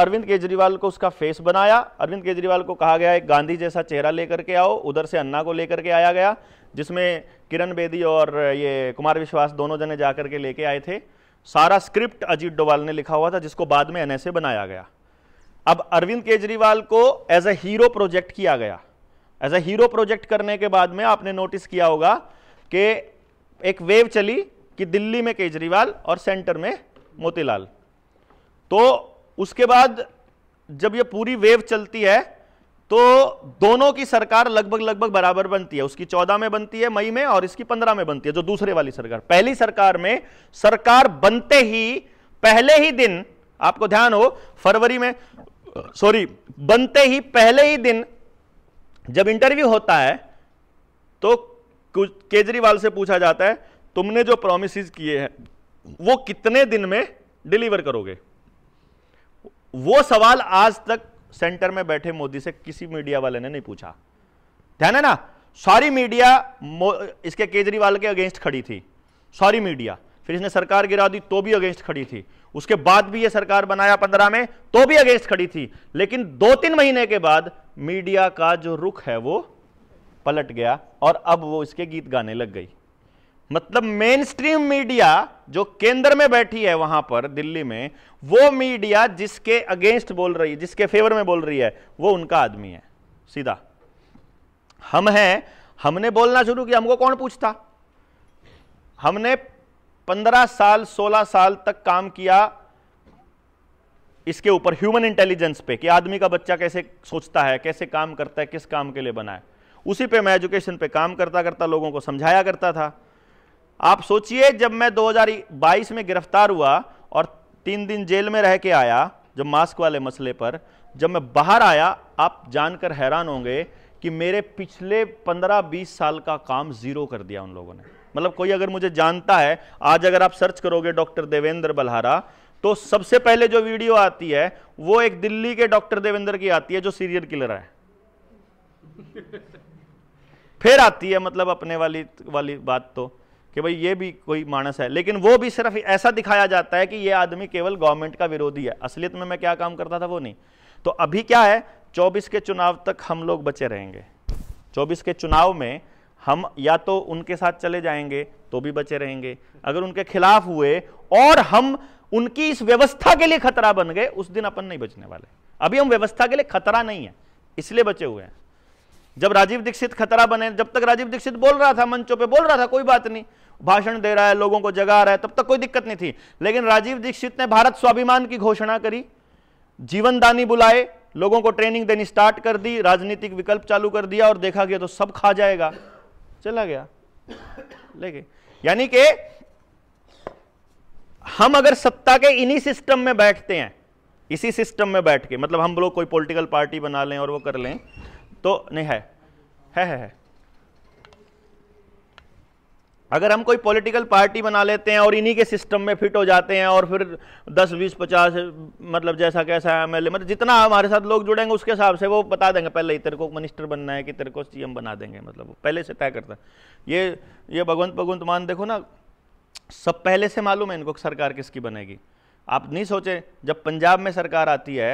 [SPEAKER 1] अरविंद केजरीवाल को उसका फेस बनाया अरविंद केजरीवाल को कहा गया एक गांधी जैसा चेहरा लेकर के आओ उधर से अन्ना को लेकर के आया गया जिसमें किरण बेदी और ये कुमार विश्वास दोनों जने जाकर के लेके आए थे सारा स्क्रिप्ट अजीत डोवाल ने लिखा हुआ था जिसको बाद में एनएसए बनाया गया अब अरविंद केजरीवाल को एज ए हीरो प्रोजेक्ट किया गया एज ए हीरो प्रोजेक्ट करने के बाद में आपने नोटिस किया होगा कि एक वेव चली कि दिल्ली में केजरीवाल और सेंटर में मोतीलाल तो उसके बाद जब ये पूरी वेव चलती है तो दोनों की सरकार लगभग लगभग बराबर बनती है उसकी चौदह में बनती है मई में और इसकी पंद्रह में बनती है जो दूसरे वाली सरकार पहली सरकार में सरकार बनते ही पहले ही दिन आपको ध्यान हो फरवरी में सॉरी बनते ही पहले ही दिन जब इंटरव्यू होता है तो केजरीवाल से पूछा जाता है तुमने जो प्रोमिस किए हैं वो कितने दिन में डिलीवर करोगे वो सवाल आज तक सेंटर में बैठे मोदी से किसी मीडिया वाले ने नहीं पूछा ध्यान है ना सारी मीडिया इसके केजरीवाल के अगेंस्ट खड़ी थी सॉरी मीडिया फिर इसने सरकार गिरा दी तो भी अगेंस्ट खड़ी थी उसके बाद भी ये सरकार बनाया पंद्रह में तो भी अगेंस्ट खड़ी थी लेकिन दो तीन महीने के बाद मीडिया का जो रुख है वो पलट गया और अब वो इसके गीत गाने लग गई मतलब मेन स्ट्रीम मीडिया जो केंद्र में बैठी है वहां पर दिल्ली में वो मीडिया जिसके अगेंस्ट बोल रही है जिसके फेवर में बोल रही है वो उनका आदमी है सीधा हम हैं हमने बोलना शुरू किया हमको कौन पूछता हमने पंद्रह साल सोलह साल तक काम किया इसके ऊपर ह्यूमन इंटेलिजेंस पे कि आदमी का बच्चा कैसे सोचता है कैसे काम करता है किस काम के लिए बना है उसी पे मैं एजुकेशन पे काम करता करता लोगों को समझाया करता था आप सोचिए जब मैं 2022 में गिरफ्तार हुआ और तीन दिन जेल में रह के आया जब मास्क वाले मसले पर जब मैं बाहर आया आप जानकर हैरान होंगे कि मेरे पिछले 15-20 साल का काम ज़ीरो कर दिया उन लोगों ने मतलब कोई अगर मुझे जानता है आज अगर आप सर्च करोगे डॉक्टर देवेंद्र बल्हारा तो सबसे पहले जो वीडियो आती है वो एक दिल्ली के डॉक्टर देवेंद्र की आती है जो सीरियल किलर है फिर आती है मतलब अपने वाली वाली बात तो कि भाई ये भी कोई मानस है लेकिन वो भी सिर्फ ऐसा दिखाया जाता है कि ये आदमी केवल गवर्नमेंट का विरोधी है असलियत में मैं क्या काम करता था वो नहीं तो अभी क्या है 24 के चुनाव तक हम लोग बचे रहेंगे 24 के चुनाव में हम या तो उनके साथ चले जाएंगे तो भी बचे रहेंगे अगर उनके खिलाफ हुए और हम उनकी इस व्यवस्था के लिए खतरा बन गए उस दिन अपन नहीं बचने वाले अभी हम व्यवस्था के लिए खतरा नहीं है इसलिए बचे हुए हैं जब राजीव दीक्षित खतरा बने जब तक राजीव दीक्षित बोल रहा था मंचों पे बोल रहा था कोई बात नहीं भाषण दे रहा है लोगों को जगा रहा है तब तक कोई दिक्कत नहीं थी लेकिन राजीव दीक्षित ने भारत स्वाभिमान की घोषणा करी जीवनदानी बुलाए लोगों को ट्रेनिंग देनी स्टार्ट कर दी राजनीतिक विकल्प चालू कर दिया और देखा गया तो सब खा जाएगा चला गया लेके यानी कि हम अगर सत्ता के इन्हीं सिस्टम में बैठते हैं इसी सिस्टम में बैठ के मतलब हम लोग कोई पॉलिटिकल पार्टी बना लें और वो कर लें तो नहीं है है है, है। अगर हम कोई पॉलिटिकल पार्टी बना लेते हैं और इन्हीं के सिस्टम में फिट हो जाते हैं और फिर 10 20 50 मतलब जैसा कैसा है एमएलए मतलब जितना हमारे साथ लोग जुड़ेंगे उसके हिसाब से वो बता देंगे पहले ही तेरे को मिनिस्टर बनना है कि तेरे को सी बना देंगे मतलब वो पहले से तय करता है ये ये भगवंत भगवंत मान देखो ना सब पहले से मालूम है इनको सरकार किसकी बनेगी आप नहीं सोचे जब पंजाब में सरकार आती है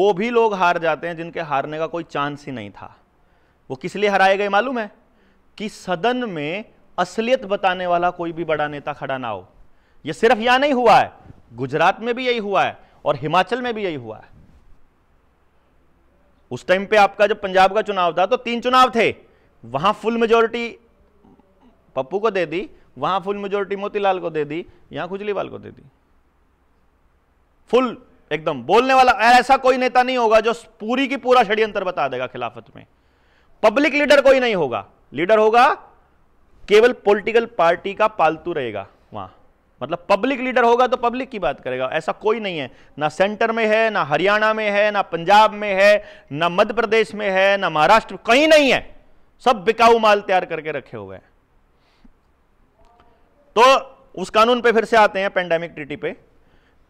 [SPEAKER 1] वो भी लोग हार जाते हैं जिनके हारने का कोई चांस ही नहीं था वो किस लिए हराए गए मालूम है कि सदन में असलियत बताने वाला कोई भी बड़ा नेता खड़ा ना हो यह सिर्फ यहां नहीं हुआ है गुजरात में भी यही हुआ है और हिमाचल में भी यही हुआ है उस टाइम पे आपका जब पंजाब का चुनाव था तो तीन चुनाव थे वहां फुल मेजोरिटी पप्पू को दे दी वहां फुल मेजोरिटी मोतीलाल को दे दी यहां खुजलीवाल को दे दी फुल एकदम बोलने वाला ऐसा कोई नेता नहीं होगा जो पूरी की पूरा षड्यंत्र बता देगा खिलाफत में पब्लिक लीडर कोई नहीं होगा लीडर होगा केवल पॉलिटिकल पार्टी का पालतू रहेगा वहां मतलब पब्लिक लीडर होगा तो पब्लिक की बात करेगा ऐसा कोई नहीं है ना सेंटर में है ना हरियाणा में है ना पंजाब में है ना मध्य प्रदेश में है ना महाराष्ट्र कहीं नहीं है सब बिकाऊ माल तैयार करके रखे हुए हैं तो उस कानून पे फिर से आते हैं पेंडेमिक ट्रीटी पे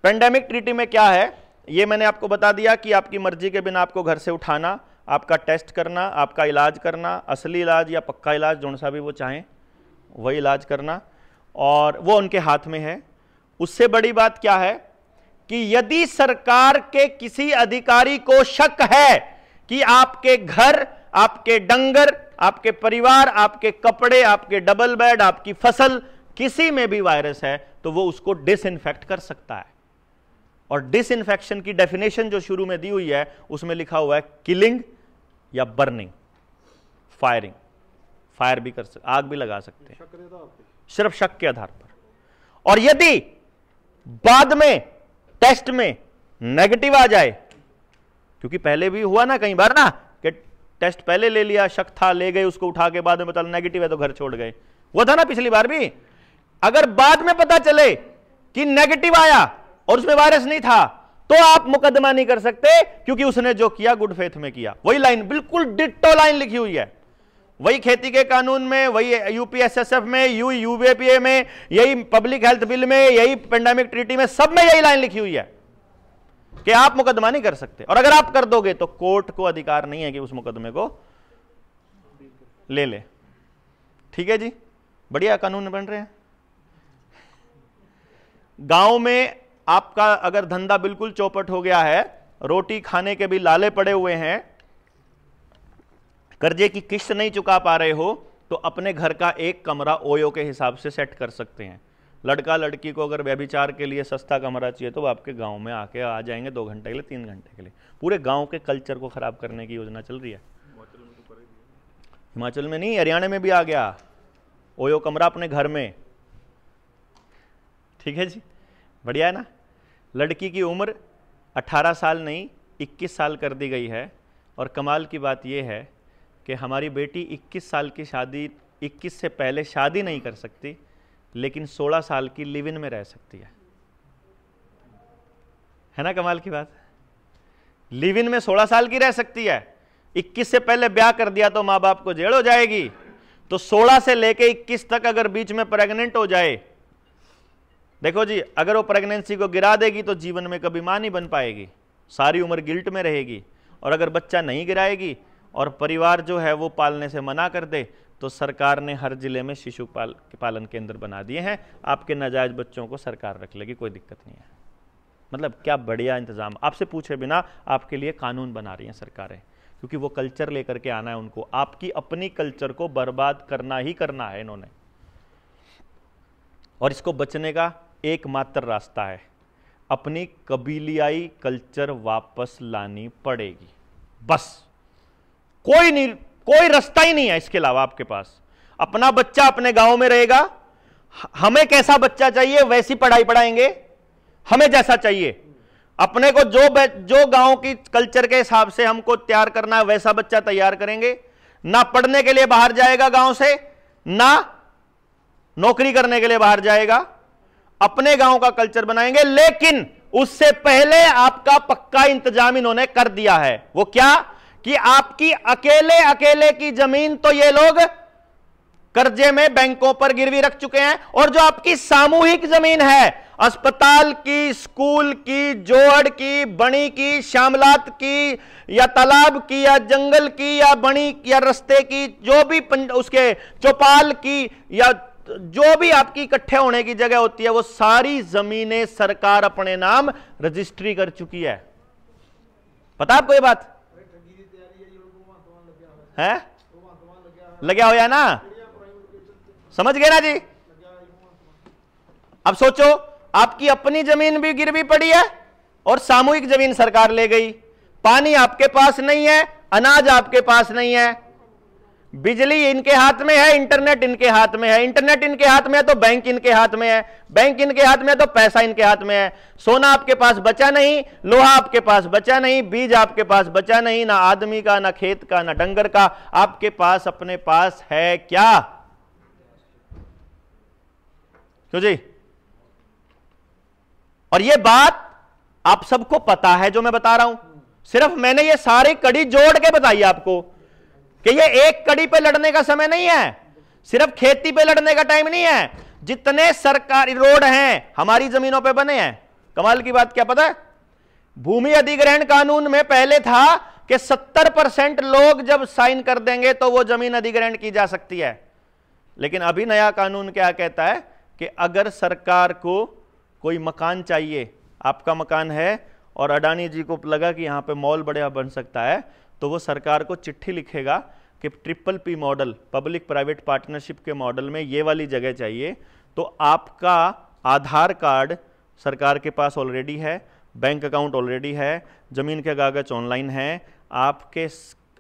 [SPEAKER 1] पेंडेमिक ट्रीटी में क्या है ये मैंने आपको बता दिया कि आपकी मर्जी के बिना आपको घर से उठाना आपका टेस्ट करना आपका इलाज करना असली इलाज या पक्का इलाज जो सा भी वो चाहें वही इलाज करना और वो उनके हाथ में है उससे बड़ी बात क्या है कि यदि सरकार के किसी अधिकारी को शक है कि आपके घर आपके डंगर आपके परिवार आपके कपड़े आपके डबल बेड आपकी फसल किसी में भी वायरस है तो वो उसको डिसइनफेक्ट कर सकता है और डिसइनफेक्शन की डेफिनेशन जो शुरू में दी हुई है उसमें लिखा हुआ है किलिंग या बर्निंग फायरिंग फायर भी कर सकते आग भी लगा सकते हैं सिर्फ शक के आधार पर और यदि बाद में टेस्ट में नेगेटिव आ जाए क्योंकि पहले भी हुआ ना कई बार ना कि टेस्ट पहले ले लिया शक था ले गए उसको उठा के बाद में पता मतलब नेगेटिव है तो घर छोड़ गए हुआ था ना पिछली बार भी अगर बाद में पता चले कि नेगेटिव आया और उसमें वायरस नहीं था तो आप मुकदमा नहीं कर सकते क्योंकि उसने जो किया गुड फेथ में किया वही लाइन बिल्कुल डिट्टो लाइन लिखी हुई है वही खेती के कानून में वही यूपीएसएसएफ में यू यूबीपीए में यही पब्लिक हेल्थ बिल में यही पेंडेमिक ट्रीटी में सब में यही लाइन लिखी हुई है कि आप मुकदमा नहीं कर सकते और अगर आप कर दोगे तो कोर्ट को अधिकार नहीं है कि उस मुकदमे को ले ले ठीक है जी बढ़िया कानून बन रहे हैं गांव में आपका अगर धंधा बिल्कुल चौपट हो गया है रोटी खाने के भी लाले पड़े हुए हैं कर्जे की किस्त नहीं चुका पा रहे हो तो अपने घर का एक कमरा ओयो के हिसाब से सेट कर सकते हैं लड़का लड़की को अगर व्यभिचार के लिए सस्ता कमरा चाहिए तो वो आपके गांव में आके आ जाएंगे दो घंटे के लिए तीन घंटे के लिए पूरे गांव के कल्चर को ख़राब करने की योजना चल रही है हिमाचल में नहीं हरियाणा में भी आ गया ओयो कमरा अपने घर में ठीक है जी बढ़िया है ना लड़की की उम्र 18 साल नहीं 21 साल कर दी गई है और कमाल की बात यह है कि हमारी बेटी 21 साल की शादी 21 से पहले शादी नहीं कर सकती लेकिन 16 साल की लिव इन में रह सकती है है ना कमाल की बात लिव इन में 16 साल की रह सकती है 21 से पहले ब्याह कर दिया तो माँ बाप को जेल हो जाएगी तो 16 से लेके 21 तक अगर बीच में प्रेग्नेंट हो जाए देखो जी अगर वो प्रेगनेंसी को गिरा देगी तो जीवन में कभी मां नहीं बन पाएगी सारी उम्र गिल्ट में रहेगी और अगर बच्चा नहीं गिराएगी और परिवार जो है वो पालने से मना कर दे तो सरकार ने हर ज़िले में शिशु पाल पालन केंद्र बना दिए हैं आपके नाजायज़ बच्चों को सरकार रख लेगी कोई दिक्कत नहीं है मतलब क्या बढ़िया इंतज़ाम आपसे पूछे बिना आपके लिए कानून बना रही हैं सरकारें क्योंकि वो कल्चर लेकर के आना है उनको आपकी अपनी कल्चर को बर्बाद करना ही करना है इन्होंने और इसको बचने का एकमात्र रास्ता है अपनी कबीलियाई कल्चर वापस लानी पड़ेगी बस कोई नहीं कोई रास्ता ही नहीं है इसके अलावा आपके पास अपना बच्चा अपने गांव में रहेगा हमें कैसा बच्चा चाहिए वैसी पढ़ाई पढ़ाएंगे हमें जैसा चाहिए अपने को जो जो गांव की कल्चर के हिसाब से हमको तैयार करना है वैसा बच्चा तैयार करेंगे ना पढ़ने के लिए बाहर जाएगा गांव से ना नौकरी करने के लिए बाहर जाएगा अपने गांव का कल्चर बनाएंगे लेकिन उससे पहले आपका पक्का इंतजाम इन्होंने कर दिया है वो क्या कि आपकी अकेले अकेले की जमीन तो ये लोग कर्जे में बैंकों पर गिरवी रख चुके हैं और जो आपकी सामूहिक जमीन है अस्पताल की स्कूल की जोड़ की बणी की श्यामलात की या तालाब की या जंगल की या बणी या रस्ते की जो भी उसके चौपाल की या जो भी आपकी इकट्ठे होने की जगह होती है वो सारी जमीनें सरकार अपने नाम रजिस्ट्री कर चुकी है पता आपको ये बात है लगे हो या ना समझ गए ना जी अब सोचो आपकी अपनी जमीन भी गिर भी पड़ी है और सामूहिक जमीन सरकार ले गई पानी आपके पास नहीं है अनाज आपके पास नहीं है बिजली इनके हाथ में है इंटरनेट इनके हाथ में है इंटरनेट इनके हाथ में है तो बैंक इनके हाथ में है बैंक इनके हाथ में है तो पैसा इनके हाथ में है सोना आपके पास बचा नहीं लोहा आपके पास बचा नहीं बीज आपके पास बचा नहीं ना आदमी का ना खेत का ना डंगर का आपके पास अपने पास है क्या क्यों जी और यह बात आप सबको पता है जो मैं बता रहा हूं सिर्फ मैंने ये सारी कड़ी जोड़ के बताई आपको कि ये एक कड़ी पे लड़ने का समय नहीं है सिर्फ खेती पे लड़ने का टाइम नहीं है जितने सरकारी रोड हैं हमारी जमीनों पे बने हैं कमाल की बात क्या पता है भूमि अधिग्रहण कानून में पहले था कि 70 परसेंट लोग जब साइन कर देंगे तो वो जमीन अधिग्रहण की जा सकती है लेकिन अभी नया कानून क्या कहता है कि अगर सरकार को कोई मकान चाहिए आपका मकान है और अडानी जी को लगा कि यहां पे मॉल बढ़िया बन सकता है तो वो सरकार को चिट्ठी लिखेगा कि triple P model public private partnership के मॉडल में ये वाली जगह चाहिए तो आपका आधार कार्ड सरकार के पास ऑलरेडी है बैंक अकाउंट ऑलरेडी है ज़मीन के कागज ऑनलाइन है आपके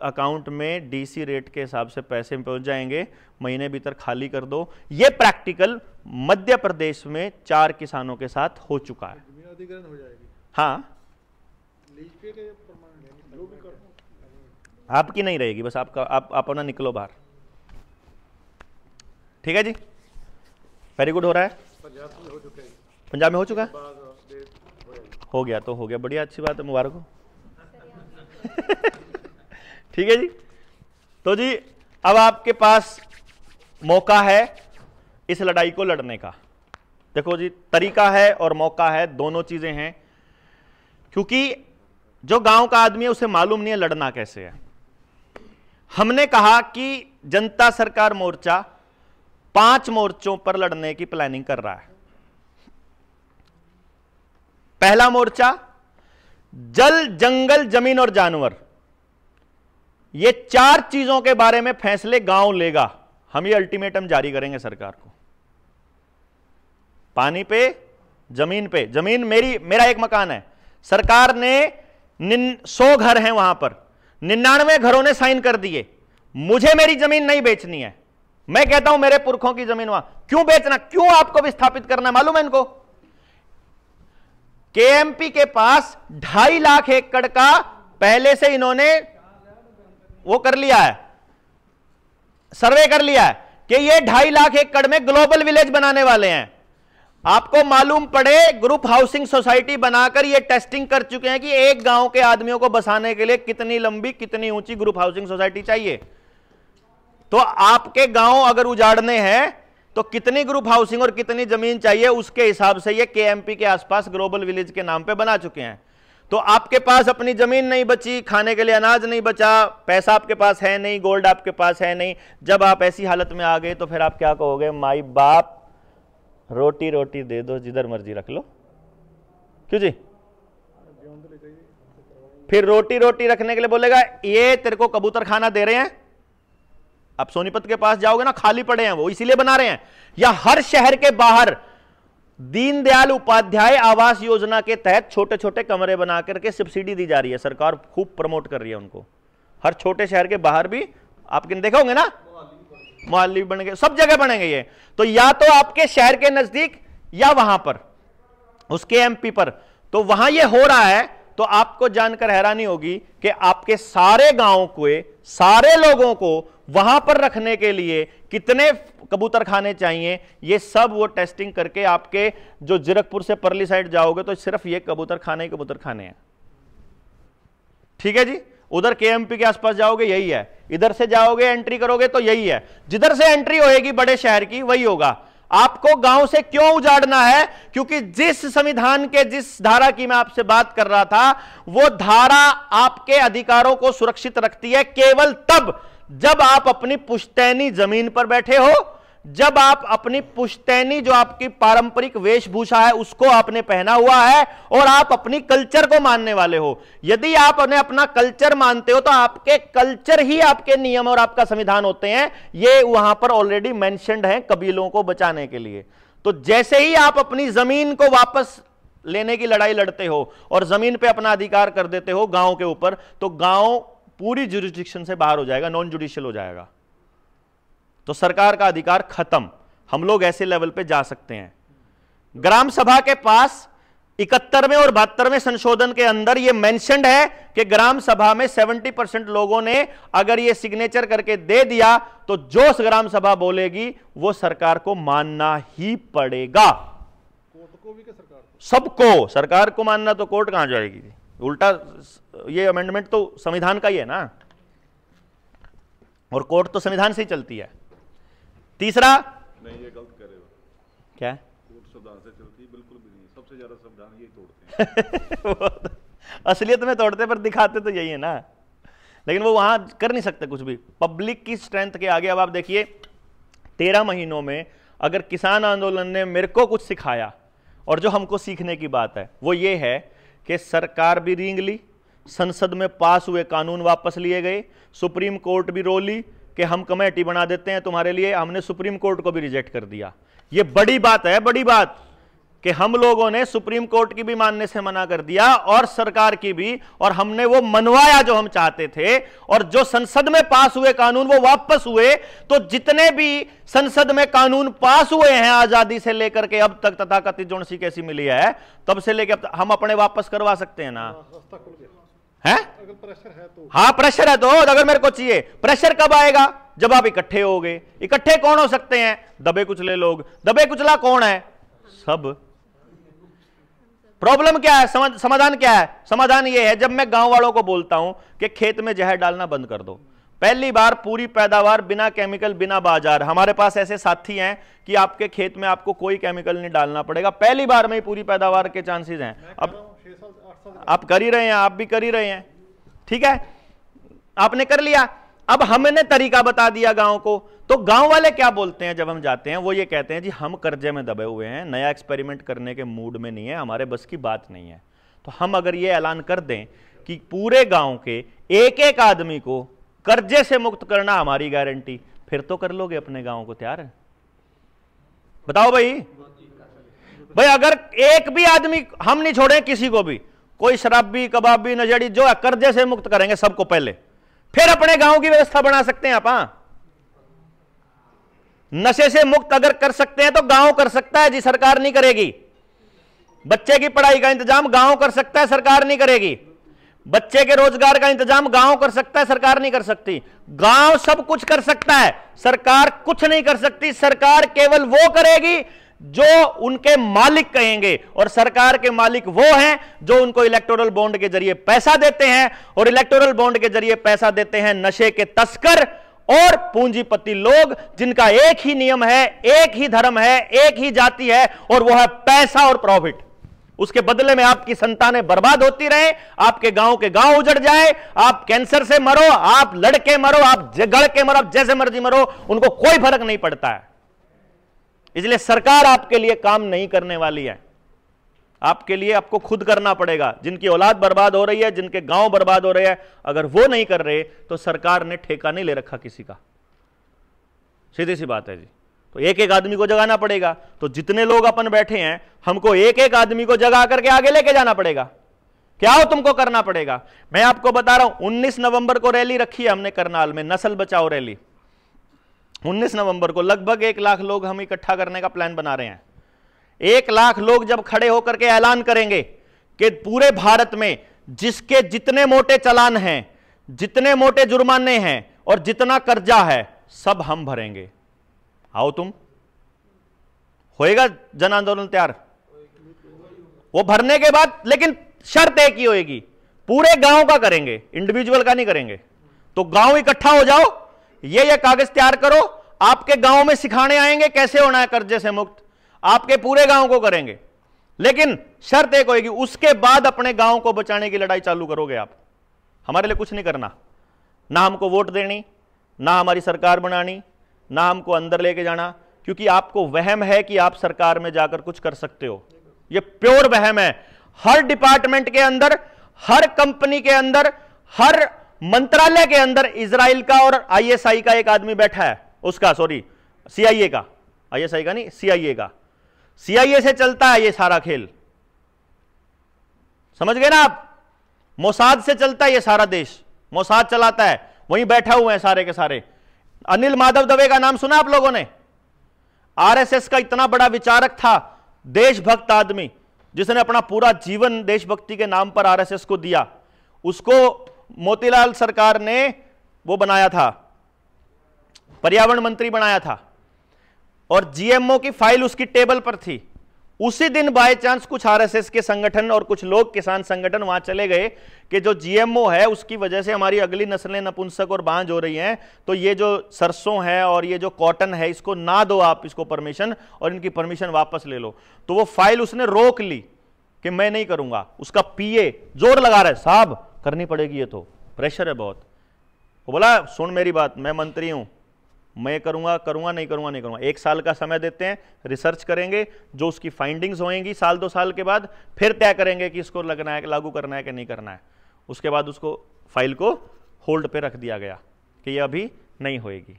[SPEAKER 1] अकाउंट में डीसी रेट के हिसाब से पैसे पहुंच जाएंगे महीने भीतर खाली कर दो ये प्रैक्टिकल मध्य प्रदेश में चार किसानों के साथ हो चुका है हाँ आपकी नहीं रहेगी बस आपका आप अपना निकलो बाहर ठीक है जी वेरी गुड हो रहा है पंजाब में हो चुका है हो गया तो हो गया बढ़िया अच्छी बात है मुबारक हो ठीक है जी तो जी अब आपके पास मौका है इस लड़ाई को लड़ने का देखो जी तरीका है और मौका है दोनों चीजें हैं क्योंकि जो गांव का आदमी है उसे मालूम नहीं है लड़ना कैसे है हमने कहा कि जनता सरकार मोर्चा पांच मोर्चों पर लड़ने की प्लानिंग कर रहा है पहला मोर्चा जल जंगल जमीन और जानवर ये चार चीजों के बारे में फैसले गांव लेगा हम ये अल्टीमेटम जारी करेंगे सरकार को पानी पे जमीन पे जमीन मेरी मेरा एक मकान है सरकार ने सौ घर हैं वहां पर निन्यानवे घरों ने साइन कर दिए मुझे मेरी जमीन नहीं बेचनी है मैं कहता हूं मेरे पुरखों की जमीन वहां क्यों बेचना क्यों आपको विस्थापित करना मालूम है इनको केएमपी के पास ढाई लाख एकड़ का पहले से इन्होंने वो कर लिया है सर्वे कर लिया है कि ये ढाई लाख एकड़ में ग्लोबल विलेज बनाने वाले हैं आपको मालूम पड़े ग्रुप हाउसिंग सोसाइटी बनाकर ये टेस्टिंग कर चुके हैं कि एक गांव के आदमियों को बसाने के लिए कितनी लंबी कितनी ऊंची ग्रुप हाउसिंग सोसाइटी चाहिए तो आपके गांव अगर उजाड़ने हैं तो कितनी ग्रुप हाउसिंग और कितनी जमीन चाहिए उसके हिसाब से ये केएमपी के आसपास ग्लोबल विलेज के नाम पे बना चुके हैं तो आपके पास अपनी जमीन नहीं बची खाने के लिए अनाज नहीं बचा पैसा आपके पास है नहीं गोल्ड आपके पास है नहीं जब आप ऐसी हालत में आ गए तो फिर आप क्या कहोगे माई बाप रोटी रोटी दे दो जिधर मर्जी रख लो क्यों जी फिर रोटी रोटी रखने के लिए बोलेगा ये तेरे को कबूतर खाना दे रहे हैं आप सोनीपत के पास जाओगे ना खाली पड़े हैं वो इसीलिए बना रहे हैं या हर शहर के बाहर दीनदयाल उपाध्याय आवास योजना के तहत छोटे छोटे कमरे बना करके सब्सिडी दी जा रही है सरकार खूब प्रमोट कर रही है उनको हर छोटे शहर के बाहर भी आप देखा होंगे ना मोहाली बन सब जगह बनेंगे ये तो या तो आपके शहर के नजदीक या वहां पर उसके एमपी पर तो वहां ये हो रहा है तो आपको जानकर हैरानी होगी कि आपके सारे गांव को सारे लोगों को वहां पर रखने के लिए कितने कबूतर खाने चाहिए ये सब वो टेस्टिंग करके आपके जो जीरकपुर से परली साइड जाओगे तो सिर्फ ये कबूतर खाने ही कबूतर खाने हैं ठीक है जी उधर केएमपी के आसपास जाओगे यही है इधर से जाओगे एंट्री करोगे तो यही है जिधर से एंट्री होएगी बड़े शहर की वही होगा आपको गांव से क्यों उजाड़ना है क्योंकि जिस संविधान के जिस धारा की मैं आपसे बात कर रहा था वो धारा आपके अधिकारों को सुरक्षित रखती है केवल तब जब आप अपनी पुश्तैनी जमीन पर बैठे हो जब आप अपनी पुश्तैनी जो आपकी पारंपरिक वेशभूषा है उसको आपने पहना हुआ है और आप अपनी कल्चर को मानने वाले हो यदि आप उन्हें अपना कल्चर मानते हो तो आपके कल्चर ही आपके नियम और आपका संविधान होते हैं ये वहां पर ऑलरेडी मैंशनड है कबीलों को बचाने के लिए तो जैसे ही आप अपनी जमीन को वापस लेने की लड़ाई लड़ते हो और जमीन पे अपना अधिकार कर देते हो गांव के ऊपर तो गांव पूरी जुरिस्टिक्शन से बाहर हो जाएगा नॉन जुडिशियल हो जाएगा तो सरकार का अधिकार खत्म हम लोग ऐसे लेवल पे जा सकते हैं ग्राम सभा के पास इकहत्तरवें और बहत्तरवें संशोधन के अंदर यह मेंशनड है कि ग्राम सभा में 70 परसेंट लोगों ने अगर यह सिग्नेचर करके दे दिया तो जो ग्राम सभा बोलेगी वो सरकार को मानना ही पड़ेगा सबको सरकार को मानना तो कोर्ट कहां जाएगी उल्टा ये अमेंडमेंट तो संविधान का ही है ना और कोर्ट तो संविधान से ही चलती है तीसरा नहीं ये गलत कर रहे हो क्या बिल्कुल भी नहीं सबसे ज्यादा संविधान यही तोड़ते हैं तो असलियत में तोड़ते पर दिखाते तो यही है ना लेकिन वो वहां कर नहीं सकते कुछ भी पब्लिक की स्ट्रेंथ के आगे अब आप देखिए तेरह महीनों में अगर किसान आंदोलन ने मेरे को कुछ सिखाया और जो हमको सीखने की बात है वो ये है कि सरकार भी रींग ली संसद में पास हुए कानून वापस लिए गए सुप्रीम कोर्ट भी रोली कि हम कमेटी बना देते हैं तुम्हारे लिए हमने सुप्रीम कोर्ट को भी रिजेक्ट कर दिया ये बड़ी बात है बड़ी बात कि हम लोगों ने सुप्रीम कोर्ट की भी मानने से मना कर दिया और सरकार की भी और हमने वो मनवाया जो हम चाहते थे और जो संसद में पास हुए कानून वो वापस हुए तो जितने भी संसद में कानून पास हुए हैं आजादी से लेकर के अब तक तथा जोड़ जोड़सी कैसी मिली है तब से लेकर हम अपने वापस करवा सकते हैं ना हाँ, है अगर प्रेशर है तो हाँ प्रेशर है तो अगर मेरे को चाहिए प्रेशर कब आएगा जब आप इकट्ठे हो गए इकट्ठे कौन हो सकते हैं दबे कुचले लोग दबे कुचला कौन है सब प्रॉब्लम क्या है समझ समाधान क्या है समाधान यह है जब मैं गांव वालों को बोलता हूं कि खेत में जहर डालना बंद कर दो पहली बार पूरी पैदावार बिना केमिकल बिना बाजार हमारे पास ऐसे साथी हैं कि आपके खेत में आपको कोई केमिकल नहीं डालना पड़ेगा पहली बार में ही पूरी पैदावार के चांसेस हैं अब आप कर ही रहे हैं आप भी कर ही रहे हैं ठीक है आपने कर लिया अब हमने तरीका बता दिया गांव को तो गांव वाले क्या बोलते हैं जब हम जाते हैं वो ये कहते हैं जी हम कर्जे में दबे हुए हैं नया एक्सपेरिमेंट करने के मूड में नहीं है हमारे बस की बात नहीं है तो हम अगर ये ऐलान कर दें कि पूरे गांव के एक एक आदमी को कर्जे से मुक्त करना हमारी गारंटी फिर तो कर लोगे अपने गांव को तैयार बताओ भाई भाई अगर एक भी आदमी हम नहीं छोड़े किसी को भी कोई शराबी कबाबी नजड़ी जो है कर्जे से मुक्त करेंगे सबको पहले फिर अपने गांव की व्यवस्था बना सकते हैं आप हाँ। नशे से मुक्त अगर कर सकते हैं तो गांव कर सकता है जी सरकार नहीं करेगी बच्चे की पढ़ाई का इंतजाम गांव कर सकता है सरकार नहीं करेगी बच्चे के रोजगार का इंतजाम गांव कर सकता है सरकार नहीं कर सकती गांव सब कुछ कर सकता है सरकार कुछ नहीं कर सकती सरकार केवल वो करेगी जो उनके मालिक कहेंगे और सरकार के मालिक वो हैं जो उनको इलेक्टोरल बॉन्ड के जरिए पैसा देते हैं और इलेक्टोरल बॉन्ड के जरिए पैसा देते हैं नशे के तस्कर और पूंजीपति लोग जिनका एक ही नियम है एक ही धर्म है एक ही जाति है और वो है पैसा और प्रॉफिट उसके बदले में आपकी संतानें बर्बाद होती रहे आपके गांव के गांव उजड़ जाए आप कैंसर से मरो आप लड़के मरो आप गड़ के मरो आप जैसे मर्जी मरो उनको कोई फर्क नहीं पड़ता है इसलिए सरकार आपके लिए काम नहीं करने वाली है आपके लिए आपको खुद करना पड़ेगा जिनकी औलाद बर्बाद हो रही है जिनके गांव बर्बाद हो रहे हैं अगर वो नहीं कर रहे तो सरकार ने ठेका नहीं ले रखा किसी का सीधी सी बात है जी तो एक एक आदमी को जगाना पड़ेगा तो जितने लोग अपन बैठे हैं हमको एक एक आदमी को जगा करके आगे लेके जाना पड़ेगा क्या हो तुमको करना पड़ेगा मैं आपको बता रहा हूं 19 नवंबर को रैली रखी है हमने करनाल में नस्ल बचाओ रैली 19 नवंबर को लगभग एक लाख लोग हम इकट्ठा करने का प्लान बना रहे हैं एक लाख लोग जब खड़े होकर के ऐलान करेंगे कि पूरे भारत में जिसके जितने मोटे चलान हैं जितने मोटे जुर्माने हैं और जितना कर्जा है सब हम भरेंगे आओ तुम होएगा जन आंदोलन तैयार वो भरने के बाद लेकिन शर्त एक ही होएगी पूरे गांव का करेंगे इंडिविजुअल का नहीं करेंगे तो गांव इकट्ठा हो जाओ ये ये कागज तैयार करो आपके गांव में सिखाने आएंगे कैसे होना है कर्जे से मुक्त आपके पूरे गांव को करेंगे लेकिन शर्त एक होगी उसके बाद अपने गांव को बचाने की लड़ाई चालू करोगे आप हमारे लिए कुछ नहीं करना ना हमको वोट देनी ना हमारी सरकार बनानी ना हमको अंदर लेके जाना क्योंकि आपको वहम है कि आप सरकार में जाकर कुछ कर सकते हो यह प्योर वहम है हर डिपार्टमेंट के अंदर हर कंपनी के अंदर हर मंत्रालय के अंदर इसराइल का और आईएसआई का एक आदमी बैठा है उसका सॉरी सीआईए का आईएसआई का नहीं सीआईए का सीआईए से चलता है ये सारा खेल समझ गए ना आप मोसाद से चलता है ये सारा देश मोसाद चलाता है वहीं बैठा हुए हैं सारे के सारे अनिल माधव दवे का नाम सुना आप लोगों ने आरएसएस का इतना बड़ा विचारक था देशभक्त आदमी जिसने अपना पूरा जीवन देशभक्ति के नाम पर आरएसएस को दिया उसको मोतीलाल सरकार ने वो बनाया था पर्यावरण मंत्री बनाया था और जीएमओ की फाइल उसकी टेबल पर थी उसी दिन बाय चांस कुछ आरएसएस के संगठन और कुछ लोग किसान संगठन वहां चले गए कि जो जीएमओ है उसकी वजह से हमारी अगली नस्लें नपुंसक और बांझ हो रही हैं तो ये जो सरसों है और ये जो कॉटन है इसको ना दो आप इसको परमिशन और इनकी परमिशन वापस ले लो तो वो फाइल उसने रोक ली कि मैं नहीं करूंगा उसका पीए जोर लगा रहे साहब करनी पड़ेगी ये तो प्रेशर है बहुत वो बोला सुन मेरी बात मैं मंत्री हूँ मैं करूँगा करूँगा नहीं करूँगा नहीं करूँगा एक साल का समय देते हैं रिसर्च करेंगे जो उसकी फाइंडिंग्स होएंगी साल दो साल के बाद फिर तय करेंगे कि इसको लगना है कि लागू करना है कि नहीं करना है उसके बाद उसको फाइल को होल्ड पे रख दिया गया कि यह अभी नहीं होएगी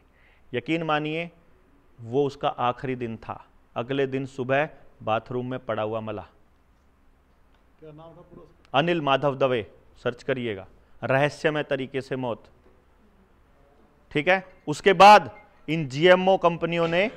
[SPEAKER 1] यकीन मानिए वो उसका आखिरी दिन था अगले दिन सुबह बाथरूम में पड़ा हुआ मला क्या नाम था अनिल माधव दवे सर्च करिएगा रहस्यमय तरीके से मौत ठीक है उसके बाद इन जीएमओ कंपनियों ने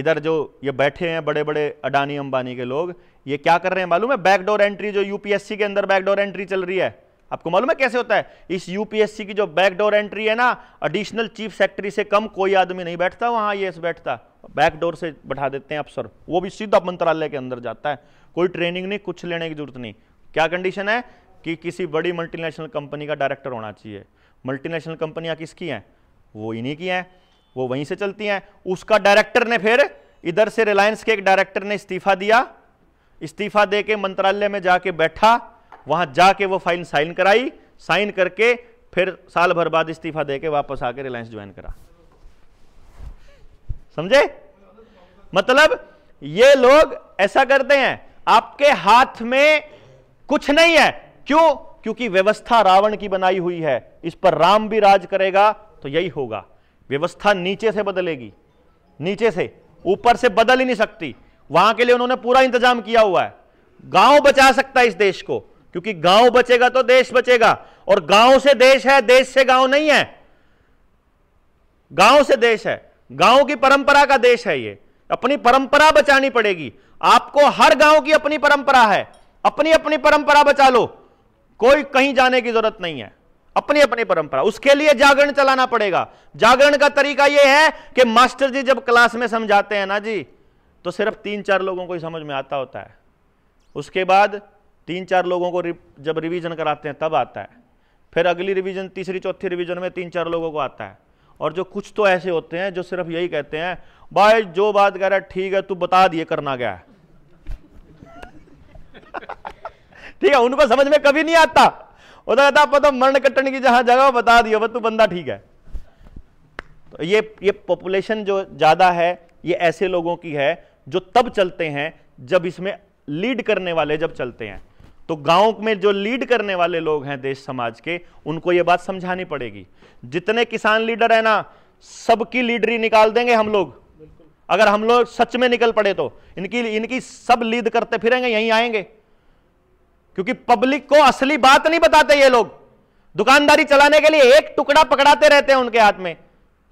[SPEAKER 1] इधर जो ये बैठे हैं बड़े बड़े अडानी अंबानी के लोग ये क्या कर रहे हैं मालूम है बैकडोर एंट्री जो यूपीएससी के अंदर बैकडोर एंट्री चल रही है आपको मालूम है कैसे होता है इस यूपीएससी की जो बैकडोर एंट्री है ना एडिशनल चीफ सेक्रेटरी से कम कोई आदमी नहीं बैठता वहां ये बैठता बैकडोर से बैठा देते हैं अफसर वो भी सीधा मंत्रालय के अंदर जाता है कोई ट्रेनिंग नहीं कुछ लेने की जरूरत नहीं क्या कंडीशन है कि किसी बड़ी मल्टीनेशनल कंपनी का डायरेक्टर होना चाहिए मल्टीनेशनल कंपनियां किसकी हैं वो इन्हीं की हैं वो वहीं से चलती हैं उसका डायरेक्टर ने फिर इधर से रिलायंस के एक डायरेक्टर ने इस्तीफा दिया इस्तीफा दे के मंत्रालय में जाके बैठा वहां जाके वो फाइल साइन कराई साइन करके फिर साल भर बाद इस्तीफा दे के वापस आके रिलायंस ज्वाइन करा समझे मतलब ये लोग ऐसा करते हैं आपके हाथ में कुछ नहीं है क्यों क्योंकि व्यवस्था रावण की बनाई हुई है इस पर राम भी राज करेगा तो यही होगा व्यवस्था नीचे से बदलेगी नीचे से ऊपर से बदल ही नहीं सकती वहां के लिए उन्होंने पूरा इंतजाम किया हुआ है गांव बचा सकता है इस देश को क्योंकि गांव बचेगा तो देश बचेगा और गांव से देश है देश से गांव नहीं है गांव से देश है गांव की परंपरा का देश है ये अपनी परंपरा बचानी पड़ेगी आपको हर गांव की अपनी परंपरा है अपनी अपनी परंपरा बचा लो कोई कहीं जाने की जरूरत नहीं है अपनी अपनी परंपरा उसके लिए जागरण चलाना पड़ेगा जागरण का तरीका यह है कि मास्टर जी जब क्लास में समझाते हैं ना जी तो सिर्फ तीन चार लोगों को ही समझ में आता होता है उसके बाद तीन चार लोगों को जब रिवीजन कराते हैं तब आता है फिर अगली रिवीजन तीसरी चौथी रिवीजन में तीन चार लोगों को आता है और जो कुछ तो ऐसे होते हैं जो सिर्फ यही कहते हैं भाई जो बात कह रहा है ठीक है तू बता दिए करना क्या है ठीक है उनको समझ में कभी नहीं आता उधर कहता पता मरण कट्टन की जहां जगह बता दियो बस तू तो बंदा ठीक है तो ये ये पॉपुलेशन जो ज्यादा है ये ऐसे लोगों की है जो तब चलते हैं जब इसमें लीड करने वाले जब चलते हैं तो गांव में जो लीड करने वाले लोग हैं देश समाज के उनको ये बात समझानी पड़ेगी जितने किसान लीडर है ना सबकी लीडरी निकाल देंगे हम लोग अगर हम लोग सच में निकल पड़े तो इनकी इनकी सब लीड करते फिरेंगे यहीं आएंगे क्योंकि पब्लिक को असली बात नहीं बताते ये लोग दुकानदारी चलाने के लिए एक टुकड़ा पकड़ाते रहते हैं उनके हाथ में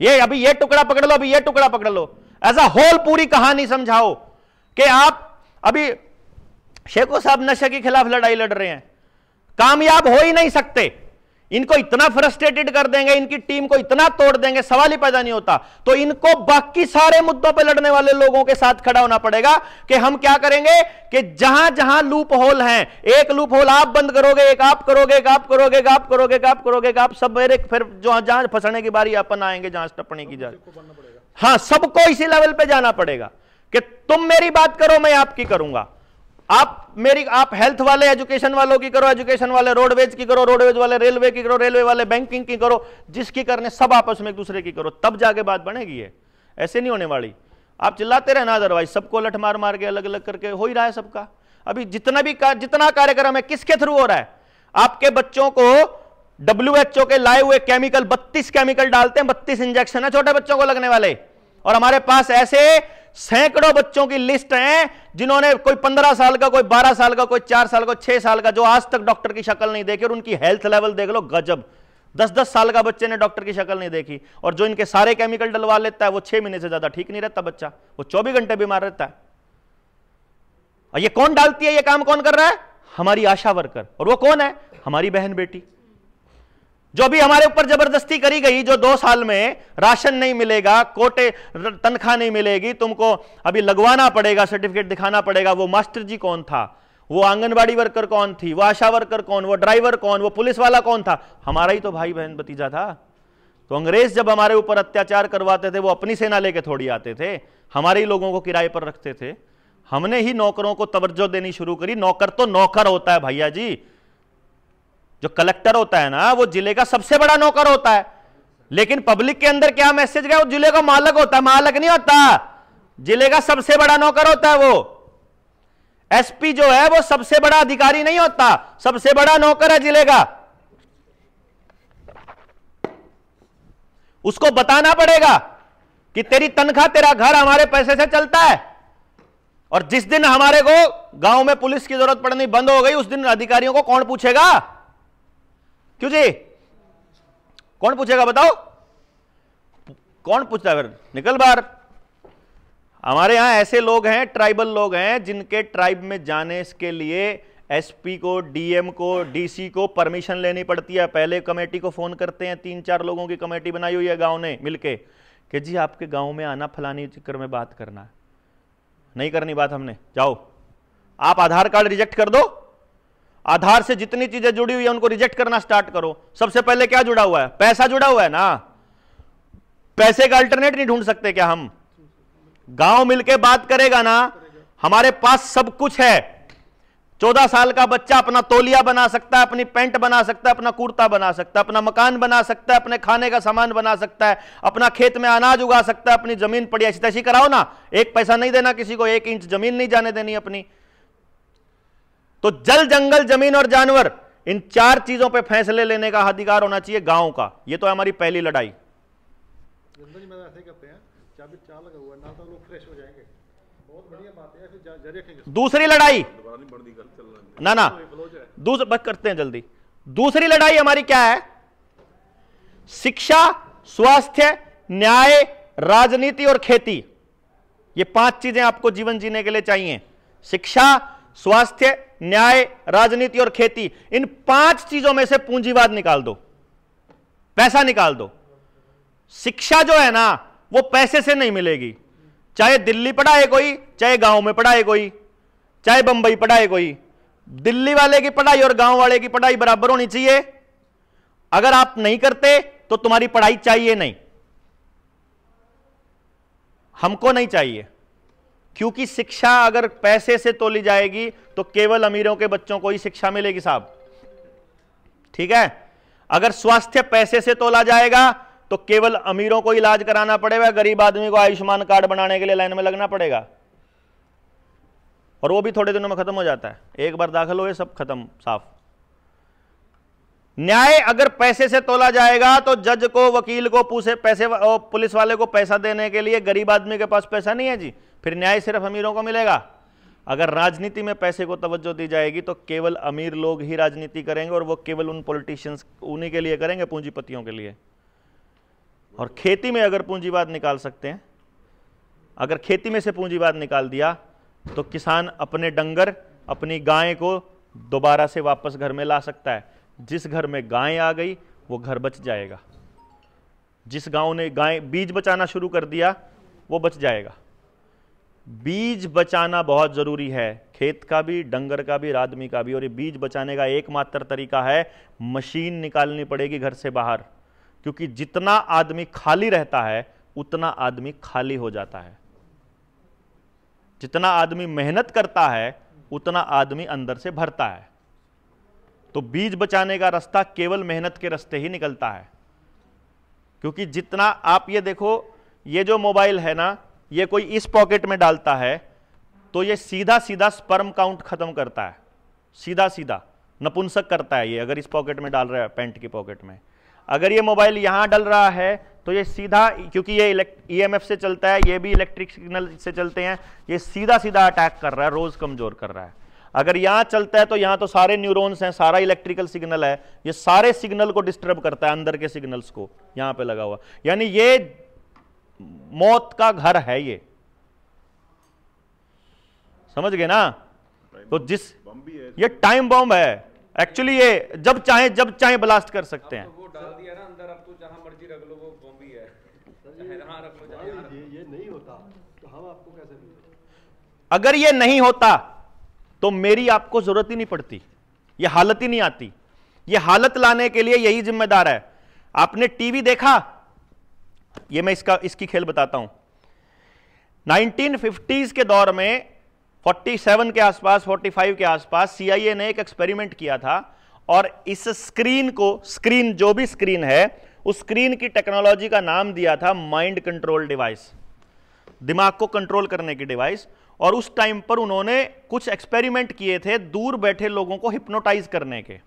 [SPEAKER 1] ये अभी ये टुकड़ा पकड़ लो अभी ये टुकड़ा पकड़ लो एज अ होल पूरी कहानी समझाओ कि आप अभी शेखो साहब नशे के खिलाफ लड़ाई लड़ रहे हैं कामयाब हो ही नहीं सकते इनको इतना फ्रस्ट्रेटेड कर देंगे इनकी टीम को इतना तोड़ देंगे सवाल ही पैदा नहीं होता तो इनको बाकी सारे मुद्दों पर लड़ने वाले लोगों के साथ खड़ा होना पड़ेगा कि हम क्या करेंगे कि जहां जहां लूप होल है एक लूप होल आप बंद करोगे एक आप करोगे एक आप करोगे एक आप करोगे एक आप करोगे एक आप सब मेरे फिर जो जहां फंसने की बारी अपन आएंगे जहां टपने की जाए हाँ सबको इसी लेवल पर जाना पड़ेगा कि तुम मेरी बात करो मैं आपकी करूंगा आप मेरी आप हेल्थ वाले एजुकेशन वालों की करो एजुकेशन वाले रोडवेज की करो रोडवेज वाले रेलवे की करो रेलवे वाले बैंकिंग की करो जिसकी करने सब आपस में एक दूसरे की करो तब जाके बात बनेगी है ऐसे नहीं होने वाली आप चिल्लाते रहे ना अदरवाइज सबको लठ मार मार के अलग अलग करके हो ही रहा है सबका अभी जितना भी कार, जितना कार्यक्रम है किसके थ्रू हो रहा है आपके बच्चों को डब्ल्यू के लाए हुए केमिकल बत्तीस केमिकल डालते हैं बत्तीस इंजेक्शन है छोटे बच्चों को लगने वाले और हमारे पास ऐसे सैकड़ों बच्चों की लिस्ट है जिन्होंने कोई पंद्रह साल का कोई बारह साल का कोई चार साल का छह साल का जो आज तक डॉक्टर की शक्ल नहीं देखी और उनकी हेल्थ लेवल देख लो गजब दस दस साल का बच्चे ने डॉक्टर की शक्ल नहीं देखी और जो इनके सारे केमिकल डलवा लेता है वो छह महीने से ज्यादा ठीक नहीं रहता बच्चा वो चौबीस घंटे बीमार रहता है और ये कौन डालती है ये काम कौन कर रहा है हमारी आशा वर्कर और वो कौन है हमारी बहन बेटी जो भी हमारे ऊपर जबरदस्ती करी गई जो दो साल में राशन नहीं मिलेगा कोटे तनख्वाह नहीं मिलेगी तुमको अभी लगवाना पड़ेगा सर्टिफिकेट दिखाना पड़ेगा वो मास्टर जी कौन था वो आंगनबाड़ी वर्कर कौन थी वो आशा वर्कर कौन वो ड्राइवर कौन वो पुलिस वाला कौन था हमारा ही तो भाई बहन भतीजा था तो अंग्रेज जब हमारे ऊपर अत्याचार करवाते थे वो अपनी सेना लेके थोड़ी आते थे हमारे ही लोगों को किराए पर रखते थे हमने ही नौकरों को तवज्जो देनी शुरू करी नौकर तो नौकर होता है भैया जी जो कलेक्टर होता है ना वो जिले का सबसे बड़ा नौकर होता है लेकिन पब्लिक के अंदर क्या मैसेज गया वो जिले का मालक होता है मालक नहीं होता जिले का सबसे बड़ा नौकर होता है वो एसपी जो है वो सबसे बड़ा अधिकारी नहीं होता सबसे बड़ा नौकर है जिले का उसको बताना पड़ेगा कि तेरी तनख्वाह तेरा घर हमारे पैसे से चलता है और जिस दिन हमारे को गांव में पुलिस की जरूरत पड़नी बंद हो गई उस दिन अधिकारियों को कौन पूछेगा क्यों जी कौन पूछेगा बताओ कौन पूछता है निकल बार हमारे यहां ऐसे लोग हैं ट्राइबल लोग हैं जिनके ट्राइब में जाने के लिए एसपी को डीएम को डीसी को परमिशन लेनी पड़ती है पहले कमेटी को फोन करते हैं तीन चार लोगों की कमेटी बनाई हुई है गांव ने मिलके कि जी आपके गांव में आना फलानी चक्कर में बात करना नहीं करनी बात हमने जाओ आप आधार कार्ड रिजेक्ट कर दो आधार से जितनी चीजें जुड़ी हुई है उनको रिजेक्ट करना स्टार्ट करो सबसे पहले क्या जुड़ा हुआ है पैसा जुड़ा हुआ है ना पैसे का अल्टरनेट नहीं ढूंढ सकते क्या हम गांव मिलके बात करेगा ना हमारे पास सब कुछ है चौदह साल का बच्चा अपना तोलिया बना सकता है अपनी पेंट बना सकता है अपना कुर्ता बना सकता है अपना मकान बना सकता है अपने खाने का सामान बना सकता है अपना खेत में अनाज उगा सकता है अपनी जमीन पड़ी ऐसी तैसी कराओ ना एक पैसा नहीं देना किसी को एक इंच जमीन नहीं जाने देनी अपनी तो जल जंगल जमीन और जानवर इन चार चीजों पे फैसले लेने का अधिकार होना चाहिए गांव का ये तो हमारी पहली लड़ाई तो दूसरी लड़ाई ना ना दूसरे बस करते हैं जल्दी दूसरी लड़ाई हमारी क्या है शिक्षा स्वास्थ्य न्याय राजनीति और खेती ये पांच चीजें आपको जीवन जीने के लिए चाहिए शिक्षा स्वास्थ्य न्याय राजनीति और खेती इन पांच चीजों में से पूंजीवाद निकाल दो पैसा निकाल दो शिक्षा जो है ना वो पैसे से नहीं मिलेगी चाहे दिल्ली पढ़ाए कोई चाहे गांव में पढ़ाए कोई चाहे बंबई पढ़ाए कोई दिल्ली वाले की पढ़ाई और गांव वाले की पढ़ाई बराबर होनी चाहिए अगर आप नहीं करते तो तुम्हारी पढ़ाई चाहिए नहीं हमको नहीं चाहिए क्योंकि शिक्षा अगर पैसे से तोली जाएगी तो केवल अमीरों के बच्चों को ही शिक्षा मिलेगी साहब ठीक है अगर स्वास्थ्य पैसे से तोला जाएगा तो केवल अमीरों को इलाज कराना पड़ेगा गरीब आदमी को आयुष्मान कार्ड बनाने के लिए लाइन में लगना पड़ेगा और वो भी थोड़े दिनों में खत्म हो जाता है एक बार दाखिल हो सब खत्म साफ न्याय अगर पैसे से तोला जाएगा तो जज को वकील को पूछे पैसे पुलिस वाले को पैसा देने के लिए गरीब आदमी के पास पैसा नहीं है जी फिर न्याय सिर्फ अमीरों को मिलेगा अगर राजनीति में पैसे को तवज्जो दी जाएगी तो केवल अमीर लोग ही राजनीति करेंगे और वो केवल उन पॉलिटिशियंस उन्हीं के लिए करेंगे पूंजीपतियों के लिए और खेती में अगर पूंजीवाद निकाल सकते हैं अगर खेती में से पूंजीवाद निकाल दिया तो किसान अपने डंगर अपनी गाय को दोबारा से वापस घर में ला सकता है जिस घर में गाय आ गई वो घर बच जाएगा जिस गांव ने गाय बीज बचाना शुरू कर दिया वो बच जाएगा बीज बचाना बहुत ज़रूरी है खेत का भी डंगर का भी आदमी का भी और ये बीज बचाने का एकमात्र तरीका है मशीन निकालनी पड़ेगी घर से बाहर क्योंकि जितना आदमी खाली रहता है उतना आदमी खाली हो जाता है जितना आदमी मेहनत करता है उतना आदमी अंदर से भरता है तो बीज बचाने का रास्ता केवल मेहनत के रास्ते ही निकलता है क्योंकि जितना आप ये देखो ये जो मोबाइल है ना ये कोई इस पॉकेट में डालता है तो ये सीधा सीधा स्पर्म काउंट खत्म करता है सीधा सीधा नपुंसक करता है ये अगर इस पॉकेट में डाल रहा है पैंट की पॉकेट में अगर ये मोबाइल यहां डल रहा है तो ये सीधा क्योंकि ये ईएमएफ e से चलता है ये भी इलेक्ट्रिक सिग्नल से चलते हैं ये सीधा सीधा अटैक कर रहा है रोज कमजोर कर रहा है अगर यहां चलता है तो यहां तो सारे न्यूरॉन्स हैं सारा इलेक्ट्रिकल सिग्नल है ये सारे सिग्नल को डिस्टर्ब करता है अंदर के सिग्नल्स को यहां पे लगा हुआ यानी ये मौत का घर है ये समझ गए ना तो जिस ये टाइम बॉम्ब है एक्चुअली ये जब चाहे जब चाहे ब्लास्ट कर सकते हैं तो तो तो अगर ये नहीं होता तो मेरी आपको जरूरत ही नहीं पड़ती ये हालत ही नहीं आती ये हालत लाने के लिए यही जिम्मेदार है आपने टीवी देखा ये मैं इसका इसकी खेल बताता हूं 1950s के दौर में 47 के आसपास 45 के आसपास सीआईए ने एक एक्सपेरिमेंट किया था और इस स्क्रीन को स्क्रीन जो भी स्क्रीन है उस स्क्रीन की टेक्नोलॉजी का नाम दिया था माइंड कंट्रोल डिवाइस दिमाग को कंट्रोल करने की डिवाइस और उस टाइम पर उन्होंने कुछ एक्सपेरिमेंट किए थे दूर बैठे लोगों को हिप्नोटाइज करने के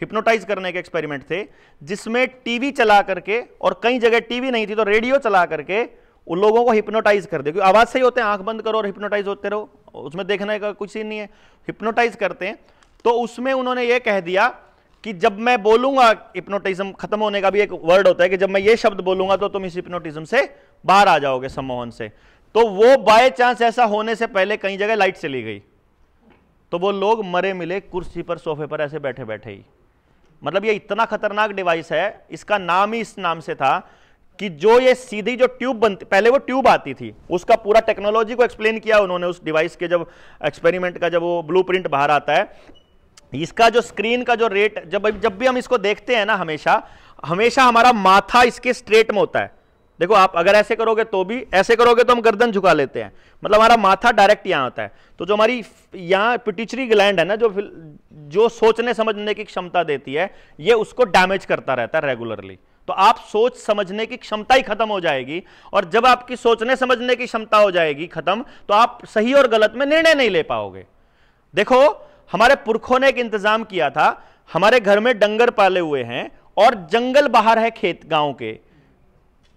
[SPEAKER 1] हिप्नोटाइज करने के एक्सपेरिमेंट थे जिसमें टीवी चला करके और कई जगह टीवी नहीं थी तो रेडियो चला करके उन लोगों को हिप्नोटाइज कर दे क्योंकि आवाज़ से ही होते हैं आंख बंद करो और हिप्नोटाइज होते रहो उसमें देखने का कुछ ही नहीं है हिप्नोटाइज करते हैं तो उसमें उन्होंने ये कह दिया कि जब मैं बोलूंगा हिप्नोटिज्म खत्म होने का भी एक वर्ड होता है कि जब मैं ये शब्द बोलूंगा तो तुम इस हिप्नोटिज्म से बाहर आ जाओगे सम्मोहन से तो वो बाय चांस ऐसा होने से पहले कई जगह लाइट चली गई तो वो लोग मरे मिले कुर्सी पर सोफे पर ऐसे बैठे बैठे ही मतलब ये इतना खतरनाक डिवाइस है इसका नाम ही इस नाम से था कि जो ये सीधी जो ट्यूब बनती पहले वो ट्यूब आती थी उसका पूरा टेक्नोलॉजी को एक्सप्लेन किया उन्होंने उस डिवाइस के जब एक्सपेरिमेंट का जब वो ब्लू बाहर आता है इसका जो स्क्रीन का जो रेट जब जब भी हम इसको देखते हैं ना हमेशा हमेशा हमारा माथा इसके स्ट्रेट में होता है देखो आप अगर ऐसे करोगे तो भी ऐसे करोगे तो हम गर्दन झुका लेते हैं मतलब हमारा माथा डायरेक्ट यहाँ होता है तो जो हमारी यहाँ पिटिचरी ग्लैंड है ना जो जो सोचने समझने की क्षमता देती है ये उसको डैमेज करता रहता है रेगुलरली तो आप सोच समझने की क्षमता ही खत्म हो जाएगी और जब आपकी सोचने समझने की क्षमता हो जाएगी खत्म तो आप सही और गलत में निर्णय नहीं ले पाओगे देखो हमारे पुरखों ने एक इंतजाम किया था हमारे घर में डंगर पाले हुए हैं और जंगल बाहर है खेत गांव के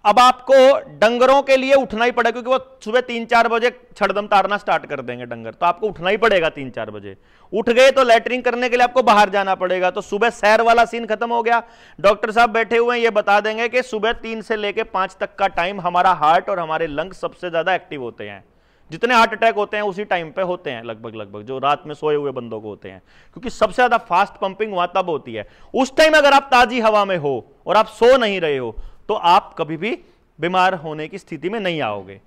[SPEAKER 1] अब आपको डंगरों के लिए उठना ही पड़ेगा क्योंकि वो सुबह तीन चार बजे छड़दम तारना स्टार्ट कर देंगे डंगर तो आपको उठना ही पड़ेगा तीन चार बजे उठ गए तो लेटरिन करने के लिए आपको बाहर जाना पड़ेगा तो सुबह सैर वाला सीन खत्म हो गया डॉक्टर साहब बैठे हुए हैं ये बता देंगे कि सुबह तीन से लेकर पांच तक का टाइम हमारा हार्ट और हमारे लंग्स सबसे ज्यादा एक्टिव होते हैं जितने हार्ट अटैक होते हैं उसी टाइम पे होते हैं लगभग लगभग जो रात में सोए हुए बंदों को होते हैं क्योंकि सबसे ज्यादा फास्ट पंपिंग वहां तब होती है उस टाइम अगर आप ताजी हवा में हो और आप सो नहीं रहे हो तो आप कभी भी बीमार होने की स्थिति में नहीं आओगे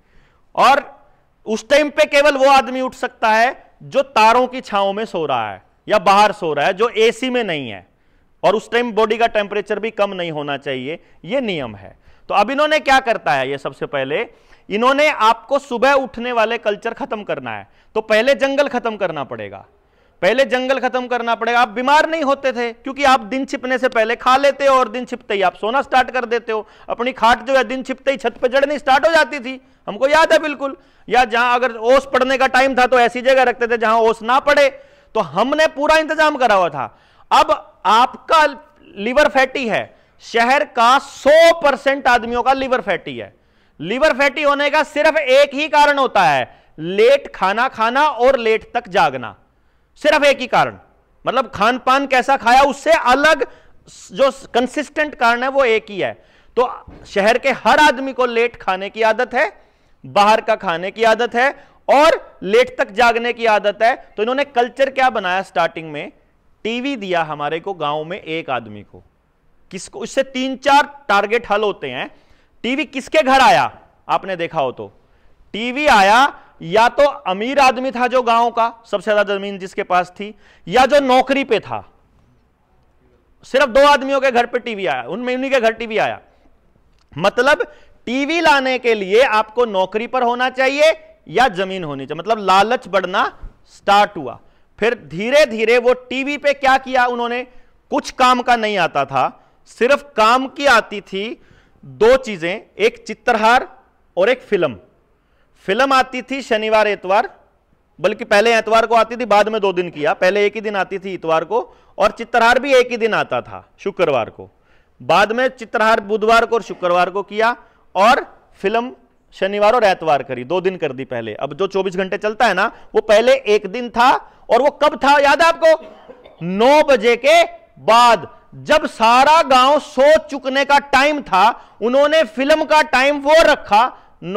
[SPEAKER 1] और उस टाइम पे केवल वो आदमी उठ सकता है जो तारों की छाओं में सो रहा है या बाहर सो रहा है जो एसी में नहीं है और उस टाइम बॉडी का टेम्परेचर भी कम नहीं होना चाहिए ये नियम है तो अब इन्होंने क्या करता है ये सबसे पहले इन्होंने आपको सुबह उठने वाले कल्चर खत्म करना है तो पहले जंगल खत्म करना पड़ेगा पहले जंगल खत्म करना पड़ेगा आप बीमार नहीं होते थे क्योंकि आप दिन छिपने से पहले खा लेते हो और दिन छिपते ही आप सोना स्टार्ट कर देते हो अपनी खाट जो है दिन छिपते ही छत पर चढ़नी स्टार्ट हो जाती थी हमको याद है बिल्कुल या जहां अगर ओस पड़ने का टाइम था तो ऐसी जगह रखते थे जहां ओस ना पड़े तो हमने पूरा इंतजाम करा हुआ था अब आपका लीवर फैटी है शहर का सौ परसेंट आदमियों का लीवर फैटी है लीवर फैटी होने का सिर्फ एक ही कारण होता है लेट खाना खाना और लेट तक जागना सिर्फ एक ही कारण मतलब खान पान कैसा खाया उससे अलग जो कंसिस्टेंट कारण है वो एक ही है तो शहर के हर आदमी को लेट खाने की आदत है बाहर का खाने की आदत है और लेट तक जागने की आदत है तो इन्होंने कल्चर क्या बनाया स्टार्टिंग में टीवी दिया हमारे को गांव में एक आदमी को किसको इससे तीन चार टारगेट हल होते हैं टीवी किसके घर आया आपने देखा हो तो टीवी आया या तो अमीर आदमी था जो गांव का सबसे ज्यादा जमीन जिसके पास थी या जो नौकरी पे था सिर्फ दो आदमियों के घर पे टीवी आया उनमें उन्हीं के घर टीवी आया मतलब टीवी लाने के लिए आपको नौकरी पर होना चाहिए या जमीन होनी चाहिए मतलब लालच बढ़ना स्टार्ट हुआ फिर धीरे धीरे वो टीवी पे क्या किया उन्होंने कुछ काम का नहीं आता था सिर्फ काम की आती थी दो चीजें एक चित्रहार और एक फिल्म फिल्म आती थी शनिवार एतवार बल्कि पहले एतवार को आती थी बाद में दो दिन किया पहले एक ही दिन आती थी इतवार को और चित्रहार भी एक ही दिन आता था शुक्रवार को बाद में चित्रहार बुधवार को और शुक्रवार को किया और फिल्म शनिवार और एतवार करी दो दिन कर दी पहले अब जो 24 घंटे चलता है ना वो पहले एक दिन था और वो कब था याद है आपको नौ बजे के बाद जब सारा गांव सो चुकने का टाइम था उन्होंने फिल्म का टाइम वो रखा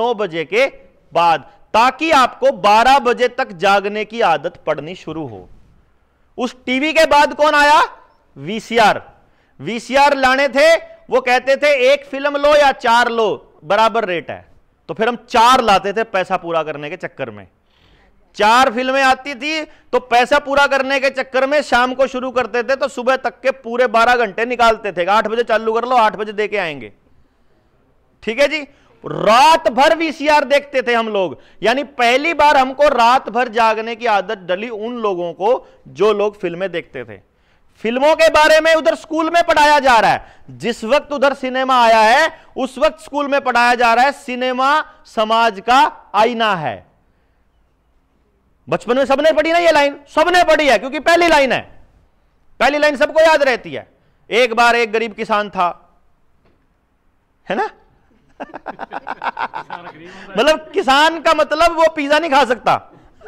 [SPEAKER 1] नौ बजे के बाद ताकि आपको 12 बजे तक जागने की आदत पड़नी शुरू हो उस टीवी के बाद कौन आया वीसीआर वीसीआर लाने थे वो कहते थे एक फिल्म लो या चार लो बराबर रेट है तो फिर हम चार लाते थे पैसा पूरा करने के चक्कर में चार फिल्में आती थी तो पैसा पूरा करने के चक्कर में शाम को शुरू करते थे तो सुबह तक के पूरे बारह घंटे निकालते थे आठ बजे चालू कर लो आठ बजे दे के आएंगे ठीक है जी रात भर वीसीआर देखते थे हम लोग यानी पहली बार हमको रात भर जागने की आदत डली उन लोगों को जो लोग फिल्में देखते थे फिल्मों के बारे में उधर स्कूल में पढ़ाया जा रहा है जिस वक्त उधर सिनेमा आया है उस वक्त स्कूल में पढ़ाया जा रहा है सिनेमा समाज का आईना है बचपन में सबने पढ़ी ना ये लाइन सबने पढ़ी है क्योंकि पहली लाइन है पहली लाइन सबको याद रहती है एक बार एक गरीब किसान था है ना मतलब किसान का मतलब वो पिज्जा नहीं खा सकता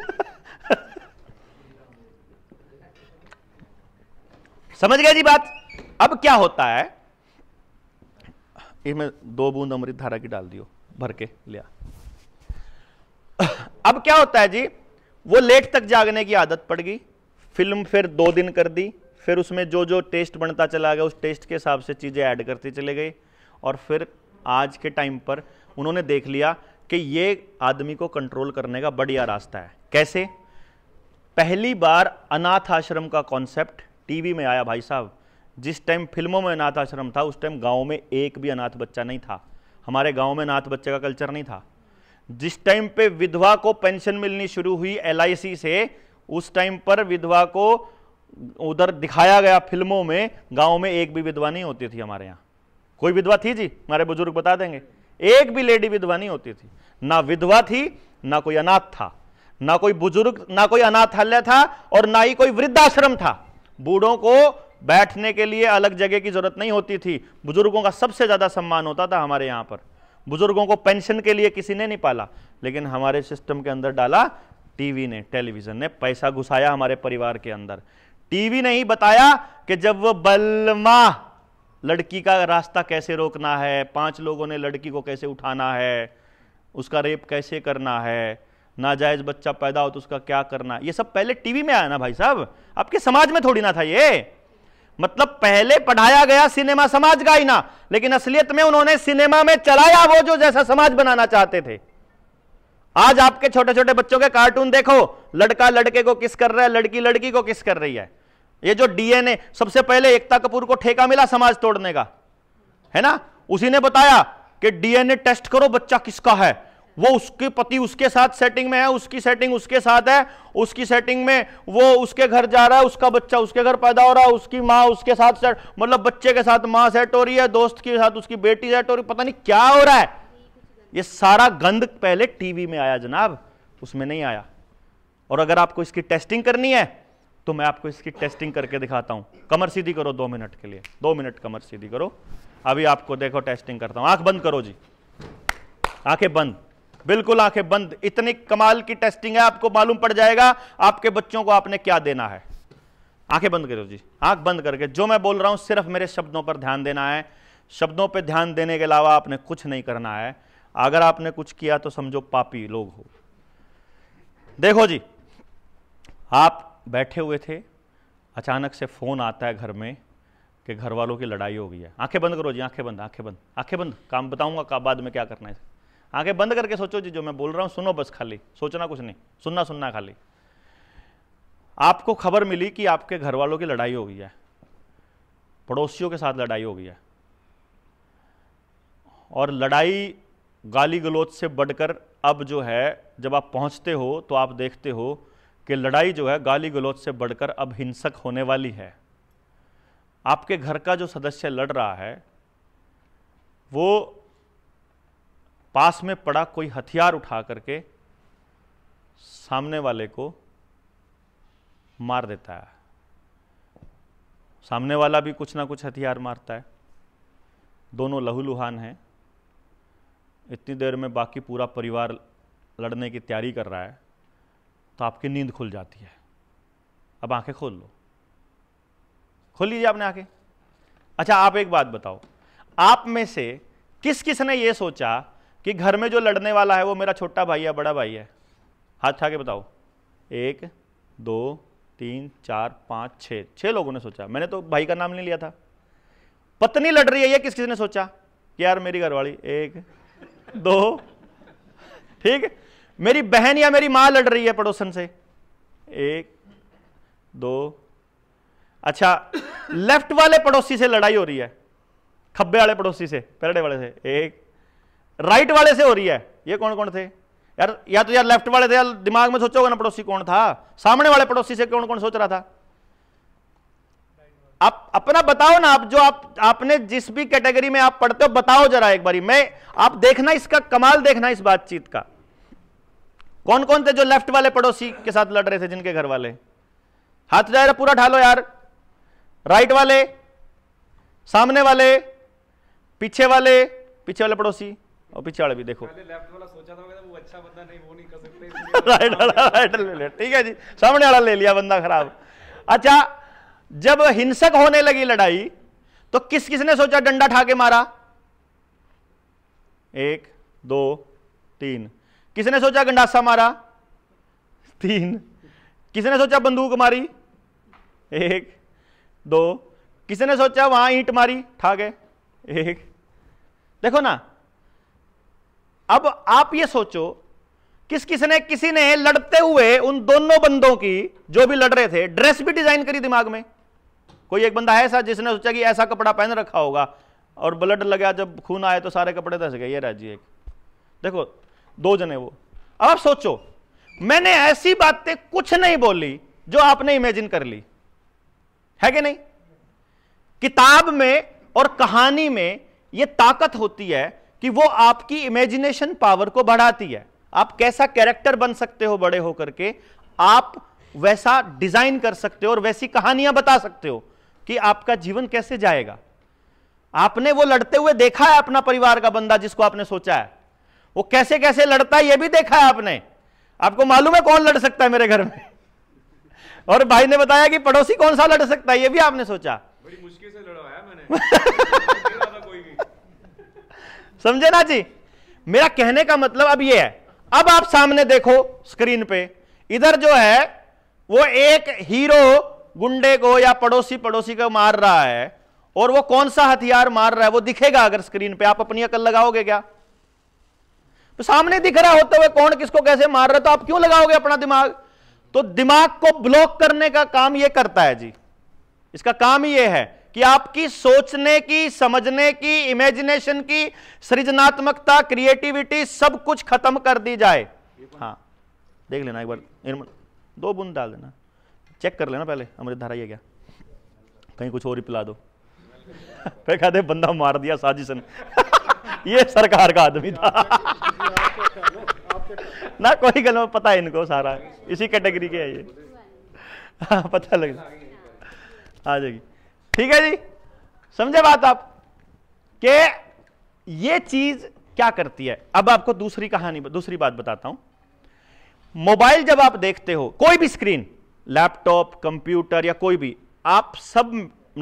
[SPEAKER 1] समझ गया जी बात अब क्या होता है इसमें दो बूंद अमृत धारा की डाल दियो भर के लिया अब क्या होता है जी वो लेट तक जागने की आदत पड़ गई फिल्म फिर दो दिन कर दी फिर उसमें जो जो टेस्ट बनता चला गया उस टेस्ट के हिसाब से चीज़ें ऐड करती चले गई और फिर आज के टाइम पर उन्होंने देख लिया कि ये आदमी को कंट्रोल करने का बढ़िया रास्ता है कैसे पहली बार अनाथ आश्रम का कॉन्सेप्ट टीवी में आया भाई साहब जिस टाइम फिल्मों में अनाथ आश्रम था उस टाइम गाँव में एक भी अनाथ बच्चा नहीं था हमारे गाँव में अनाथ बच्चे का कल्चर नहीं था जिस टाइम पे विधवा को पेंशन मिलनी शुरू हुई एल से उस टाइम पर विधवा को उधर दिखाया गया फिल्मों में गांव में एक भी विधवा नहीं होती थी हमारे यहाँ कोई विधवा थी जी हमारे बुजुर्ग बता देंगे एक भी लेडी विधवा नहीं होती थी ना विधवा थी ना कोई अनाथ था ना कोई बुजुर्ग ना कोई अनाथालय था और ना ही कोई वृद्धाश्रम था बूढ़ों को बैठने के लिए अलग जगह की जरूरत नहीं होती थी बुजुर्गों का सबसे ज़्यादा सम्मान होता था हमारे यहां पर बुजुर्गों को पेंशन के लिए किसी ने नहीं पाला लेकिन हमारे सिस्टम के अंदर डाला टीवी ने टेलीविज़न ने पैसा घुसाया हमारे परिवार के अंदर टीवी ने ही बताया कि जब वो बलमा लड़की का रास्ता कैसे रोकना है पांच लोगों ने लड़की को कैसे उठाना है उसका रेप कैसे करना है नाजायज बच्चा पैदा हो तो उसका क्या करना ये सब पहले टीवी में आया ना भाई साहब आपके समाज में थोड़ी ना था ये मतलब पहले पढ़ाया गया सिनेमा समाज का ही ना लेकिन असलियत में उन्होंने सिनेमा में चलाया वो जो जैसा समाज बनाना चाहते थे आज आपके छोटे छोटे बच्चों के कार्टून देखो लड़का लड़के को किस कर रहा है लड़की लड़की को किस कर रही है ये जो डीएनए सबसे पहले एकता कपूर को ठेका मिला समाज तोड़ने का है ना उसी ने बताया कि डीएनए टेस्ट करो बच्चा किसका है वो उसके पति उसके साथ सेटिंग में है उसकी सेटिंग उसके साथ है उसकी सेटिंग में वो उसके घर जा रहा है उसका बच्चा उसके घर पैदा हो रहा है उसकी माँ उसके साथ सेट मतलब बच्चे के साथ माँ सेट हो रही है दोस्त के साथ उसकी बेटी सेट हो रही पता नहीं क्या हो रहा है ये सारा गंद पहले टीवी में आया जनाब उसमें नहीं आया और अगर आपको इसकी टेस्टिंग करनी है तो मैं आपको इसकी टेस्टिंग करके दिखाता हूं कमर सीधी करो दो मिनट के लिए दो मिनट कमर सीधी करो अभी आपको देखो टेस्टिंग करता हूं आंख बंद करो जी आंखें बंद बिल्कुल आंखें बंद इतनी कमाल की टेस्टिंग है आपको मालूम पड़ जाएगा आपके बच्चों को आपने क्या देना है आंखें बंद करो जी आंख बंद करके जो मैं बोल रहा हूं सिर्फ मेरे शब्दों पर ध्यान देना है शब्दों पर ध्यान देने के अलावा आपने कुछ नहीं करना है अगर आपने कुछ किया तो समझो पापी लोग हो देखो जी आप बैठे हुए थे अचानक से फ़ोन आता है घर में कि घर वालों की लड़ाई हो गई है आंखें बंद करो जी आंखें बंद आंखें बंद आंखें बंद काम बताऊंगा का बाद में क्या करना है आंखें बंद करके सोचो जी जो मैं बोल रहा हूँ सुनो बस खाली सोचना कुछ नहीं सुनना सुनना खाली आपको खबर मिली कि आपके घर वालों की लड़ाई हो गई है पड़ोसियों के साथ लड़ाई हो गई है और लड़ाई गाली गलोच से बढ़कर अब जो है जब आप पहुंचते हो तो आप देखते हो कि लड़ाई जो है गाली गलौज से बढ़कर अब हिंसक होने वाली है आपके घर का जो सदस्य लड़ रहा है वो पास में पड़ा कोई हथियार उठा करके सामने वाले को मार देता है सामने वाला भी कुछ ना कुछ हथियार मारता है दोनों लहूलुहान हैं इतनी देर में बाकी पूरा परिवार लड़ने की तैयारी कर रहा है तो आपकी नींद खुल जाती है अब आंखें खोल लो खोल लीजिए आपने आंखें अच्छा आप एक बात बताओ आप में से किस किस ने यह सोचा कि घर में जो लड़ने वाला है वो मेरा छोटा भाई है बड़ा भाई है हाथ उठा के बताओ एक दो तीन चार पाँच छः छः लोगों ने सोचा मैंने तो भाई का नाम नहीं लिया था पत्नी लड़ रही है ये किस किसी ने सोचा कि यार मेरी घरवाली एक दो ठीक है मेरी बहन या मेरी मां लड़ रही है पड़ोसन से एक दो अच्छा लेफ्ट वाले पड़ोसी से लड़ाई हो रही है खब्बे वाले पड़ोसी से पेरडे वाले से एक राइट वाले से हो रही है ये कौन कौन थे यार या तो यार लेफ्ट वाले थे यार दिमाग में सोचोगे ना पड़ोसी कौन था सामने वाले पड़ोसी से कौन कौन सोच रहा था आप अपना बताओ ना आप जो आप आपने जिस भी कैटेगरी में आप पढ़ते हो बताओ जरा एक बारी मैं आप देखना इसका कमाल देखना इस बातचीत का कौन कौन थे जो लेफ्ट वाले पड़ोसी के साथ लड़ रहे थे जिनके घर वाले हाथ जाए पूरा ढालो यार राइट वाले सामने वाले पीछे वाले पीछे वाले पड़ोसी और पीछे वाले भी देखो राइट वाला अच्छा राइट ले ठीक है जी सामने वाला ले लिया बंदा खराब अच्छा जब हिंसक होने लगी लड़ाई तो किस किसने सोचा डंडा ठा के मारा एक दो तीन किसने सोचा गंडासा मारा तीन किसने सोचा बंदूक मारी एक दो किसने सोचा वहां ईंट मारी ठा गए एक देखो ना अब आप ये सोचो किस किसने किसी ने लड़ते हुए उन दोनों बंदों की जो भी लड़ रहे थे ड्रेस भी डिजाइन करी दिमाग में कोई एक बंदा है ऐसा जिसने सोचा कि ऐसा कपड़ा पहन रखा होगा और ब्लड लगा जब खून आए तो सारे कपड़े धस गए ये राजी एक देखो दो जने वो अब आप सोचो मैंने ऐसी बातें कुछ नहीं बोली जो आपने इमेजिन कर ली है कि नहीं किताब में और कहानी में यह ताकत होती है कि वो आपकी इमेजिनेशन पावर को बढ़ाती है आप कैसा कैरेक्टर बन सकते हो बड़े होकर के आप वैसा डिजाइन कर सकते हो और वैसी कहानियां बता सकते हो कि आपका जीवन कैसे जाएगा आपने वो लड़ते हुए देखा है अपना परिवार का बंदा जिसको आपने सोचा है वो कैसे कैसे लड़ता है ये भी देखा है आपने आपको मालूम है कौन लड़ सकता है मेरे घर में और भाई ने बताया कि पड़ोसी कौन सा लड़ सकता है ये भी आपने सोचा बड़ी मुश्किल से लड़वाया मैंने समझे ना जी मेरा कहने का मतलब अब ये है अब आप सामने देखो स्क्रीन पे इधर जो है वो एक हीरो गुंडे को या पड़ोसी पड़ोसी को मार रहा है और वो कौन सा हथियार मार रहा है वो दिखेगा अगर स्क्रीन पे आप अपनी अकल लगाओगे क्या तो सामने दिख रहा होते हुए कौन किसको कैसे मार रहा है तो आप क्यों लगाओगे अपना दिमाग तो दिमाग को ब्लॉक करने का काम यह करता है जी इसका काम यह है कि आपकी सोचने की समझने की इमेजिनेशन की सृजनात्मकता क्रिएटिविटी सब कुछ खत्म कर दी जाए हाँ देख लेना एक बार दो बूंद डाल देना चेक कर लेना पहले अमृत धारा ये क्या कहीं कुछ और ही पिला दो फिर कहते बंदा मार दिया साजिशन ये सरकार का आदमी था ना कोई गलत पता है इनको सारा इसी कैटेगरी के है ये हाँ, पता लग आ जाएगी ठीक है जी समझे बात आप के ये चीज क्या करती है अब आपको दूसरी कहानी दूसरी बात बताता हूं मोबाइल जब आप देखते हो कोई भी स्क्रीन लैपटॉप कंप्यूटर या कोई भी आप सब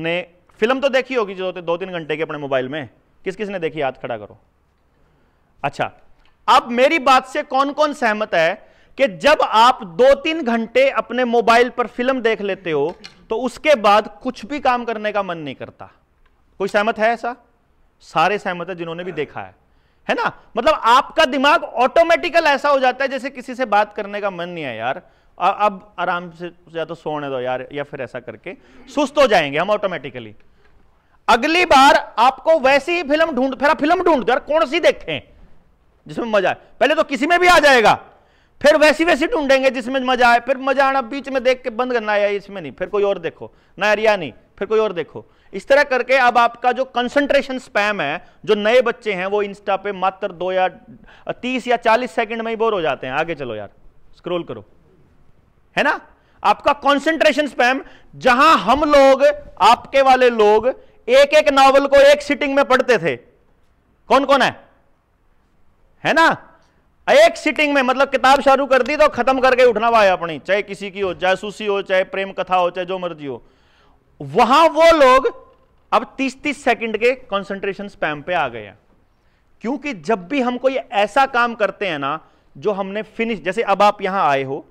[SPEAKER 1] ने फिल्म तो देखी होगी जो दो तीन घंटे के अपने मोबाइल में किस किसने ने देखी हाथ खड़ा करो अच्छा अब मेरी बात से कौन कौन सहमत है कि जब आप दो तीन घंटे अपने मोबाइल पर फिल्म देख लेते हो तो उसके बाद कुछ भी काम करने का मन नहीं करता कोई सहमत है ऐसा सारे सहमत है जिन्होंने भी देखा है है ना मतलब आपका दिमाग ऑटोमेटिकल ऐसा हो जाता है जैसे किसी से बात करने का मन नहीं है यार अब आराम से या तो सोने दो यार या फिर ऐसा करके सुस्त हो जाएंगे हम ऑटोमेटिकली अगली बार आपको वैसी ही फिल्म ढूंढ फिर फिल्म ढूंढ कर कौन सी देखें जिसमें मजा आए पहले तो किसी में भी आ जाएगा फिर वैसी वैसी ढूंढेंगे जिसमें मजा आए फिर मजा आना बीच में देख के बंद करना या इसमें नहीं फिर कोई और देखो ना नायरिया नहीं फिर कोई और देखो इस तरह करके अब आपका जो कंसंट्रेशन स्पैम है जो नए बच्चे हैं वो इंस्टा पे मात्र दो या तीस या चालीस सेकंड में ही बोर हो जाते हैं आगे चलो यार स्क्रोल करो है ना आपका कंसंट्रेशन स्पैम जहां हम लोग आपके वाले लोग एक एक नॉवल को एक सिटिंग में पढ़ते थे कौन कौन है है ना एक सिटिंग में मतलब किताब शुरू कर दी तो खत्म करके उठना भाई अपनी चाहे किसी की हो जासूसी हो चाहे प्रेम कथा हो चाहे जो मर्जी हो वहां वो लोग अब 30-30 सेकंड के कंसंट्रेशन स्पैम पे आ गए हैं क्योंकि जब भी हम कोई ऐसा काम करते हैं ना जो हमने फिनिश जैसे अब आप यहां आए हो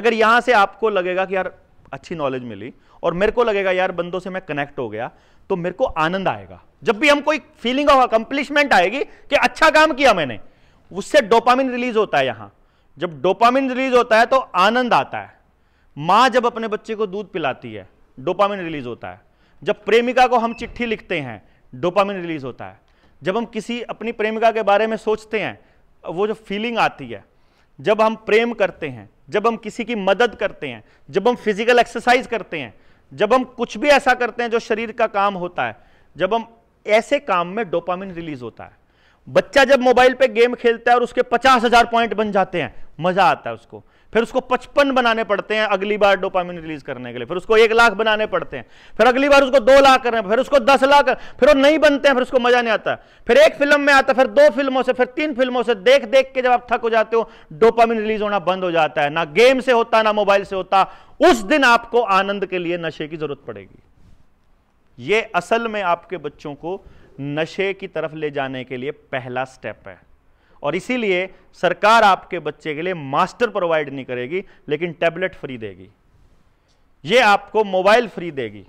[SPEAKER 1] अगर यहां से आपको लगेगा कि यार अच्छी नॉलेज मिली और मेरे को लगेगा यार बंदों से मैं कनेक्ट हो गया तो मेरे को आनंद आएगा जब भी हम कोई फीलिंग ऑफ अकम्पलिशमेंट आएगी कि अच्छा काम किया मैंने उससे डोपामिन रिलीज होता है यहां जब डोपामिन रिलीज होता है तो आनंद आता है माँ जब अपने बच्चे को दूध पिलाती है डोपामिन रिलीज होता है जब प्रेमिका को हम चिट्ठी लिखते हैं डोपामिन रिलीज होता है जब हम किसी अपनी प्रेमिका के बारे में सोचते हैं वो जो फीलिंग आती है जब हम प्रेम करते हैं जब हम किसी की मदद करते हैं जब हम फिजिकल एक्सरसाइज करते हैं जब हम कुछ भी ऐसा करते हैं जो शरीर का काम होता है जब हम ऐसे काम में डोपामिन रिलीज होता है बच्चा जब मोबाइल पे गेम खेलता है और उसके पचास हजार पॉइंट बन जाते हैं मजा आता है उसको फिर उसको पचपन बनाने पड़ते हैं अगली बार डोपामिन रिलीज करने के लिए फिर उसको एक लाख बनाने पड़ते हैं फिर अगली बार उसको दो लाख करने फिर उसको दस लाख फिर वो नहीं बनते हैं फिर उसको मजा नहीं आता फिर एक फिल्म में आता फिर दो फिल्मों से फिर तीन फिल्मों से देख देख के जब आप थक हो जाते हो डोपामिन रिलीज होना बंद हो जाता है ना गेम से होता ना मोबाइल से होता उस दिन आपको आनंद के लिए नशे की जरूरत पड़ेगी ये असल में आपके बच्चों को नशे की तरफ ले जाने के लिए पहला स्टेप है और इसीलिए सरकार आपके बच्चे के लिए मास्टर प्रोवाइड नहीं करेगी लेकिन टैबलेट फ्री देगी ये आपको मोबाइल फ्री देगी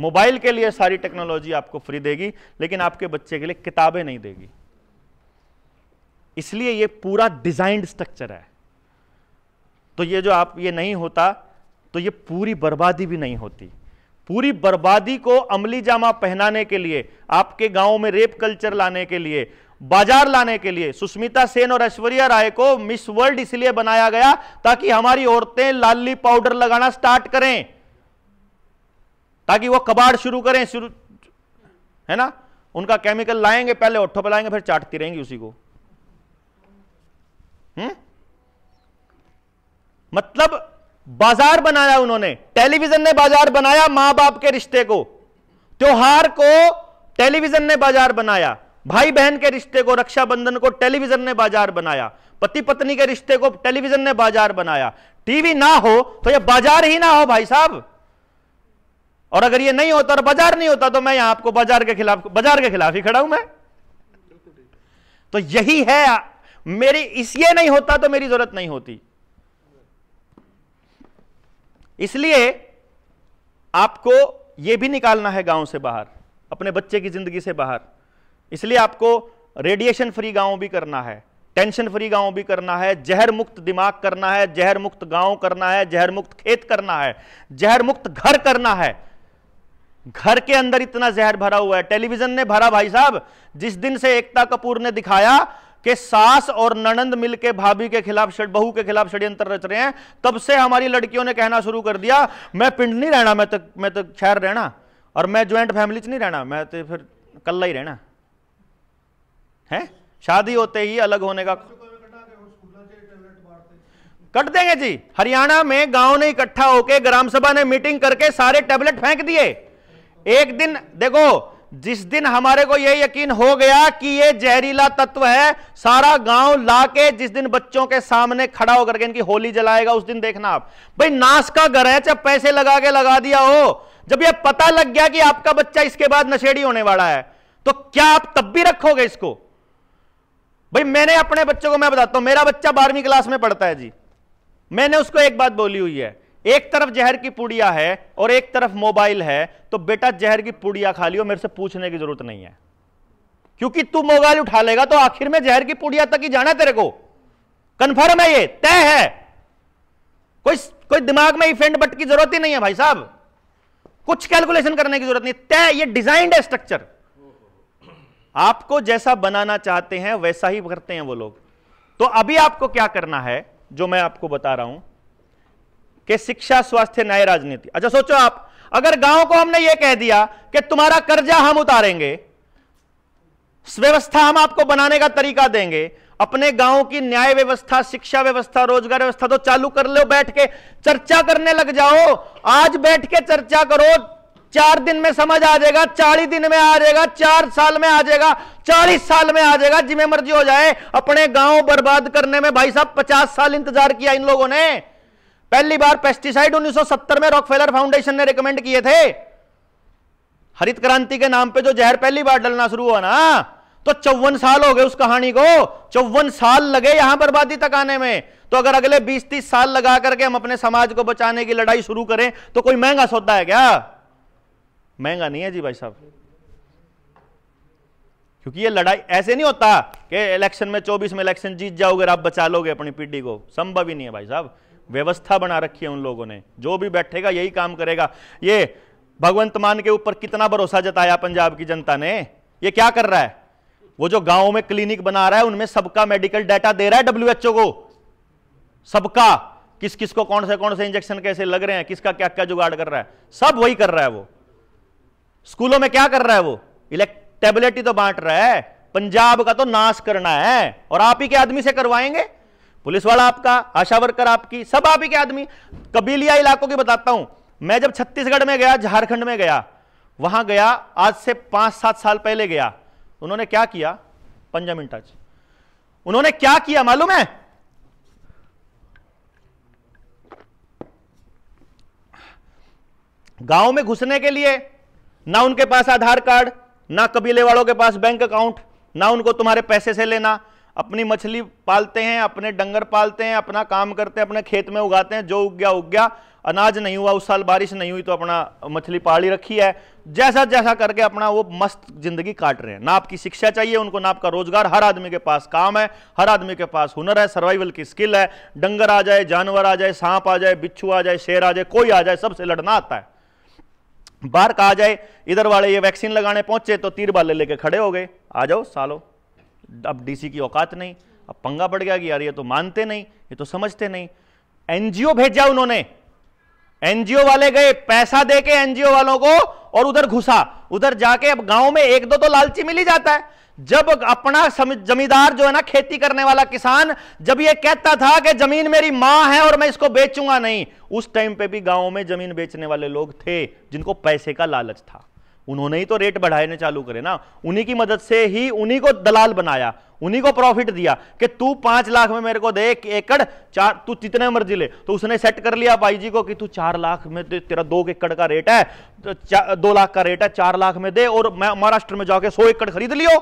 [SPEAKER 1] मोबाइल के लिए सारी टेक्नोलॉजी आपको फ्री देगी लेकिन आपके बच्चे के लिए किताबें नहीं देगी इसलिए ये पूरा डिजाइंड स्ट्रक्चर है तो ये जो आप ये नहीं होता तो ये पूरी बर्बादी भी नहीं होती पूरी बर्बादी को अमली जामा पहनाने के लिए आपके गांव में रेप कल्चर लाने के लिए बाजार लाने के लिए सुष्मिता सेन और ऐश्वर्या राय को मिस वर्ल्ड इसलिए बनाया गया ताकि हमारी औरतें लाली पाउडर लगाना स्टार्ट करें ताकि वो कबाड़ शुरू करें शुरू है ना उनका केमिकल लाएंगे पहले ओठो पर लाएंगे फिर चाटती रहेंगी उसी को हुँ? हम्म? मतलब बाजार बनाया उन्होंने टेलीविजन ने बाजार बनाया मां बाप के रिश्ते को त्योहार को टेलीविजन ने बाजार बनाया भाई बहन के रिश्ते को रक्षाबंधन को टेलीविजन ने बाजार बनाया पति पत्नी के रिश्ते को टेलीविजन ने बाजार बनाया टीवी ना हो तो यह बाजार ही ना हो भाई साहब और अगर ये नहीं होता और बाजार नहीं होता तो मैं यहां आपको बाजार के खिलाफ बाजार के खिलाफ ही खड़ा हूं मैं तो यही है मेरी इसलिए नहीं होता तो मेरी जरूरत नहीं होती इसलिए आपको यह भी निकालना है गांव से बाहर अपने बच्चे की जिंदगी से बाहर इसलिए आपको रेडिएशन फ्री गांव भी करना है टेंशन फ्री गांव भी करना है जहर मुक्त दिमाग करना है जहर मुक्त गांव करना है जहर मुक्त खेत करना है जहर मुक्त घर करना है घर के अंदर इतना जहर भरा हुआ है टेलीविजन ने भरा भाई साहब जिस दिन से एकता कपूर ने दिखाया कि सास और ननंद मिलके भाभी के खिलाफ बहू के खिलाफ षड्यंत्र रच रहे हैं तब से हमारी लड़कियों ने कहना शुरू कर दिया मैं पिंड नहीं रहना मैं तो मैं तो शहर रहना और मैं ज्वाइंट फैमिली च नहीं रहना मैं तो फिर कल्ला ही रहना है शादी होते ही अलग होने का कट देंगे जी हरियाणा में गांव ने इकट्ठा होकर ग्राम सभा ने मीटिंग करके सारे टैबलेट फेंक दिए एक दिन देखो जिस दिन हमारे को यह यकीन हो गया कि यह जहरीला तत्व है सारा गांव लाके जिस दिन बच्चों के सामने खड़ा होकर के इनकी होली जलाएगा उस दिन देखना आप भाई नाश का घर है चाहे पैसे लगा के लगा दिया हो जब यह पता लग गया कि आपका बच्चा इसके बाद नशेड़ी होने वाला है तो क्या आप तब भी रखोगे इसको भाई मैंने अपने बच्चों को मैं बताता हूं मेरा बच्चा बारहवीं क्लास में पढ़ता है जी मैंने उसको एक बात बोली हुई है एक तरफ जहर की पुड़िया है और एक तरफ मोबाइल है तो बेटा जहर की पुड़िया खा लियो मेरे से पूछने की जरूरत नहीं है क्योंकि तू मोबाइल उठा लेगा तो आखिर में जहर की पुड़िया तक ही जाना तेरे को कंफर्म है ये तय है कोई कोई दिमाग में इफेंट बट की जरूरत ही नहीं है भाई साहब कुछ कैलकुलेशन करने की जरूरत नहीं तय ये डिजाइंड है स्ट्रक्चर आपको जैसा बनाना चाहते हैं वैसा ही करते हैं वो लोग तो अभी आपको क्या करना है जो मैं आपको बता रहा हूं कि शिक्षा स्वास्थ्य न्याय राजनीति अच्छा सोचो आप अगर गांव को हमने ये कह दिया कि तुम्हारा कर्जा हम उतारेंगे व्यवस्था हम आपको बनाने का तरीका देंगे अपने गांव की न्याय व्यवस्था शिक्षा व्यवस्था रोजगार व्यवस्था तो चालू कर लो बैठ के चर्चा करने लग जाओ आज बैठ के चर्चा करो चार दिन में समझ आ जाएगा चालीस दिन में आ जाएगा चार साल में आ जाएगा चालीस साल में आ जाएगा जिम्मे मर्जी हो जाए अपने गांव बर्बाद करने में भाई साहब पचास साल इंतजार किया इन लोगों ने पहली बार पेस्टिसाइड 1970 में रॉकफेलर फाउंडेशन ने रिकमेंड किए थे हरित क्रांति के नाम पे जो जहर पहली बार डलना शुरू हुआ ना तो चौवन साल हो गए उस कहानी को चौवन साल लगे यहां बर्बादी तक आने में तो अगर अगले 20-30 साल लगा करके हम अपने समाज को बचाने की लड़ाई शुरू करें तो कोई महंगा सौदा है क्या महंगा नहीं है जी भाई साहब क्योंकि ये लड़ाई ऐसे नहीं होता कि इलेक्शन में 24 में इलेक्शन जीत जाओगे आप बचा लोगे अपनी पीढ़ी को संभव ही नहीं है भाई साहब व्यवस्था बना रखी है उन लोगों ने जो भी बैठेगा यही काम करेगा ये भगवंत मान के ऊपर कितना भरोसा जताया पंजाब की जनता ने ये क्या कर रहा है वो जो गांव में क्लिनिक बना रहा है उनमें सबका मेडिकल डाटा दे रहा है डब्ल्यू को सबका किस किस को कौन से कौन से इंजेक्शन कैसे लग रहे हैं किसका क्या क्या जुगाड़ कर रहा है सब वही कर रहा है वो स्कूलों में क्या कर रहा है वो इलेक्टेबिलिटी तो बांट रहा है पंजाब का तो नाश करना है और आप ही के आदमी से करवाएंगे पुलिस वाला आपका आशा वर्कर आपकी सब आप ही के आदमी कबीलिया इलाकों की बताता हूं मैं जब छत्तीसगढ़ में गया झारखंड में गया वहां गया आज से पांच सात साल पहले गया उन्होंने क्या किया पंजा मिनट उन्होंने क्या किया मालूम है गांव में घुसने के लिए ना उनके पास आधार कार्ड ना कबीले वालों के पास बैंक अकाउंट ना उनको तुम्हारे पैसे से लेना अपनी मछली पालते हैं अपने डंगर पालते हैं अपना काम करते हैं अपने खेत में उगाते हैं जो उग गया उग गया अनाज नहीं हुआ उस साल बारिश नहीं हुई तो अपना मछली पाली रखी है जैसा जैसा करके अपना वो मस्त जिंदगी काट रहे हैं ना आपकी शिक्षा चाहिए उनको ना आपका रोजगार हर आदमी के पास काम है हर आदमी के पास हुनर है सर्वाइवल की स्किल है डंगर आ जाए जानवर आ जाए सांप आ जाए बिच्छू आ जाए शेर आ जाए कोई आ जाए सबसे लड़ना आता है बाहर कहा जाए इधर वाले ये वैक्सीन लगाने पहुंचे तो तीर बाले लेके खड़े हो गए आ जाओ सालो अब डीसी की औकात नहीं अब पंगा पड़ गया कि यार ये तो मानते नहीं ये तो समझते नहीं एनजीओ भेजा उन्होंने एनजीओ वाले गए पैसा देके एनजीओ वालों को और उधर घुसा उधर जाके अब गांव में एक दो तो लालची मिल ही जाता है जब अपना जमींदार जो है ना खेती करने वाला किसान जब ये कहता था कि जमीन मेरी मां है और मैं इसको बेचूंगा नहीं उस टाइम पे भी गांव में जमीन बेचने वाले लोग थे जिनको पैसे का लालच था उन्होंने ही तो रेट बढ़ाने चालू करे ना उन्हीं की मदद से ही उन्हीं को दलाल बनाया उन्हीं को प्रॉफिट दिया कि तू पांच लाख में मेरे को दे एक एकड़ चार तू जितने मर्जी ले तो उसने सेट कर लिया भाई जी को कि तू चार लाख में दे तेरा दो एकड़ का रेट है तो दो लाख का रेट है चार लाख में दे और मैं महाराष्ट्र में जाके सौ एकड़ खरीद लियो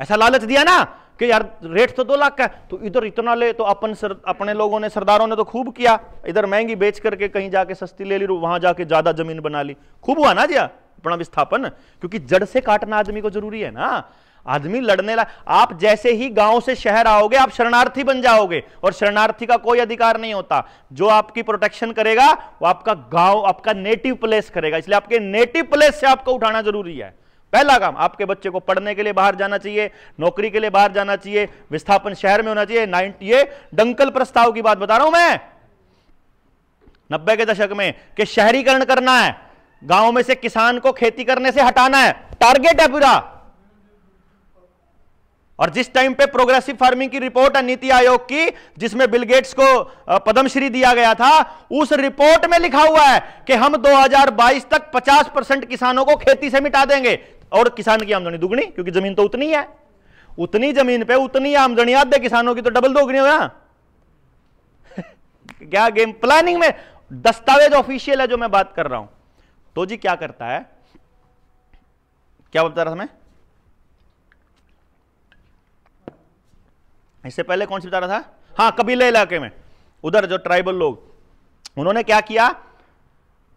[SPEAKER 1] ऐसा लालच दिया ना कि यार रेट तो दो लाख का तो इधर इतना ले तो अपन सर अपने लोगों ने सरदारों ने तो खूब किया इधर महंगी बेच करके कहीं जाके सस्ती ले ली वहां जाके ज्यादा जमीन बना ली खूब हुआ ना जिया अपना विस्थापन क्योंकि जड़ से काटना आदमी को जरूरी है ना आदमी लड़ने ला आप जैसे ही गांव से शहर आओगे आप शरणार्थी बन जाओगे और शरणार्थी का कोई अधिकार नहीं होता जो आपकी प्रोटेक्शन करेगा वो आपका गांव आपका नेटिव प्लेस करेगा इसलिए आपके नेटिव प्लेस से आपको उठाना जरूरी है पहला काम आपके बच्चे को पढ़ने के लिए बाहर जाना चाहिए नौकरी के लिए बाहर जाना चाहिए विस्थापन शहर में होना चाहिए नाइनटी ये डंकल प्रस्ताव की बात बता रहा हूं मैं नब्बे के दशक में कि शहरीकरण करना है गांव में से किसान को खेती करने से हटाना है टारगेट है पूरा और जिस टाइम पे प्रोग्रेसिव फार्मिंग की रिपोर्ट है नीति आयोग की जिसमें बिल गेट्स को पद्मश्री दिया गया था उस रिपोर्ट में लिखा हुआ है कि हम 2022 तक 50 परसेंट किसानों को खेती से मिटा देंगे और किसान की आमदनी दुगनी क्योंकि जमीन तो उतनी है उतनी जमीन पे उतनी आमदनी आधे किसानों की तो डबल दोगुनी हो क्या गेम प्लानिंग में दस्तावेज ऑफिशियल है जो मैं बात कर रहा हूं तो जी क्या करता है क्या बता रहा था मैं इससे पहले कौन सी बता रहा था हाँ कबीले इलाके में उधर जो ट्राइबल लोग उन्होंने क्या किया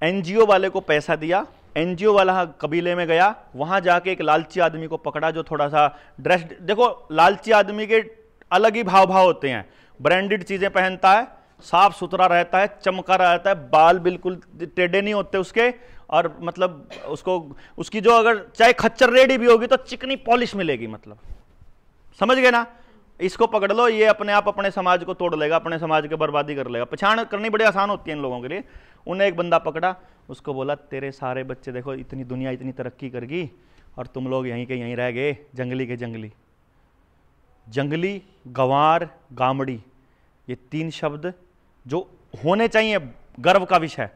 [SPEAKER 1] एनजीओ वाले को पैसा दिया एनजीओ वाला कबीले में गया वहां जाके एक लालची आदमी को पकड़ा जो थोड़ा सा ड्रेस देखो लालची आदमी के अलग ही भाव भाव होते हैं ब्रांडेड चीजें पहनता है साफ सुथरा रहता है चमका रहता है बाल बिल्कुल टेढ़े नहीं होते उसके और मतलब उसको उसकी जो अगर चाहे खच्चर रेडी भी होगी तो चिकनी पॉलिश मिलेगी मतलब समझ गए ना इसको पकड़ लो ये अपने आप अपने समाज को तोड़ लेगा अपने समाज की बर्बादी कर लेगा पहचान करनी बड़ी आसान होती है इन लोगों के लिए उन्हें एक बंदा पकड़ा उसको बोला तेरे सारे बच्चे देखो इतनी दुनिया इतनी तरक्की कर गई और तुम लोग यहीं के यहीं रह गए जंगली के जंगली जंगली गंवार गामड़ी ये तीन शब्द जो होने चाहिए गर्व का विषय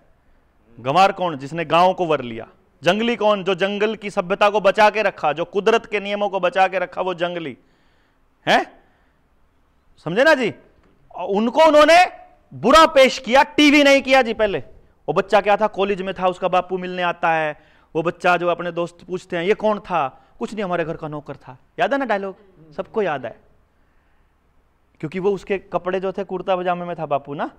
[SPEAKER 1] गंवार कौन जिसने गांव को वर लिया जंगली कौन जो जंगल की सभ्यता को बचा के रखा जो कुदरत के नियमों को बचा के रखा वो जंगली है समझे ना जी उनको उन्होंने बुरा पेश किया टीवी नहीं किया जी पहले वो बच्चा क्या था कॉलेज में था उसका बापू मिलने आता है वो बच्चा जो अपने दोस्त पूछते हैं ये कौन था कुछ नहीं हमारे घर का नौकर था याद है ना डायलॉग सबको याद है क्योंकि वो उसके कपड़े जो थे कुर्ता पजामे में था बापू ना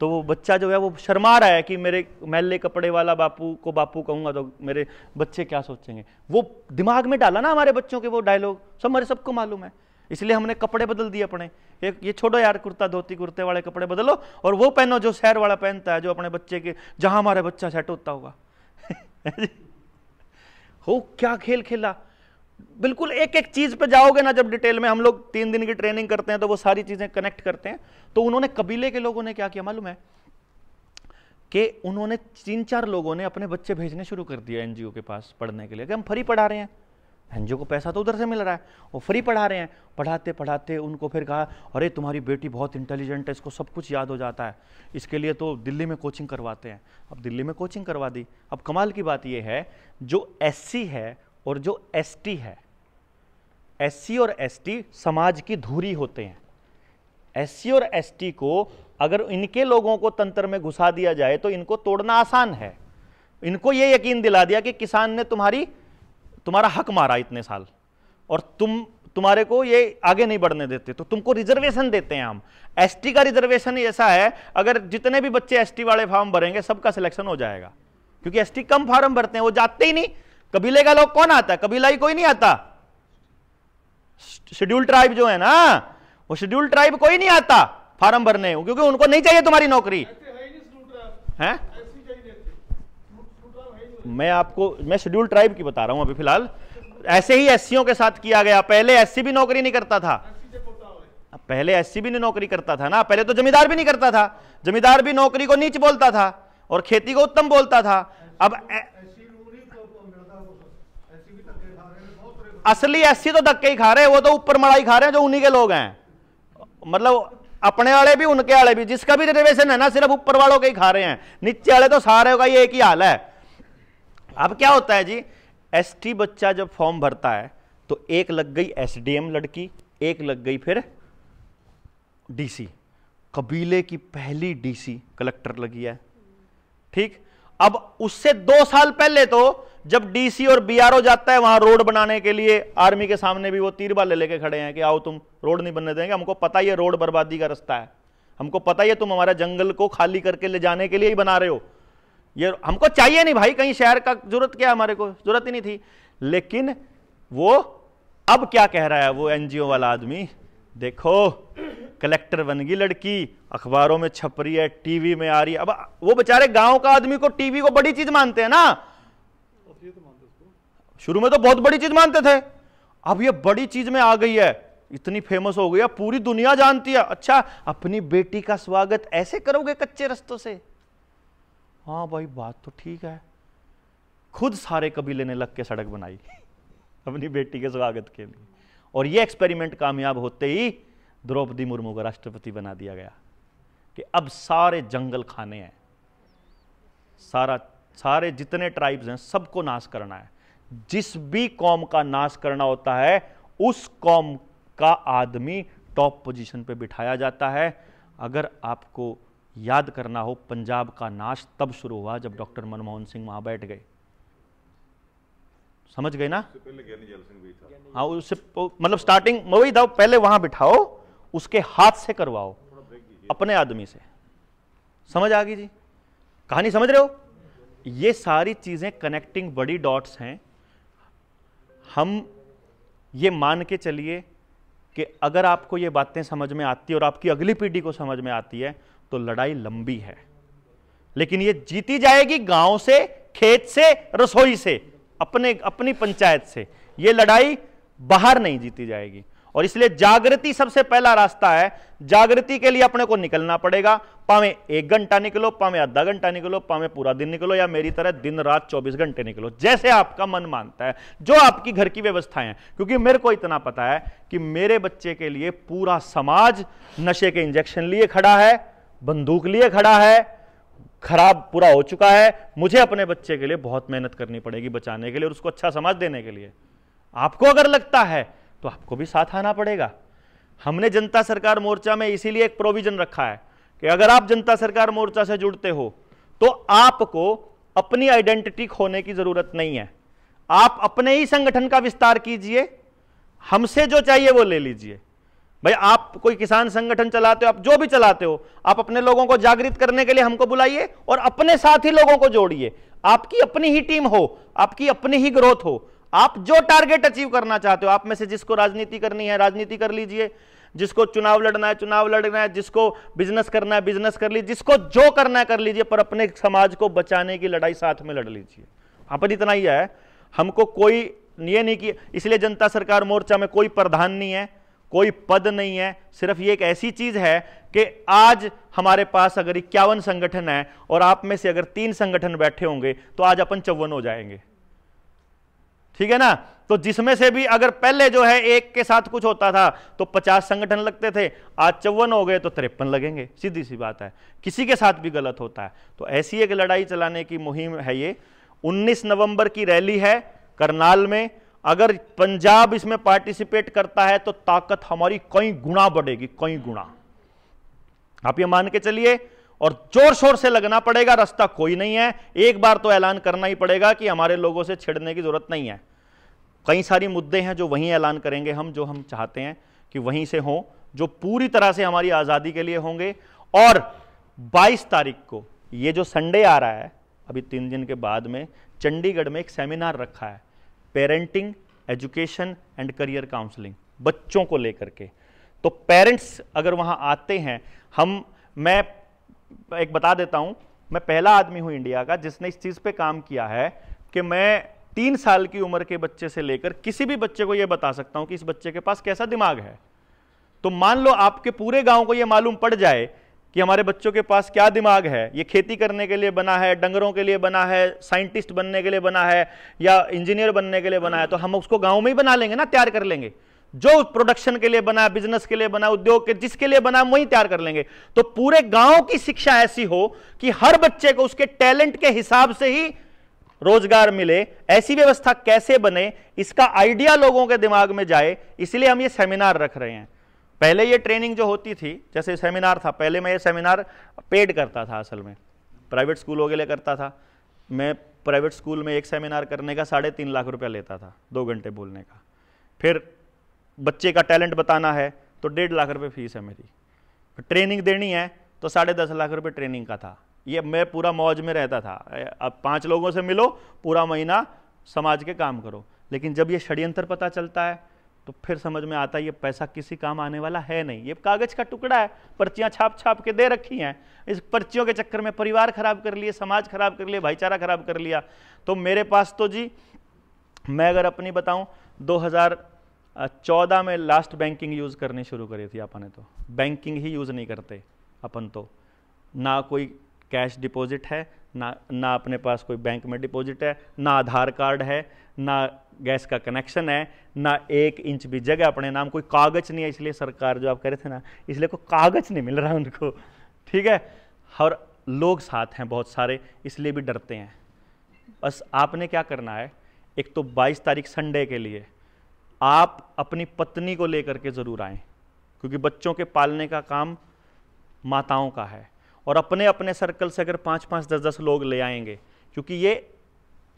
[SPEAKER 1] तो वो बच्चा जो है वो शर्मा रहा है कि मेरे महल्ले कपड़े वाला बापू को बापू कहूंगा तो मेरे बच्चे क्या सोचेंगे वो दिमाग में डाला ना हमारे बच्चों के वो डायलॉग सब हमारे सबको मालूम है इसलिए हमने कपड़े बदल दिए अपने एक ये छोटो यार कुर्ता धोती कुर्ते वाले कपड़े बदलो और वो पहनो जो शहर वाला पहनता है जो अपने बच्चे के जहाँ हमारा बच्चा सेट होता होगा हो क्या खेल खेला बिल्कुल एक एक चीज पे जाओगे ना जब डिटेल में हम लोग तीन दिन की ट्रेनिंग करते हैं तो वो सारी चीजें कनेक्ट करते हैं तो उन्होंने कबीले के लोगों ने क्या किया मालूम है कि उन्होंने तीन चार लोगों ने अपने बच्चे भेजने शुरू कर दिया एनजीओ के पास पढ़ने के लिए कि हम फ्री पढ़ा रहे हैं एन को पैसा तो उधर से मिल रहा है वो फ्री पढ़ा रहे हैं पढ़ाते पढ़ाते उनको फिर कहा अरे तुम्हारी बेटी बहुत इंटेलिजेंट है इसको सब कुछ याद हो जाता है इसके लिए तो दिल्ली में कोचिंग करवाते हैं अब दिल्ली में कोचिंग करवा दी अब कमाल की बात यह है जो एस है और जो एस है एस और एस समाज की धूरी होते हैं एस और एस को अगर इनके लोगों को तंत्र में घुसा दिया जाए तो इनको तोड़ना आसान है इनको यह यकीन दिला दिया कि किसान ने तुम्हारी तुम्हारा हक मारा इतने साल और तुम तुम्हारे को ये आगे नहीं बढ़ने देते तो तुमको रिजर्वेशन देते हैं हम एसटी का रिजर्वेशन ऐसा है अगर जितने भी बच्चे एसटी वाले फॉर्म भरेंगे सबका सिलेक्शन हो जाएगा क्योंकि एसटी कम फॉर्म भरते हैं वो जाते ही नहीं कबीले का लोग कौन आता है कबीला ही कोई नहीं आता शेड्यूल ट्राइब जो है ना वो शेड्यूल ट्राइब कोई नहीं आता फॉर्म भरने क्योंकि उनको नहीं चाहिए तुम्हारी नौकरी है मैं आपको मैं शेड्यूल ट्राइब की बता रहा हूं अभी फिलहाल ऐसे ही एस के साथ किया गया पहले एस भी नौकरी नहीं करता था पहले एस भी नहीं नौकरी करता था ना पहले तो जमींदार भी नहीं करता था जमींदार भी नौकरी को नीच बोलता था और खेती को उत्तम बोलता था अब असली एस तो धक्के ही खा रहे हैं वो तो ऊपर मड़ाई खा रहे हैं जो उन्हीं के लोग हैं मतलब अपने वाले भी उनके वाले भी जिसका भी रिजर्वेशन है ना सिर्फ ऊपर वालों के ही खा रहे हैं नीचे वाले तो सारे का ये एक ही हाल है अब क्या होता है जी एसटी बच्चा जब फॉर्म भरता है तो एक लग गई एसडीएम लड़की एक लग गई फिर डीसी कबीले की पहली डीसी कलेक्टर लगी है ठीक अब उससे दो साल पहले तो जब डीसी और बीआरओ जाता है वहां रोड बनाने के लिए आर्मी के सामने भी वो ले लेके खड़े हैं कि आओ तुम रोड नहीं बनने देंगे हमको पता ही है रोड बर्बादी का रास्ता है हमको पता ही है तुम हमारे जंगल को खाली करके ले जाने के लिए ही बना रहे हो ये हमको चाहिए नहीं भाई कहीं शहर का जरूरत क्या हमारे को जरूरत ही नहीं थी लेकिन वो अब क्या कह रहा है वो एनजीओ वाला आदमी देखो कलेक्टर बन गई लड़की अखबारों में छप रही है टीवी में आ रही है अब वो बेचारे गांव का आदमी को टीवी को बड़ी चीज मानते हैं ना शुरू में तो बहुत बड़ी चीज मानते थे अब ये बड़ी चीज में आ गई है इतनी फेमस हो गई है पूरी दुनिया जानती है अच्छा अपनी बेटी का स्वागत ऐसे करोगे कच्चे रस्तों से हाँ भाई बात तो ठीक है खुद सारे कबीले ने लग के सड़क बनाई अपनी बेटी के स्वागत के लिए और ये एक्सपेरिमेंट कामयाब होते ही द्रौपदी मुर्मू का राष्ट्रपति बना दिया गया कि अब सारे जंगल खाने हैं सारा सारे जितने ट्राइब्स हैं सबको नाश करना है जिस भी कौम का नाश करना होता है उस कौम का आदमी टॉप पोजीशन पे बिठाया जाता है अगर आपको याद करना हो पंजाब का नाश तब शुरू हुआ जब डॉक्टर मनमोहन सिंह वहां बैठ गए समझ गए ना हाँ उससे मतलब स्टार्टिंग वही था पहले वहां बिठाओ उसके हाथ से करवाओ अपने आदमी से समझ आ गई जी कहानी समझ रहे हो ये सारी चीजें कनेक्टिंग बड़ी डॉट्स हैं हम ये मान के चलिए कि अगर आपको ये बातें समझ में आती है और आपकी अगली पीढ़ी को समझ में आती है तो लड़ाई लंबी है लेकिन ये जीती जाएगी गांव से खेत से रसोई से अपने अपनी पंचायत से ये लड़ाई बाहर नहीं जीती जाएगी और इसलिए जागृति सबसे पहला रास्ता है जागृति के लिए अपने को निकलना पड़ेगा पावे एक घंटा निकलो पावे आधा घंटा निकलो पावे पूरा दिन निकलो या मेरी तरह दिन रात 24 घंटे निकलो जैसे आपका मन मानता है जो आपकी घर की व्यवस्थाएं हैं क्योंकि मेरे को इतना पता है कि मेरे बच्चे के लिए पूरा समाज नशे के इंजेक्शन लिए खड़ा है बंदूक लिए खड़ा है खराब पूरा हो चुका है मुझे अपने बच्चे के लिए बहुत मेहनत करनी पड़ेगी बचाने के लिए और उसको अच्छा समाज देने के लिए आपको अगर लगता है तो आपको भी साथ आना पड़ेगा हमने जनता सरकार मोर्चा में इसीलिए एक प्रोविजन रखा है कि अगर आप जनता सरकार मोर्चा से जुड़ते हो तो आपको अपनी आइडेंटिटी खोने की जरूरत नहीं है आप अपने ही संगठन का विस्तार कीजिए हमसे जो चाहिए वो ले लीजिए भाई आप कोई किसान संगठन चलाते हो आप जो भी चलाते हो आप अपने लोगों को जागृत करने के लिए हमको बुलाइए और अपने साथ ही लोगों को जोड़िए आपकी अपनी ही टीम हो आपकी अपनी ही ग्रोथ हो आप जो टारगेट अचीव करना चाहते हो आप में से जिसको राजनीति करनी है राजनीति कर लीजिए जिसको चुनाव लड़ना है चुनाव लड़ना है जिसको बिजनेस करना है बिजनेस कर लीजिए जिसको जो करना है कर लीजिए पर अपने समाज को बचाने की लड़ाई साथ में लड़ लीजिए यहाँ पर इतना ही है हमको कोई ये नहीं कि इसलिए जनता सरकार मोर्चा में कोई प्रधान नहीं है कोई पद नहीं है सिर्फ ये एक ऐसी चीज है कि आज हमारे पास अगर इक्यावन संगठन है और आप में से अगर तीन संगठन बैठे होंगे तो आज अपन चौवन हो जाएंगे ठीक है ना तो जिसमें से भी अगर पहले जो है एक के साथ कुछ होता था तो पचास संगठन लगते थे आज चौवन हो गए तो तिरपन लगेंगे सीधी सी बात है किसी के साथ भी गलत होता है तो ऐसी एक लड़ाई चलाने की मुहिम है ये 19 नवंबर की रैली है करनाल में अगर पंजाब इसमें पार्टिसिपेट करता है तो ताकत हमारी कई गुणा बढ़ेगी कई गुणा आप ये मान के चलिए और जोर शोर से लगना पड़ेगा रास्ता कोई नहीं है एक बार तो ऐलान करना ही पड़ेगा कि हमारे लोगों से छिड़ने की जरूरत नहीं है कई सारी मुद्दे हैं जो वहीं ऐलान करेंगे हम जो हम चाहते हैं कि वहीं से हों जो पूरी तरह से हमारी आज़ादी के लिए होंगे और 22 तारीख को ये जो संडे आ रहा है अभी तीन दिन के बाद में चंडीगढ़ में एक सेमिनार रखा है parenting education and career counselling बच्चों को लेकर के तो पेरेंट्स अगर वहां आते हैं हम मैं एक बता देता हूं मैं पहला आदमी हूं इंडिया का जिसने इस चीज़ पे काम किया है कि मैं तीन साल की उम्र के बच्चे से लेकर किसी भी बच्चे को यह बता सकता हूं कि इस बच्चे के पास कैसा दिमाग है तो मान लो आपके पूरे गांव को यह मालूम पड़ जाए कि हमारे बच्चों के पास क्या दिमाग है ये खेती करने के लिए बना है डंगरों के लिए बना है साइंटिस्ट बनने के लिए बना है या इंजीनियर बनने के लिए बना है तो हम उसको गांव में ही बना लेंगे ना तैयार कर लेंगे जो प्रोडक्शन के लिए बना बिजनेस के लिए बना उद्योग के जिसके लिए बना हम वही तैयार कर लेंगे तो पूरे गांव की शिक्षा ऐसी हो कि हर बच्चे को उसके टैलेंट के हिसाब से ही रोजगार मिले ऐसी व्यवस्था कैसे बने इसका आइडिया लोगों के दिमाग में जाए इसलिए हम ये सेमिनार रख रहे हैं पहले ये ट्रेनिंग जो होती थी जैसे सेमिनार था पहले मैं ये सेमिनार पेड करता था असल में प्राइवेट स्कूलों के लिए करता था मैं प्राइवेट स्कूल में एक सेमिनार करने का साढ़े तीन लाख रुपया लेता था दो घंटे बोलने का फिर बच्चे का टैलेंट बताना है तो डेढ़ लाख रुपये फीस है मेरी ट्रेनिंग देनी है तो साढ़े दस लाख रुपये ट्रेनिंग का था ये मैं पूरा मौज में रहता था अब पाँच लोगों से मिलो पूरा महीना समाज के काम करो लेकिन जब ये षड्यंत्र पता चलता है तो फिर समझ में आता है ये पैसा किसी काम आने वाला है नहीं ये कागज का टुकड़ा है पर्चियाँ छाप छाप के दे रखी हैं इस पर्चियों के चक्कर में परिवार खराब कर लिए समाज खराब कर लिए भाईचारा खराब कर लिया तो मेरे पास तो जी मैं अगर अपनी बताऊं 2014 में लास्ट बैंकिंग यूज़ करनी शुरू करी थी अपने तो बैंकिंग ही यूज़ नहीं करते अपन तो ना कोई कैश डिपॉजिट है ना ना अपने पास कोई बैंक में डिपॉजिट है ना आधार कार्ड है ना गैस का कनेक्शन है ना एक इंच भी जगह अपने नाम कोई कागज नहीं है इसलिए सरकार जो आप कह रहे थे ना इसलिए कोई कागज नहीं मिल रहा उनको ठीक है और लोग साथ हैं बहुत सारे इसलिए भी डरते हैं बस आपने क्या करना है एक तो 22 तारीख संडे के लिए आप अपनी पत्नी को लेकर के ज़रूर आएँ क्योंकि बच्चों के पालने का काम माताओं का है और अपने अपने सर्कल से अगर पाँच पाँच दस दस लोग ले आएंगे क्योंकि ये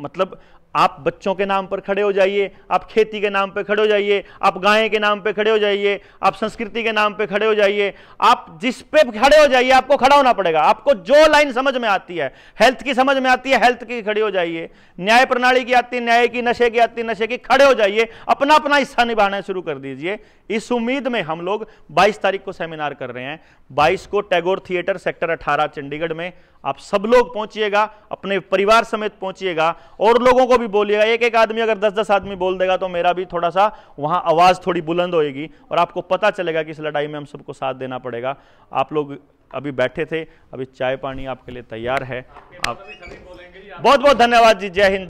[SPEAKER 1] मतलब आप बच्चों के नाम पर खड़े हो जाइए आप खेती के नाम पर खड़े हो जाइए आप गाय के नाम पर खड़े हो जाइए आप संस्कृति के नाम पर खड़े हो जाइए आप जिस पे खड़े हो जाइए आपको खड़ा होना पड़ेगा आपको जो लाइन समझ में आती है हेल्थ की समझ में आती है हेल्थ की खड़े हो जाइए न्याय प्रणाली की आती है न्याय की नशे की आती है नशे की खड़े हो जाइए अपना अपना हिस्सा निभाना शुरू कर दीजिए इस उम्मीद में हम लोग बाईस तारीख को सेमिनार कर रहे हैं बाईस को टैगोर थिएटर सेक्टर अठारह चंडीगढ़ में आप सब लोग पहुंचिएगा अपने परिवार समेत पहुंचिएगा और लोगों को भी भी बोलिएगा एक एक आदमी अगर दस दस आदमी बोल देगा तो मेरा भी थोड़ा सा वहाँ आवाज़ थोड़ी बुलंद होएगी और आपको पता चलेगा कि इस लड़ाई में हम सबको साथ देना पड़ेगा आप लोग अभी बैठे थे अभी चाय पानी आपके लिए तैयार है आप बहुत बहुत धन्यवाद जी जय हिंद